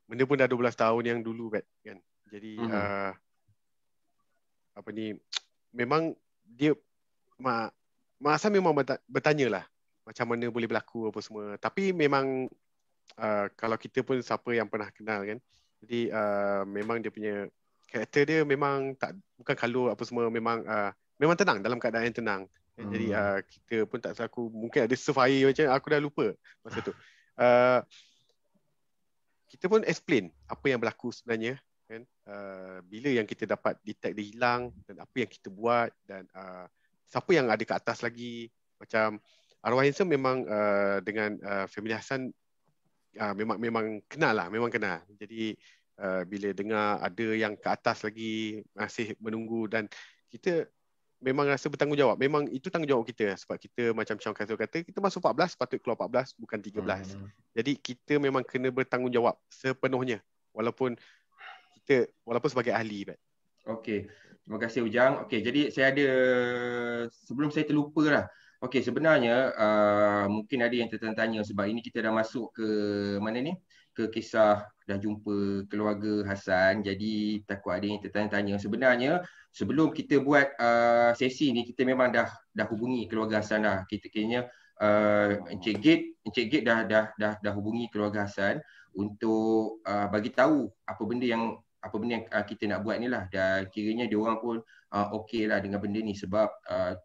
benda pun dah 12 tahun yang dulu, Bet. Kan? Jadi, hmm uh, apa ni, memang dia mak mak Hassan memang bertanya lah macam mana boleh berlaku apa semua. Tapi memang uh, kalau kita pun siapa yang pernah kenal kan. Jadi uh, memang dia punya karakter dia memang tak bukan kalau apa semua memang uh, memang tenang dalam keadaan yang tenang. Hmm. Jadi uh, kita pun tak selaku mungkin ada survey macam aku dah lupa masa tu. Uh, kita pun explain apa yang berlaku sebenarnya kan uh, bila yang kita dapat detect dia hilang dan apa yang kita buat dan uh, siapa yang ada kat atas lagi macam arwah handsome memang uh, dengan uh, eh, family Hasan uh, eh, memang memang kenal lah memang kenal jadi uh, bila dengar ada yang ke atas lagi masih menunggu dan kita memang rasa bertanggungjawab memang itu tanggungjawab kita sebab kita macam Syam Kasul kata kita masuk 14 patut keluar 14 bukan 13 hmm. jadi kita memang kena bertanggungjawab sepenuhnya walaupun kita walaupun sebagai ahli Okay. Terima kasih Ujang. Okey, jadi saya ada sebelum saya terlupa lah. Okey, sebenarnya uh, mungkin ada yang tertanya tanya sebab ini kita dah masuk ke mana ni? Ke kisah dah jumpa keluarga Hasan. Jadi takut ada yang tertanya-tanya. Sebenarnya sebelum kita buat uh, sesi ni kita memang dah dah hubungi keluarga Hasan lah. Kita kira uh, Encik Gate, Encik Gate dah, dah dah dah dah hubungi keluarga Hasan untuk uh, bagi tahu apa benda yang apa benda yang uh, kita nak buat ni lah dan kiranya dia orang pun uh, okay lah dengan benda ni sebab uh,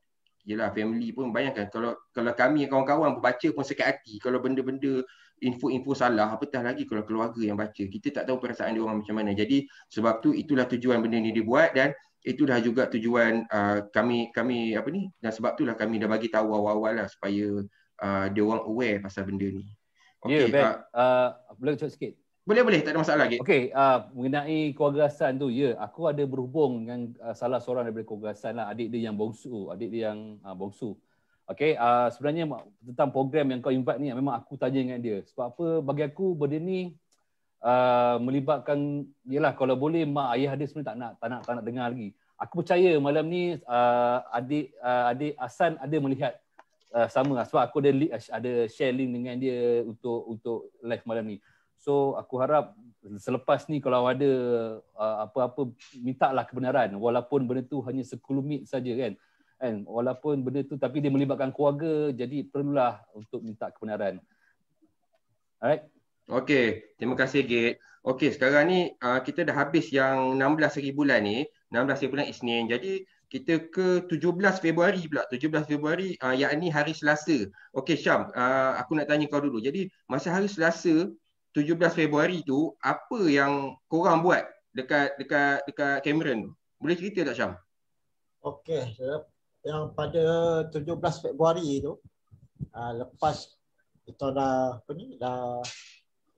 yelah family pun bayangkan kalau kalau kami kawan-kawan pembaca pun sakit hati kalau benda-benda info-info salah apatah lagi kalau keluarga yang baca kita tak tahu perasaan dia orang macam mana jadi sebab tu itulah tujuan benda ni dibuat dan itulah juga tujuan uh, kami kami apa ni dan sebab lah kami dah bagi tahu awal-awal lah supaya uh, dia orang aware pasal benda ni ya, Okay, yeah, Ben. Uh, boleh cakap sikit? Boleh boleh tak ada masalah lagi. Okey, uh, mengenai keluarga Hassan tu, ya, yeah, aku ada berhubung dengan uh, salah seorang daripada keluarga Hassan lah, adik dia yang bongsu, adik dia yang uh, bongsu. Okey, uh, sebenarnya tentang program yang kau invite ni ah, memang aku tanya dengan dia. Sebab apa? Bagi aku benda ni uh, melibatkan yalah kalau boleh mak ayah dia sebenarnya tak nak tak nak tak nak dengar lagi. Aku percaya malam ni uh, adik uh, adik Hassan ada melihat uh, sama lah. sebab aku ada ada share link dengan dia untuk untuk live malam ni. So aku harap selepas ni kalau ada uh, apa-apa minta lah kebenaran walaupun benda tu hanya sekulumit saja kan. And walaupun benda tu tapi dia melibatkan keluarga jadi perlulah untuk minta kebenaran. Alright. Okay, terima kasih Gate. Okay, sekarang ni uh, kita dah habis yang 16 bulan ni. 16 bulan Isnin. Jadi kita ke 17 Februari pula. 17 Februari uh, yakni hari Selasa. Okay, Syam, uh, aku nak tanya kau dulu. Jadi masa hari Selasa 17 Februari tu apa yang korang buat dekat dekat dekat Cameron tu? Boleh cerita tak Syam? Okey, yang pada 17 Februari tu uh, lepas kita dah apa ni dah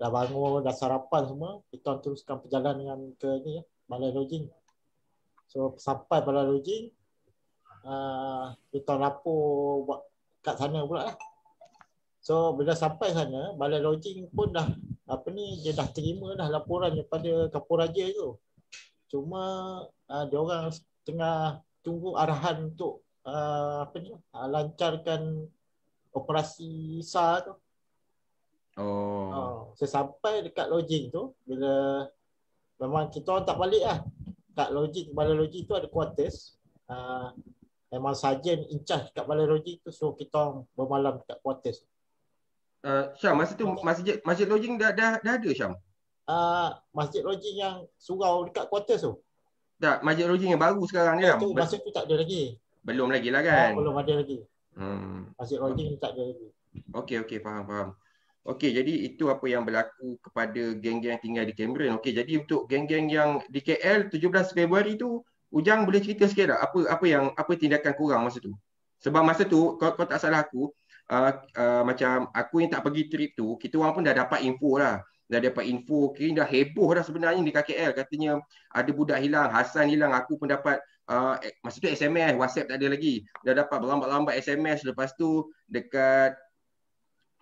dah bangun dah sarapan semua, kita teruskan perjalanan dengan ke ni ya, Balai Lodging. So sampai Balai Lodging uh, ah, kita lapo buat kat sana pula lah. So bila sampai sana, balai lodging pun dah apa ni dia dah terima dah laporan daripada kapuraja tu. Cuma uh, dia orang tengah tunggu arahan untuk uh, apa ni uh, lancarkan operasi SAR tu. Oh. Uh, so sampai dekat lodging tu bila memang kita orang tak balik lah. Kat lodging, balai lodging tu ada quarters. Uh, memang sarjan in charge kat balai lodging tu so kita orang bermalam dekat quarters tu. Uh, Syam, masa tu masjid masjid Lojing dah dah dah ada Syam? Uh, masjid Lojing yang surau dekat quarters tu. Tak, masjid Lojing yang baru sekarang ni. Oh, tu, masa tu tak ada lagi. Belum lagi lah oh, kan? Oh, belum ada lagi. Hmm. Masjid Lojing okay. tak ada lagi. Okay, okay, faham, faham. Okay, jadi itu apa yang berlaku kepada geng-geng yang tinggal di Cameron. Okay, jadi untuk geng-geng yang di KL 17 Februari tu, Ujang boleh cerita sikit tak apa apa yang apa tindakan kurang masa tu? Sebab masa tu kau, kau tak salah aku, Ah, ah, macam aku yang tak pergi trip tu, kita orang pun dah dapat info lah. Dah dapat info, kini dah heboh dah sebenarnya di KKL. Katanya ada budak hilang, Hasan hilang, aku pun dapat uh, masa tu SMS, WhatsApp tak ada lagi. Dah dapat berlambat-lambat SMS, lepas tu dekat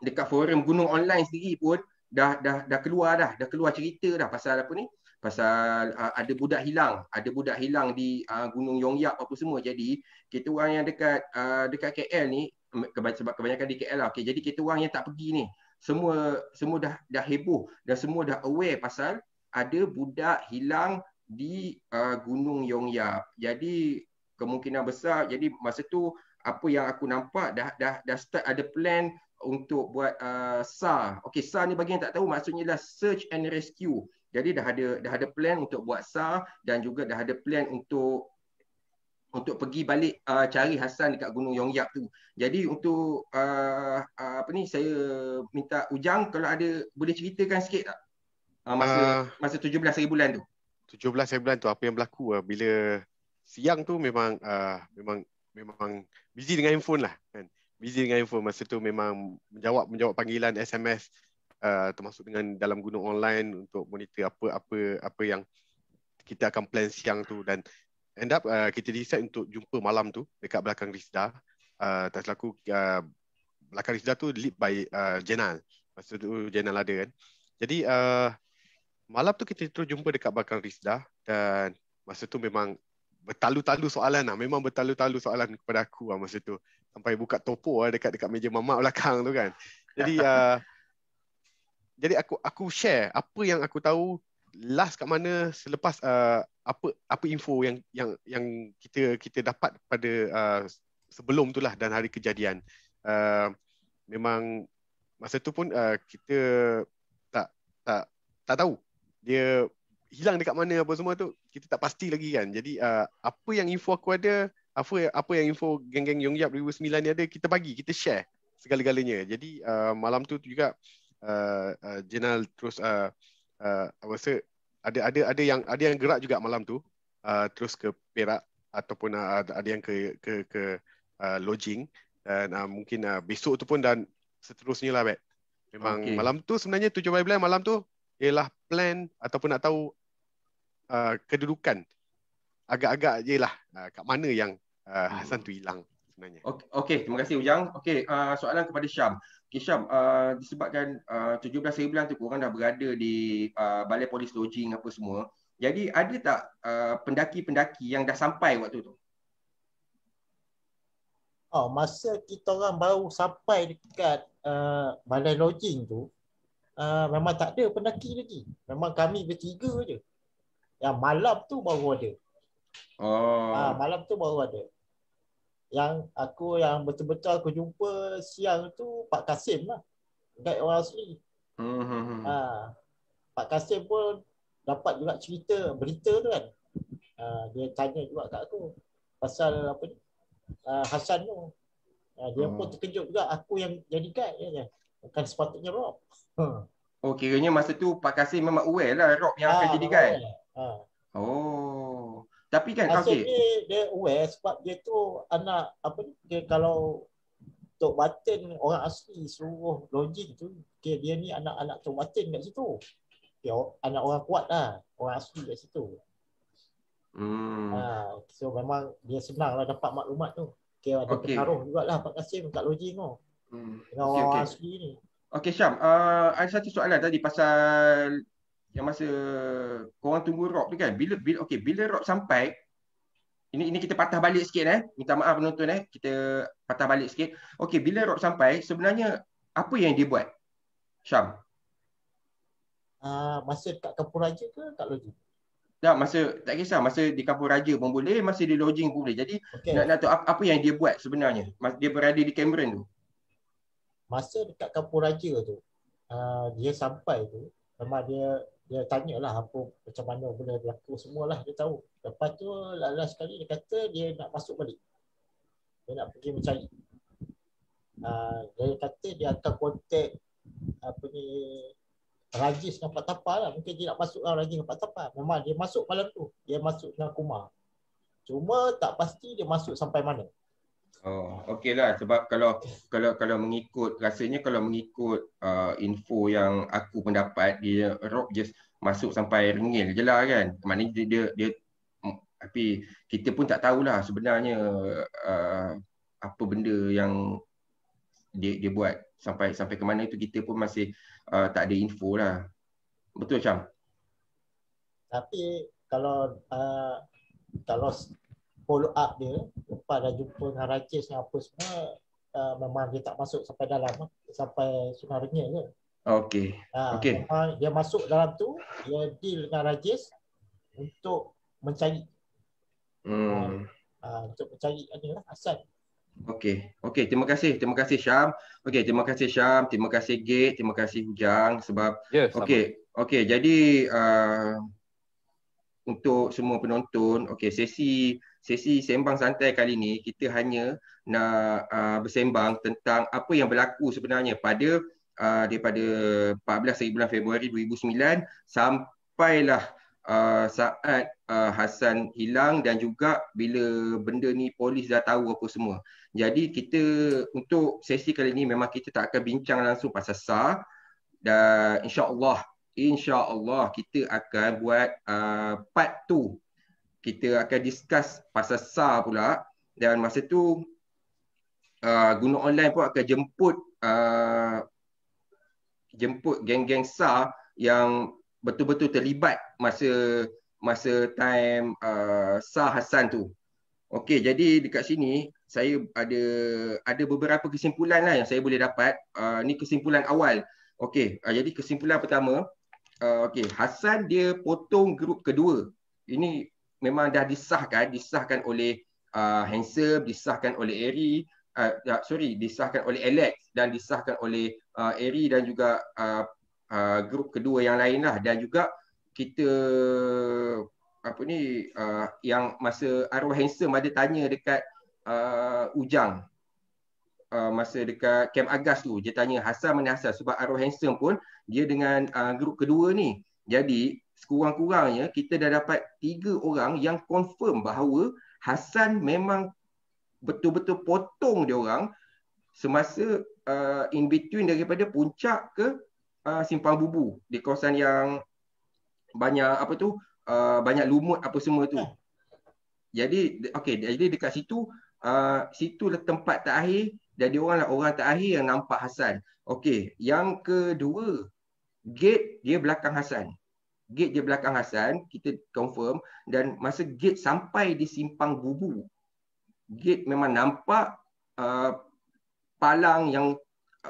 dekat forum Gunung Online sendiri pun dah dah dah keluar dah, dah keluar cerita dah pasal apa ni? pasal uh, ada budak hilang, ada budak hilang di uh, Gunung Yongyap apa semua. Jadi, kita orang yang dekat uh, dekat KL ni sebab kebanyakan di KL lah. Okay, jadi kita orang yang tak pergi ni, semua semua dah dah heboh dan semua dah aware pasal ada budak hilang di uh, Gunung Yongya. Jadi kemungkinan besar jadi masa tu apa yang aku nampak dah dah dah start ada plan untuk buat uh, SAR. Okey SAR ni bagi yang tak tahu maksudnya ialah search and rescue. Jadi dah ada dah ada plan untuk buat SAR dan juga dah ada plan untuk untuk pergi balik uh, cari Hasan dekat Gunung Yongyap tu. Jadi untuk uh, uh, apa ni saya minta Ujang kalau ada boleh ceritakan sikit tak? Uh, masa uh, masa 17 hari bulan tu. 17 hari bulan tu apa yang berlaku uh, bila siang tu memang uh, memang memang busy dengan handphone lah kan. Busy dengan handphone masa tu memang menjawab menjawab panggilan SMS uh, termasuk dengan dalam gunung online untuk monitor apa apa apa yang kita akan plan siang tu dan end up uh, kita decide untuk jumpa malam tu dekat belakang Rizda. Uh, tak selaku uh, belakang Rizda tu lead by uh, Jenal. Masa tu Jenal ada kan. Jadi uh, malam tu kita terus jumpa dekat belakang Rizda dan masa tu memang bertalu-talu soalan lah. Memang bertalu-talu soalan kepada aku lah masa tu. Sampai buka topo lah dekat, dekat meja mamak belakang tu kan. Jadi [LAUGHS] uh, jadi aku aku share apa yang aku tahu last kat mana selepas uh, apa apa info yang yang yang kita kita dapat pada uh, sebelum tu lah dan hari kejadian uh, memang masa tu pun uh, kita tak tak tak tahu dia hilang dekat mana apa semua tu kita tak pasti lagi kan jadi uh, apa yang info aku ada apa apa yang info geng-geng Yong Yap 2009 ni ada kita bagi kita share segala-galanya jadi uh, malam tu juga uh, uh, general terus uh, uh, apa rasa ada ada ada yang ada yang gerak juga malam tu uh, terus ke Perak ataupun uh, ada yang ke ke ke uh, lodging dan uh, mungkin uh, besok tu pun dan seterusnya lah bet. Memang okay. malam tu sebenarnya tujuh bayi belan malam tu ialah plan ataupun nak tahu uh, kedudukan agak-agak je lah uh, kat mana yang uh, hmm. Hasan tu hilang sebenarnya. Okey, okay. terima kasih Ujang. Okey, uh, soalan kepada Syam. Kisham, uh, disebabkan uh, 17 bulan tu korang dah berada di uh, Balai Polis Lodging apa semua. Jadi ada tak uh, pendaki-pendaki yang dah sampai waktu tu? Oh, masa kita orang baru sampai dekat uh, Balai Lodging tu, uh, memang tak ada pendaki lagi. Memang kami bertiga je. Yang malam tu baru ada. Oh. Uh, malam tu baru ada yang aku yang betul-betul aku jumpa siang tu Pak Kasim lah guide orang asli. Mm-hmm. Ha, Pak Kasim pun dapat juga cerita berita tu kan. Ha, dia tanya juga kat aku pasal apa ni? Ha, Hasan tu. Ha, dia mm. pun hmm. terkejut juga aku yang jadi guide ya. Bukan sepatutnya Rob. Ha. Oh, kiranya masa tu Pak Kasim memang aware lah Rob yang ha, akan jadi guide. Ha. Oh. Tapi kan Asyik okay. dia aware sebab dia tu anak apa ni dia kalau Tok Batin orang asli suruh login tu okay, dia ni anak-anak Tok Batin kat situ. Dia anak orang kuat lah. Orang asli kat situ. Hmm. Ha, so memang dia senang lah dapat maklumat tu. Okay, ada okay. pengaruh jugalah Pak Kasim kat login tu. Hmm. Dengan okay, orang okay. asli ni. Okay Syam, uh, ada satu soalan tadi pasal yang masa korang tunggu rock tu kan bila bila okey bila rock sampai ini ini kita patah balik sikit eh minta maaf penonton eh kita patah balik sikit okey bila rock sampai sebenarnya apa yang dia buat Syam uh, masa dekat kampung raja ke kat lodging tak masa tak kisah masa di kampung raja pun boleh masa di lodging pun boleh jadi okay. nak nak tahu apa yang dia buat sebenarnya dia berada di Cameron tu masa dekat kampung raja tu uh, dia sampai tu sama dia dia tanya lah apa macam mana benda berlaku semua lah dia tahu. Lepas tu lalas sekali dia kata dia nak masuk balik. Dia nak pergi mencari. Uh, dia kata dia akan kontak apa ni Rajis dengan Pak Tapa lah. Mungkin dia nak masuk lah Rajis dengan Pak Tapa. Memang dia masuk malam tu. Dia masuk dengan Kumar. Cuma tak pasti dia masuk sampai mana. Oh, okeylah sebab kalau kalau kalau mengikut rasanya kalau mengikut uh, info yang aku pendapat dia rock just masuk sampai ringil je lah kan. Maknanya dia, dia, dia tapi kita pun tak tahulah sebenarnya uh, apa benda yang dia dia buat sampai sampai ke mana itu kita pun masih uh, tak ada info lah. Betul macam? Tapi kalau uh, kalau follow up dia lepas dah jumpa dengan Rakis yang apa semua uh, memang dia tak masuk sampai dalam sampai Sungai Renyah je. Okey. Ha, ah, okay. Memang dia masuk dalam tu, dia deal dengan Rakis untuk mencari hmm. Uh, untuk mencari adalah asal Okey, okey. Terima kasih, terima kasih Syam. Okey, terima kasih Syam, terima kasih Gate, terima kasih Hujang sebab yes, okey, okey. Jadi uh, untuk semua penonton, okey, sesi sesi sembang santai kali ini kita hanya nak uh, bersembang tentang apa yang berlaku sebenarnya pada uh, daripada 14 hari bulan Februari 2009 sampailah uh, saat uh, Hasan hilang dan juga bila benda ni polis dah tahu apa semua. Jadi kita untuk sesi kali ini memang kita tak akan bincang langsung pasal SAR dan insya-Allah insya-Allah kita akan buat uh, part 2 kita akan discuss pasal SAR pula dan masa tu uh, guna online pun akan jemput uh, jemput geng-geng SAR yang betul-betul terlibat masa masa time uh, SAR Hassan tu. Okey, jadi dekat sini saya ada ada beberapa kesimpulan lah yang saya boleh dapat. Uh, ni kesimpulan awal. Okey, uh, jadi kesimpulan pertama, uh, okey, Hassan dia potong grup kedua. Ini memang dah disahkan disahkan oleh uh, Hansel disahkan oleh Eri uh, ya, sorry disahkan oleh Alex dan disahkan oleh uh, Eri dan juga uh, uh, grup kedua yang lain lah dan juga kita apa ni uh, yang masa arwah handsome ada tanya dekat uh, ujang uh, masa dekat camp agas tu dia tanya hasan mana hasan sebab arwah handsome pun dia dengan uh, grup kedua ni jadi sekurang-kurangnya kita dah dapat tiga orang yang confirm bahawa Hasan memang betul-betul potong dia orang semasa uh, in between daripada puncak ke uh, simpang bubu di kawasan yang banyak apa tu uh, banyak lumut apa semua tu. Hmm. Jadi okey jadi dekat situ uh, situ lah tempat terakhir dan dia oranglah orang terakhir yang nampak Hasan. Okey, yang kedua gate dia belakang Hasan gate dia belakang Hasan, kita confirm dan masa gate sampai di simpang Bubu, gate memang nampak uh, palang yang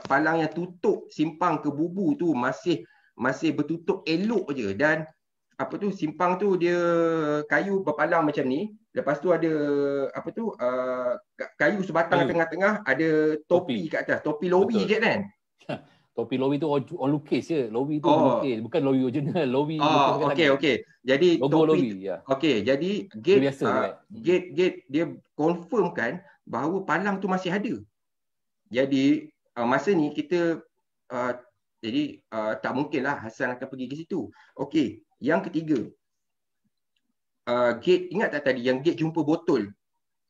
palang yang tutup simpang ke Bubu tu masih masih bertutup elok je dan apa tu simpang tu dia kayu berpalang macam ni lepas tu ada apa tu uh, kayu sebatang tengah-tengah ada topi, topi kat atas topi lobi je kan [LAUGHS] Topi lobby tu on lukis je. Lobby tu oh. lukis. Bukan lobby original. [LAUGHS] Lobby oh, bukan okay, lagi. okay. Jadi Logo topi, lobby, ya. Okay, jadi gate, biasa, uh, gate, gate dia confirmkan bahawa palang tu masih ada. Jadi uh, masa ni kita uh, jadi uh, tak lah Hassan akan pergi ke situ. Okay, yang ketiga. Uh, gate, ingat tak tadi yang gate jumpa botol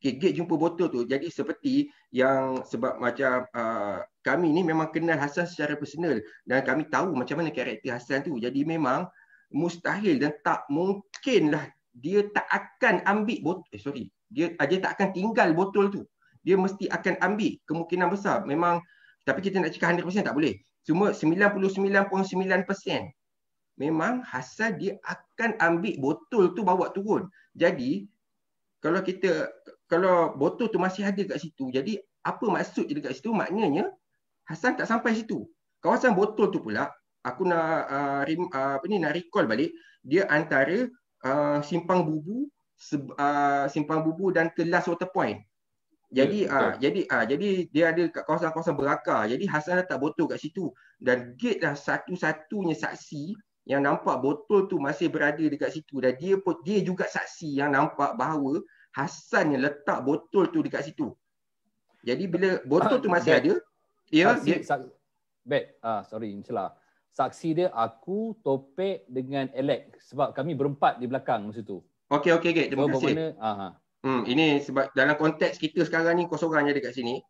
Okay, gate jumpa botol tu. Jadi seperti yang sebab macam uh, kami ni memang kenal Hasan secara personal dan kami tahu macam mana karakter Hasan tu. Jadi memang mustahil dan tak mungkin lah dia tak akan ambil botol. Eh, sorry. Dia, aja ah, tak akan tinggal botol tu. Dia mesti akan ambil kemungkinan besar. Memang tapi kita nak cakap 100% tak boleh. Cuma 99.9% memang Hasan dia akan ambil botol tu bawa turun. Jadi kalau kita kalau botol tu masih ada kat situ. Jadi apa maksud dia dekat situ? Maknanya Hasan tak sampai situ. Kawasan botol tu pula aku nak uh, ah, rim, uh, ah, apa ni nak recall balik dia antara uh, simpang bubu se, uh, simpang bubu dan kelas water point. Jadi yeah, ya, uh, jadi uh, jadi dia ada kat kawasan-kawasan beraka. Jadi Hasan letak botol kat situ dan gate lah satu-satunya saksi yang nampak botol tu masih berada dekat situ dan dia dia juga saksi yang nampak bahawa Hassan yang letak botol tu dekat situ. Jadi bila ah, botol tu masih ada, ya, dia saksi, dia bet ah sorry insyaallah. Saksi dia aku topik dengan Alex sebab kami berempat di belakang masa tu. Okey okey okey terima so, kasih. Ah, ah. Hmm ini sebab dalam konteks kita sekarang ni kau seorang je dekat sini.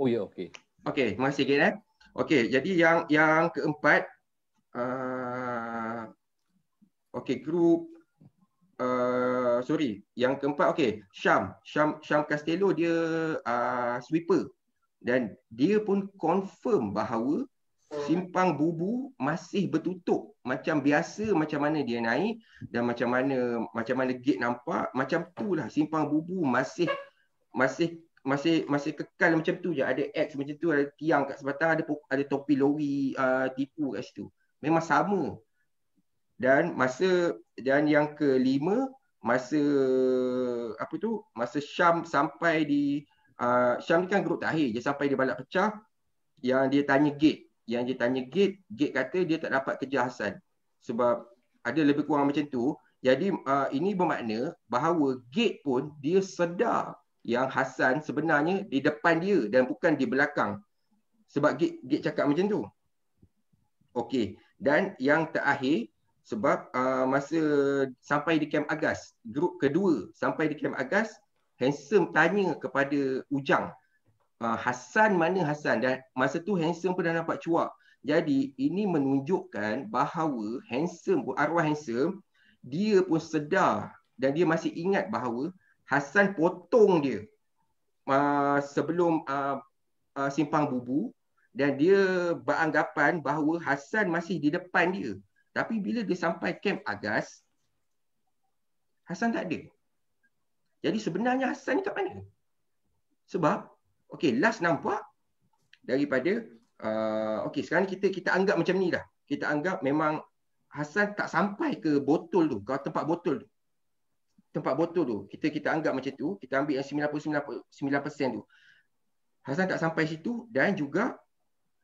Oh ya yeah, okey. Okey terima kasih Gate eh. Okey jadi yang yang keempat uh, okey group Uh, sorry, yang keempat okey, Syam, Syam Syam Castello dia uh, sweeper. Dan dia pun confirm bahawa hmm. simpang bubu masih bertutup macam biasa macam mana dia naik dan macam mana macam mana gate nampak macam tu lah, simpang bubu masih masih masih masih kekal macam tu je ada X macam tu ada tiang kat sebatang ada ada topi lori uh, tipu kat situ memang sama dan masa dan yang kelima masa apa tu masa Syam sampai di uh, Syam ni kan grup terakhir dia sampai di balak pecah yang dia tanya gate yang dia tanya gate gate kata dia tak dapat kerja Hasan sebab ada lebih kurang macam tu jadi uh, ini bermakna bahawa gate pun dia sedar yang Hasan sebenarnya di depan dia dan bukan di belakang sebab gate gate cakap macam tu okey dan yang terakhir sebab uh, masa sampai di camp Agas, grup kedua sampai di camp Agas, Handsome tanya kepada Ujang, uh, Hasan mana Hasan? Dan masa tu Handsome pun dah nampak cuak. Jadi ini menunjukkan bahawa Handsome, arwah Handsome, dia pun sedar dan dia masih ingat bahawa Hasan potong dia uh, sebelum uh, uh, simpang bubu dan dia beranggapan bahawa Hasan masih di depan dia. Tapi bila dia sampai camp Agas, Hasan tak ada. Jadi sebenarnya Hasan ni kat mana? Sebab, okey last nampak daripada, uh, okay, sekarang kita kita anggap macam ni dah. Kita anggap memang Hasan tak sampai ke botol tu, ke tempat botol tu. Tempat botol tu, kita kita anggap macam tu, kita ambil yang 99% tu. Hasan tak sampai situ dan juga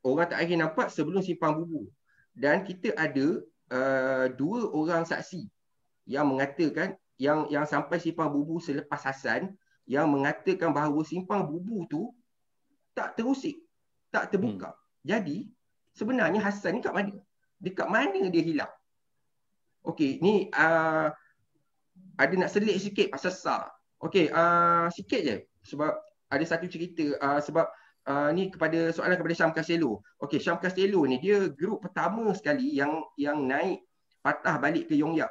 orang tak akhir nampak sebelum simpang bubu. Dan kita ada Uh, dua orang saksi yang mengatakan yang yang sampai simpang bubu selepas Hasan yang mengatakan bahawa simpang bubu tu tak terusik, tak terbuka. Hmm. Jadi sebenarnya Hasan ni kat mana? Dekat mana dia hilang? Okey, ni uh, ada nak selit sikit pasal sah. Okey, uh, sikit je sebab ada satu cerita uh, sebab uh, ni kepada soalan kepada Syam Castello. Okey, Syam Castello ni dia grup pertama sekali yang yang naik patah balik ke Yongyap.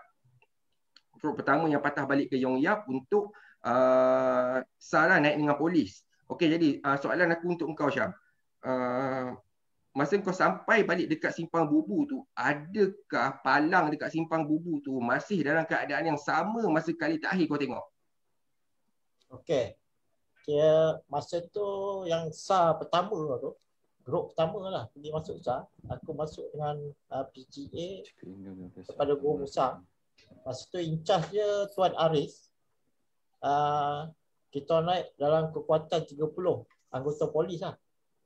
Grup pertama yang patah balik ke Yongyap untuk uh, Sarah naik dengan polis. Okey, jadi uh, soalan aku untuk engkau Syam. Uh, masa kau sampai balik dekat simpang bubu tu, adakah palang dekat simpang bubu tu masih dalam keadaan yang sama masa kali terakhir kau tengok? Okey, kira masa tu yang SAR pertama tu grup pertama lah pergi masuk sa, aku masuk dengan uh, PGA kepada guru besar masa tu in dia Tuan Aris uh, kita naik dalam kekuatan 30 anggota polis lah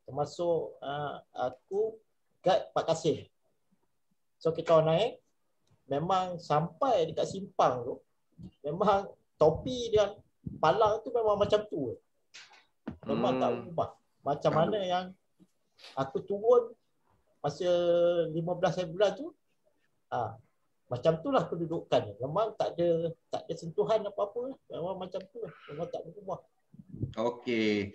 termasuk uh, aku guard Pak Kasih so kita naik memang sampai dekat simpang tu memang topi dia palang tu memang macam tu lemah hmm. tak ubah. Macam mana yang aku turun masa 15 bulan tu, ha, macam lah kedudukan. lemah tak ada tak ada sentuhan apa-apa. lemah macam tu. lah lemah tak berubah. Okey.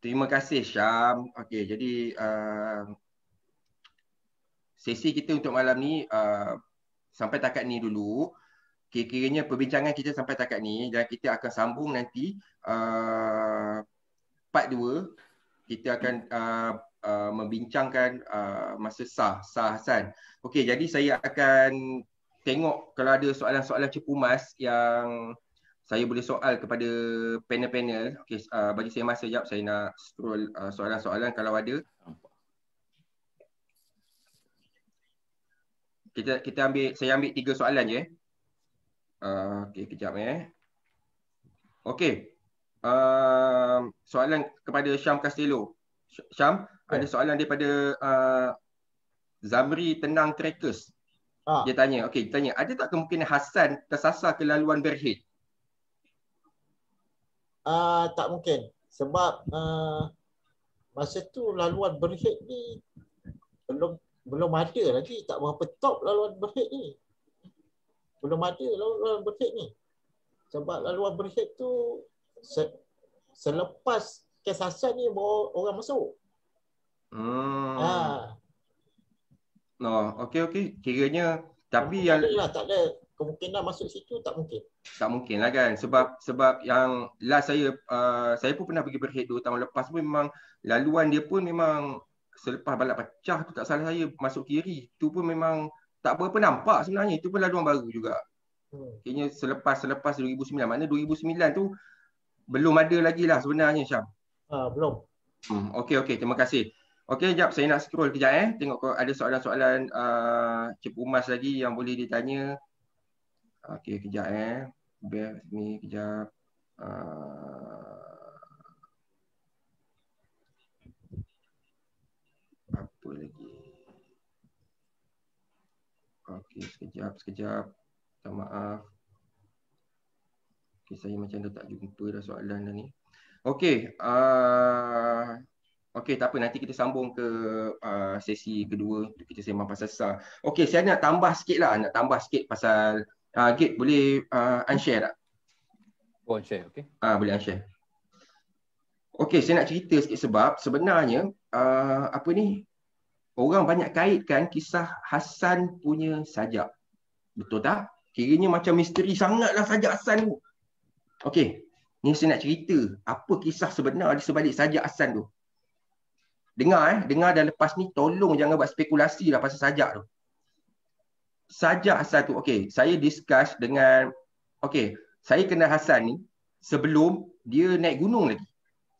Terima kasih Syam. Okey, jadi uh, sesi kita untuk malam ni uh, sampai takat ni dulu. Kira-kiranya perbincangan kita sampai takat ni dan kita akan sambung nanti uh, part 2 kita akan uh, uh, membincangkan uh, masa sah sah Hasan. Okey jadi saya akan tengok kalau ada soalan-soalan cepu mas yang saya boleh soal kepada panel-panel. Okey uh, bagi saya masa jap saya nak scroll uh, soalan-soalan kalau ada. Kita kita ambil saya ambil tiga soalan je. Uh, okey kejap eh. Okey uh, soalan kepada Syam Castillo. Syam, yeah. ada soalan daripada uh, Zamri Tenang Trackers. Ah. Dia tanya, okay, dia tanya, ada tak kemungkinan Hassan tersasar ke laluan berhit? Uh, ah, tak mungkin. Sebab uh, masa tu laluan berhit ni belum belum ada lagi. Tak berapa top laluan berhit ni. Belum ada laluan berhit ni. Sebab laluan berhit tu se, selepas kes asal ni baru orang masuk. Hmm. Ha. No, okey okey. Kiranya tapi yang lah, tak ada kemungkinan masuk situ tak mungkin. Tak mungkin lah kan sebab sebab yang last saya uh, saya pun pernah pergi berhit 2 tahun lepas pun memang laluan dia pun memang selepas balap pecah tu tak salah saya masuk kiri tu pun memang tak berapa nampak sebenarnya itu pun laluan baru juga. Hmm. Kiranya selepas selepas 2009 mana 2009 tu belum ada lagi lah sebenarnya Syam. Uh, belum. Hmm, okay, okay. Terima kasih. Okay, jap saya nak scroll kejap eh. Tengok kalau ada soalan-soalan uh, Cik Umas lagi yang boleh ditanya. Okay, kejap eh. Bear with kejap. Uh, apa lagi? Okay, sekejap, sekejap. Minta maaf. Okay, saya macam dah tak jumpa dah soalan dah ni. Okay, uh, ah, okey tak apa nanti kita sambung ke uh, sesi kedua kita sembang pasal SAR. Okey, saya nak tambah sikit lah, nak tambah sikit pasal uh, ah, Gate boleh uh, unshare tak? Oh, unshare, okay? Ah, uh, boleh unshare. Okay, saya nak cerita sikit sebab sebenarnya uh, apa ni? Orang banyak kaitkan kisah Hasan punya sajak. Betul tak? Kiranya macam misteri sangatlah sajak Hasan tu. Okey, ni saya nak cerita apa kisah sebenar di sebalik sajak Hassan tu. Dengar eh, dengar dan lepas ni tolong jangan buat spekulasi lah pasal sajak tu. Sajak Hassan tu, okey, saya discuss dengan, okey, saya kenal Hassan ni sebelum dia naik gunung lagi.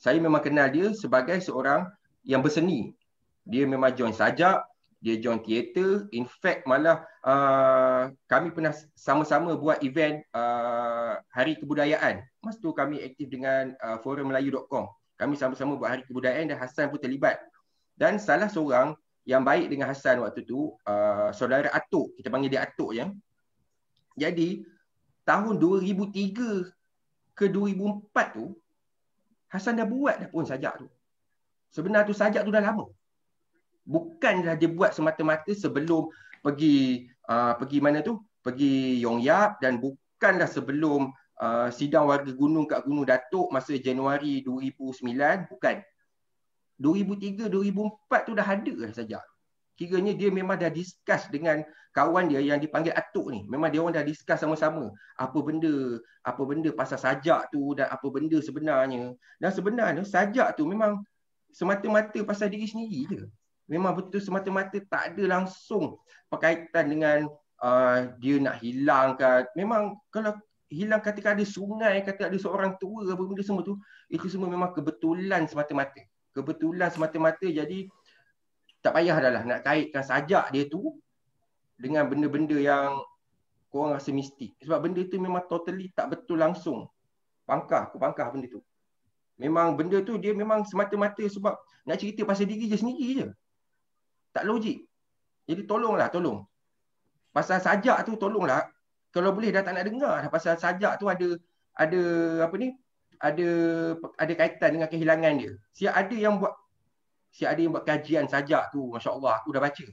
Saya memang kenal dia sebagai seorang yang berseni. Dia memang join sajak, dia join teater in fact malah uh, kami pernah sama-sama buat event uh, hari kebudayaan Mas tu kami aktif dengan uh, forummelayu.com kami sama-sama buat hari kebudayaan dan Hasan pun terlibat dan salah seorang yang baik dengan Hasan waktu tu uh, saudara atuk kita panggil dia atuk ya jadi tahun 2003 ke 2004 tu Hasan dah buat dah pun sajak tu sebenarnya tu sajak tu dah lama Bukan dia buat semata-mata sebelum pergi uh, pergi mana tu pergi Yong Yap dan bukanlah sebelum uh, sidang warga gunung kat Gunung Datuk masa Januari 2009 bukan 2003 2004 tu dah ada lah saja kiranya dia memang dah discuss dengan kawan dia yang dipanggil Atuk ni memang dia orang dah discuss sama-sama apa benda apa benda pasal sajak tu dan apa benda sebenarnya dan sebenarnya sajak tu memang semata-mata pasal diri sendiri je memang betul semata-mata tak ada langsung perkaitan dengan uh, dia nak hilangkan memang kalau hilang kata ada sungai kata ada seorang tua apa benda semua tu itu semua memang kebetulan semata-mata kebetulan semata-mata jadi tak payah dah lah nak kaitkan sajak dia tu dengan benda-benda yang korang rasa mistik sebab benda tu memang totally tak betul langsung pangkah aku pangkah benda tu memang benda tu dia memang semata-mata sebab nak cerita pasal diri je sendiri je tak logik. Jadi tolonglah, tolong. Pasal sajak tu tolonglah. Kalau boleh dah tak nak dengar dah pasal sajak tu ada ada apa ni? Ada ada kaitan dengan kehilangan dia. Siap ada yang buat siap ada yang buat kajian sajak tu, masya-Allah aku dah baca.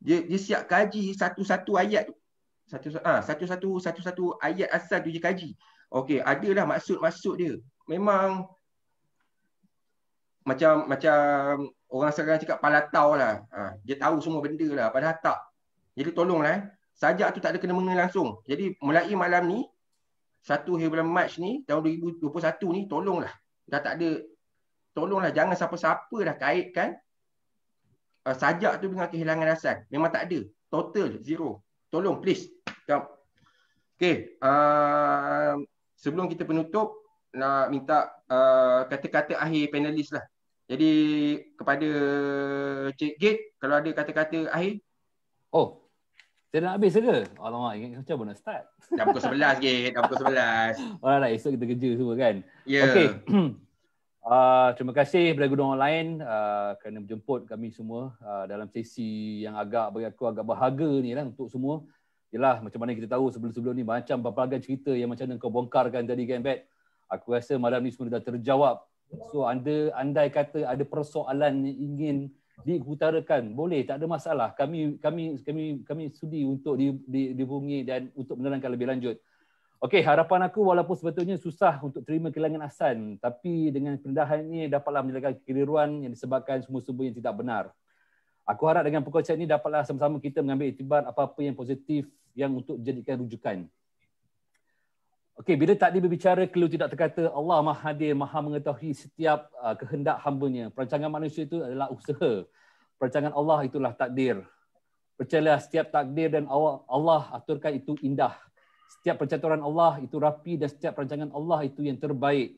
Dia dia siap kaji satu-satu ayat tu. Satu ha, satu-satu satu-satu ayat asal tu dia kaji. Okey, ada lah maksud-maksud dia. Memang macam macam orang serang cakap palatau lah. Ha, dia tahu semua benda lah. Padahal tak. Jadi tolonglah. Eh. Sajak tu tak ada kena-mengena langsung. Jadi mulai malam ni, 1 hari bulan Mac ni, tahun 2021 ni, tolonglah. Dah tak ada. Tolonglah jangan siapa-siapa dah kaitkan uh, sajak tu dengan kehilangan asal. Memang tak ada. Total zero. Tolong please. Jom. Okay. Uh, sebelum kita penutup, nak minta uh, kata-kata akhir panelis lah. Jadi kepada Cik Gate kalau ada kata-kata akhir. Oh. Saya dah nak habis ke? Alamak, ingat macam mana start. Dah pukul 11 Gate, dah pukul 11. [LAUGHS] Alright, esok kita kerja semua kan. Ya. Yeah. Okey. Uh, [CLEARS THROAT] terima kasih kepada orang lain uh, ah, kerana menjemput kami semua uh, dalam sesi yang agak bagi aku agak berharga ni lah untuk semua. Yalah macam mana kita tahu sebelum-sebelum ni macam pelbagai cerita yang macam mana kau bongkarkan tadi kan Bet. Aku rasa malam ni semua dah terjawab So anda andai kata ada persoalan yang ingin diutarakan, boleh tak ada masalah. Kami kami kami kami sudi untuk di, di, dihubungi dan untuk menerangkan lebih lanjut. Okey, harapan aku walaupun sebetulnya susah untuk terima kehilangan Hasan, tapi dengan pendahan ini dapatlah menjelaskan kekeliruan yang disebabkan semua-semua yang tidak benar. Aku harap dengan pokok ini dapatlah sama-sama kita mengambil itibar apa-apa yang positif yang untuk jadikan rujukan. Okey, bila tadi berbicara keluh tidak terkata, Allah Maha Hadir, Maha Mengetahui setiap uh, kehendak hambanya. Perancangan manusia itu adalah usaha. Perancangan Allah itulah takdir. Percayalah setiap takdir dan Allah, Allah aturkan itu indah. Setiap percaturan Allah itu rapi dan setiap perancangan Allah itu yang terbaik.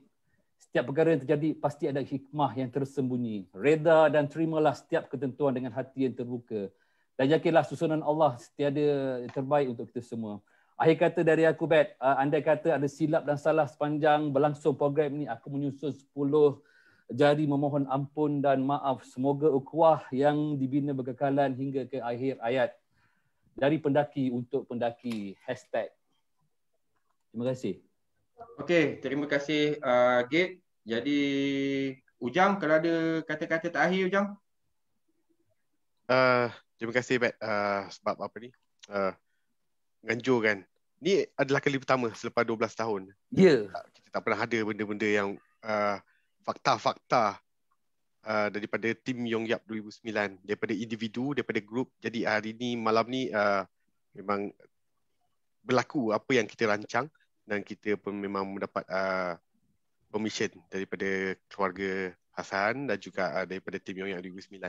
Setiap perkara yang terjadi pasti ada hikmah yang tersembunyi. Reda dan terimalah setiap ketentuan dengan hati yang terbuka. Dan yakinlah susunan Allah setiada terbaik untuk kita semua. Akhir kata dari aku, Bet. Uh, andai kata ada silap dan salah sepanjang berlangsung program ini, aku menyusun 10 jari memohon ampun dan maaf. Semoga ukuah yang dibina berkekalan hingga ke akhir ayat. Dari pendaki untuk pendaki. Hashtag. Terima kasih. Okay, terima kasih uh, Gate. Jadi Ujang kalau ada kata-kata terakhir Ujang. Uh, terima kasih bet uh, sebab apa ni? Uh, Nganjur kan. Ni adalah kali pertama selepas 12 tahun. Ya. Yeah. Kita tak pernah ada benda-benda yang uh, fakta-fakta uh, daripada tim Yong Yap 2009. Daripada individu, daripada grup. Jadi hari ni, malam ni uh, memang berlaku apa yang kita rancang dan kita pun memang mendapat uh, permission daripada keluarga Hasan dan juga uh, daripada tim Yong Yap 2009.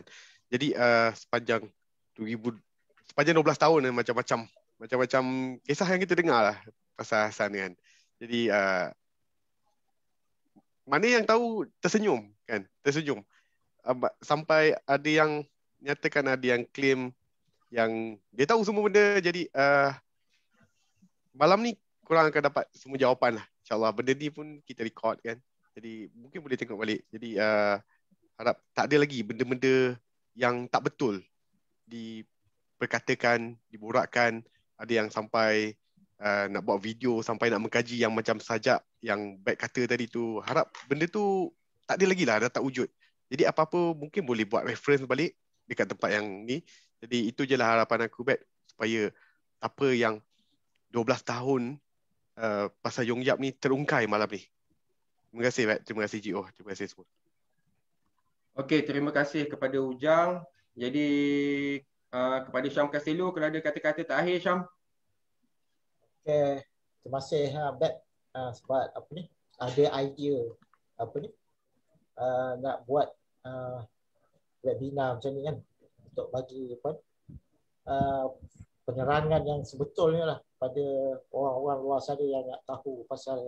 Jadi uh, sepanjang 2000, sepanjang 12 tahun macam-macam macam-macam kisah yang kita dengar lah pasal Hassan kan. Jadi uh, mana yang tahu tersenyum kan, tersenyum. Uh, sampai ada yang nyatakan ada yang claim yang dia tahu semua benda jadi uh, malam ni kurang akan dapat semua jawapan lah. InsyaAllah benda ni pun kita record kan. Jadi mungkin boleh tengok balik. Jadi uh, harap tak ada lagi benda-benda yang tak betul di diperkatakan, diborakkan ada yang sampai uh, nak buat video sampai nak mengkaji yang macam sajak yang baik kata tadi tu harap benda tu tak ada lagi lah dah tak wujud jadi apa-apa mungkin boleh buat reference balik dekat tempat yang ni jadi itu je lah harapan aku Bet supaya apa yang 12 tahun uh, pasal Yong Yap ni terungkai malam ni terima kasih Bet terima kasih GO terima kasih semua Okey, terima kasih kepada Ujang. Jadi uh, kepada Syam Castillo kalau ada kata-kata terakhir Syam. Okay. Terima kasih ha, Bet uh, ha, sebab apa ni ada idea apa ni uh, nak buat uh, webinar macam ni kan untuk bagi apa uh, penerangan yang sebetulnya lah pada orang-orang luar sana yang nak tahu pasal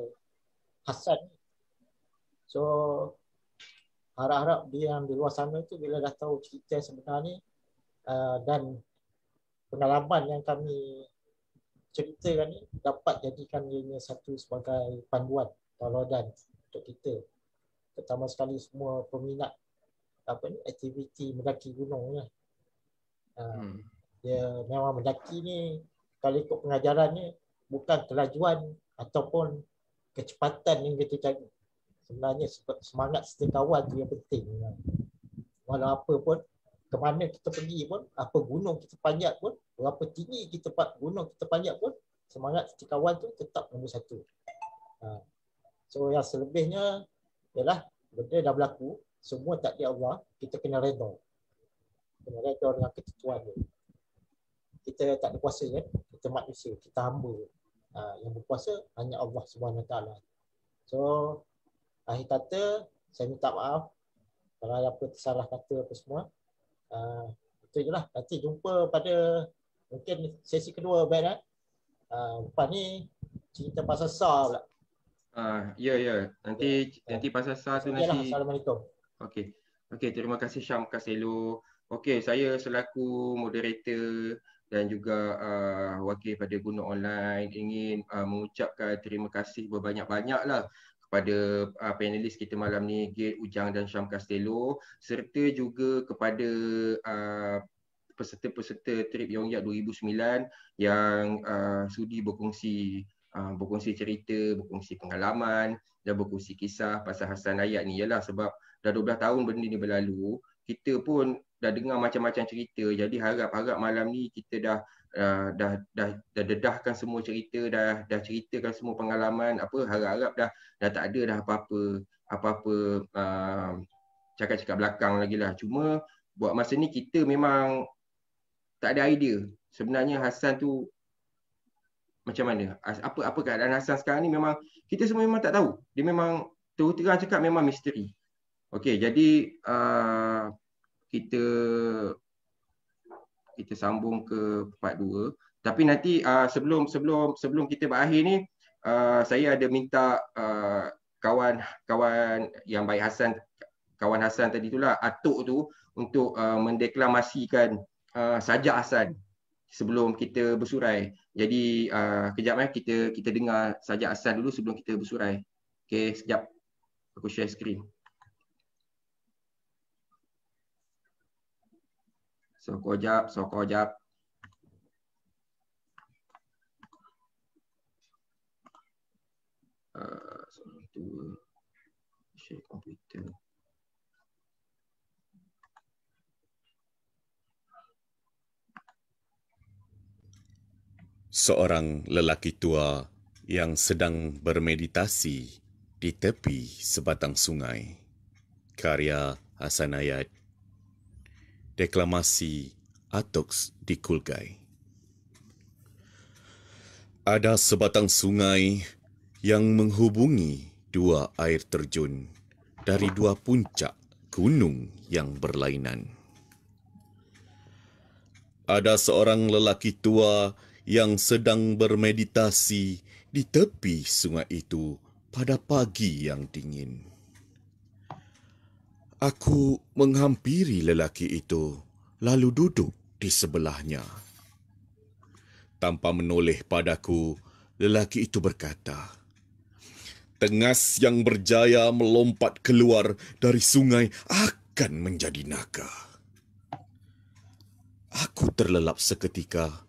hasad ni. So harap-harap dia yang di luar sana tu bila dah tahu cerita sebenarnya Ah, dan pengalaman yang kami ceritakan ini dapat jadikan ianya satu sebagai panduan tauladan untuk kita terutama sekali semua peminat apa ni aktiviti mendaki gunung ya. Hmm. Dia memang mendaki ni kalau ikut pengajaran ni bukan kelajuan ataupun kecepatan yang kita cari. Sebenarnya semangat setiap kawan tu yang penting. Walau apa pun ke mana kita pergi pun, apa gunung kita panjat pun, berapa tinggi kita pat gunung kita panjat pun, semangat setiakawan tu tetap nombor satu. Ha. So yang selebihnya ialah benda dah berlaku, semua tak takdir Allah, kita kena redha. Kena redha dengan ketentuan dia. Kita tak ada kuasa kan, kita manusia, kita hamba. Ha, yang berkuasa hanya Allah SWT. So akhir kata, saya minta maaf kalau ada apa tersalah kata apa semua. Ah, lah nanti jumpa pada mungkin sesi kedua Ben eh. Uh, lepas ni cerita pasal SAR pula. Uh, ya, yeah, Yeah. Nanti okay. Ya, nanti ya. pasal SAR tu okay lah, nanti. Lah. Assalamualaikum. Okay. Okay, terima kasih Syam Kaselo. Okay, saya selaku moderator dan juga uh, wakil pada gunung online ingin uh, mengucapkan terima kasih berbanyak-banyaklah kepada uh, panelis kita malam ni Gate Ujang dan Syam Castello serta juga kepada uh, peserta-peserta trip Yongyak 2009 yang uh, sudi berkongsi uh, berkongsi cerita, berkongsi pengalaman dan berkongsi kisah pasal Hasan Ayat ni ialah sebab dah 12 tahun benda ni berlalu kita pun dah dengar macam-macam cerita jadi harap-harap malam ni kita dah uh, dah dah dah dedahkan semua cerita dah dah ceritakan semua pengalaman apa harap-harap dah dah tak ada dah apa-apa apa-apa uh, cakap-cakap belakang lagi lah cuma buat masa ni kita memang tak ada idea sebenarnya Hasan tu macam mana apa apa keadaan Hasan sekarang ni memang kita semua memang tak tahu dia memang terus terang cakap memang misteri Okey, jadi uh, kita kita sambung ke part 2 tapi nanti uh, sebelum sebelum sebelum kita berakhir ni uh, saya ada minta uh, kawan kawan yang baik Hasan kawan Hasan tadi itulah atuk tu untuk uh, mendeklamasikan uh, sajak Hasan sebelum kita bersurai. Jadi uh, kejap eh kita kita dengar sajak Hasan dulu sebelum kita bersurai. Okey, sekejap. Aku share screen. Sokok jap, sokok jap. Seorang lelaki tua yang sedang bermeditasi di tepi sebatang sungai. Karya Hasan deklamasi Atox di Kulgai. Ada sebatang sungai yang menghubungi dua air terjun dari dua puncak gunung yang berlainan. Ada seorang lelaki tua yang sedang bermeditasi di tepi sungai itu pada pagi yang dingin. Aku menghampiri lelaki itu lalu duduk di sebelahnya. Tanpa menoleh padaku, lelaki itu berkata, Tengas yang berjaya melompat keluar dari sungai akan menjadi naga. Aku terlelap seketika.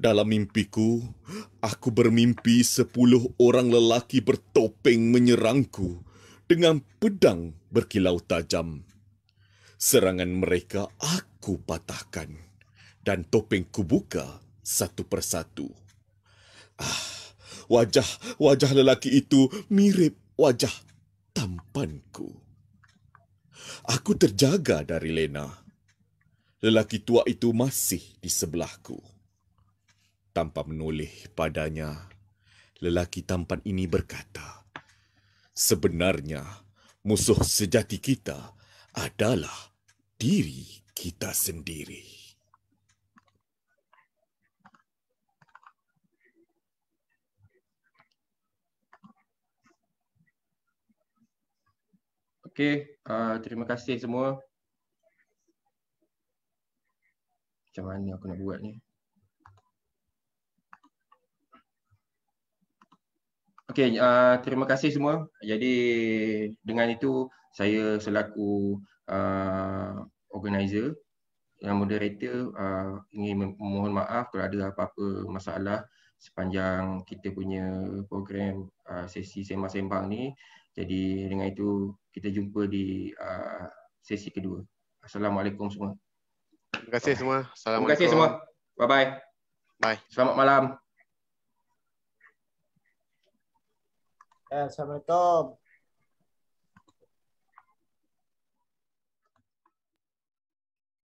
Dalam mimpiku, aku bermimpi sepuluh orang lelaki bertopeng menyerangku dengan pedang berkilau tajam. Serangan mereka aku patahkan dan topeng ku buka satu persatu. Ah, wajah wajah lelaki itu mirip wajah tampanku. Aku terjaga dari Lena. Lelaki tua itu masih di sebelahku. Tanpa menoleh padanya, lelaki tampan ini berkata, Sebenarnya, musuh sejati kita adalah diri kita sendiri. Okey, uh, terima kasih semua. Macam mana aku nak buat ni? Okey, uh, terima kasih semua. Jadi dengan itu saya selaku uh, organizer dan moderator uh, ingin memohon maaf kalau ada apa-apa masalah sepanjang kita punya program uh, sesi sembang-sembang ni. Jadi dengan itu kita jumpa di uh, sesi kedua. Assalamualaikum semua. Terima kasih semua. Assalamualaikum. Terima kasih semua. Bye-bye. Bye. Selamat malam. Eh, sobre todo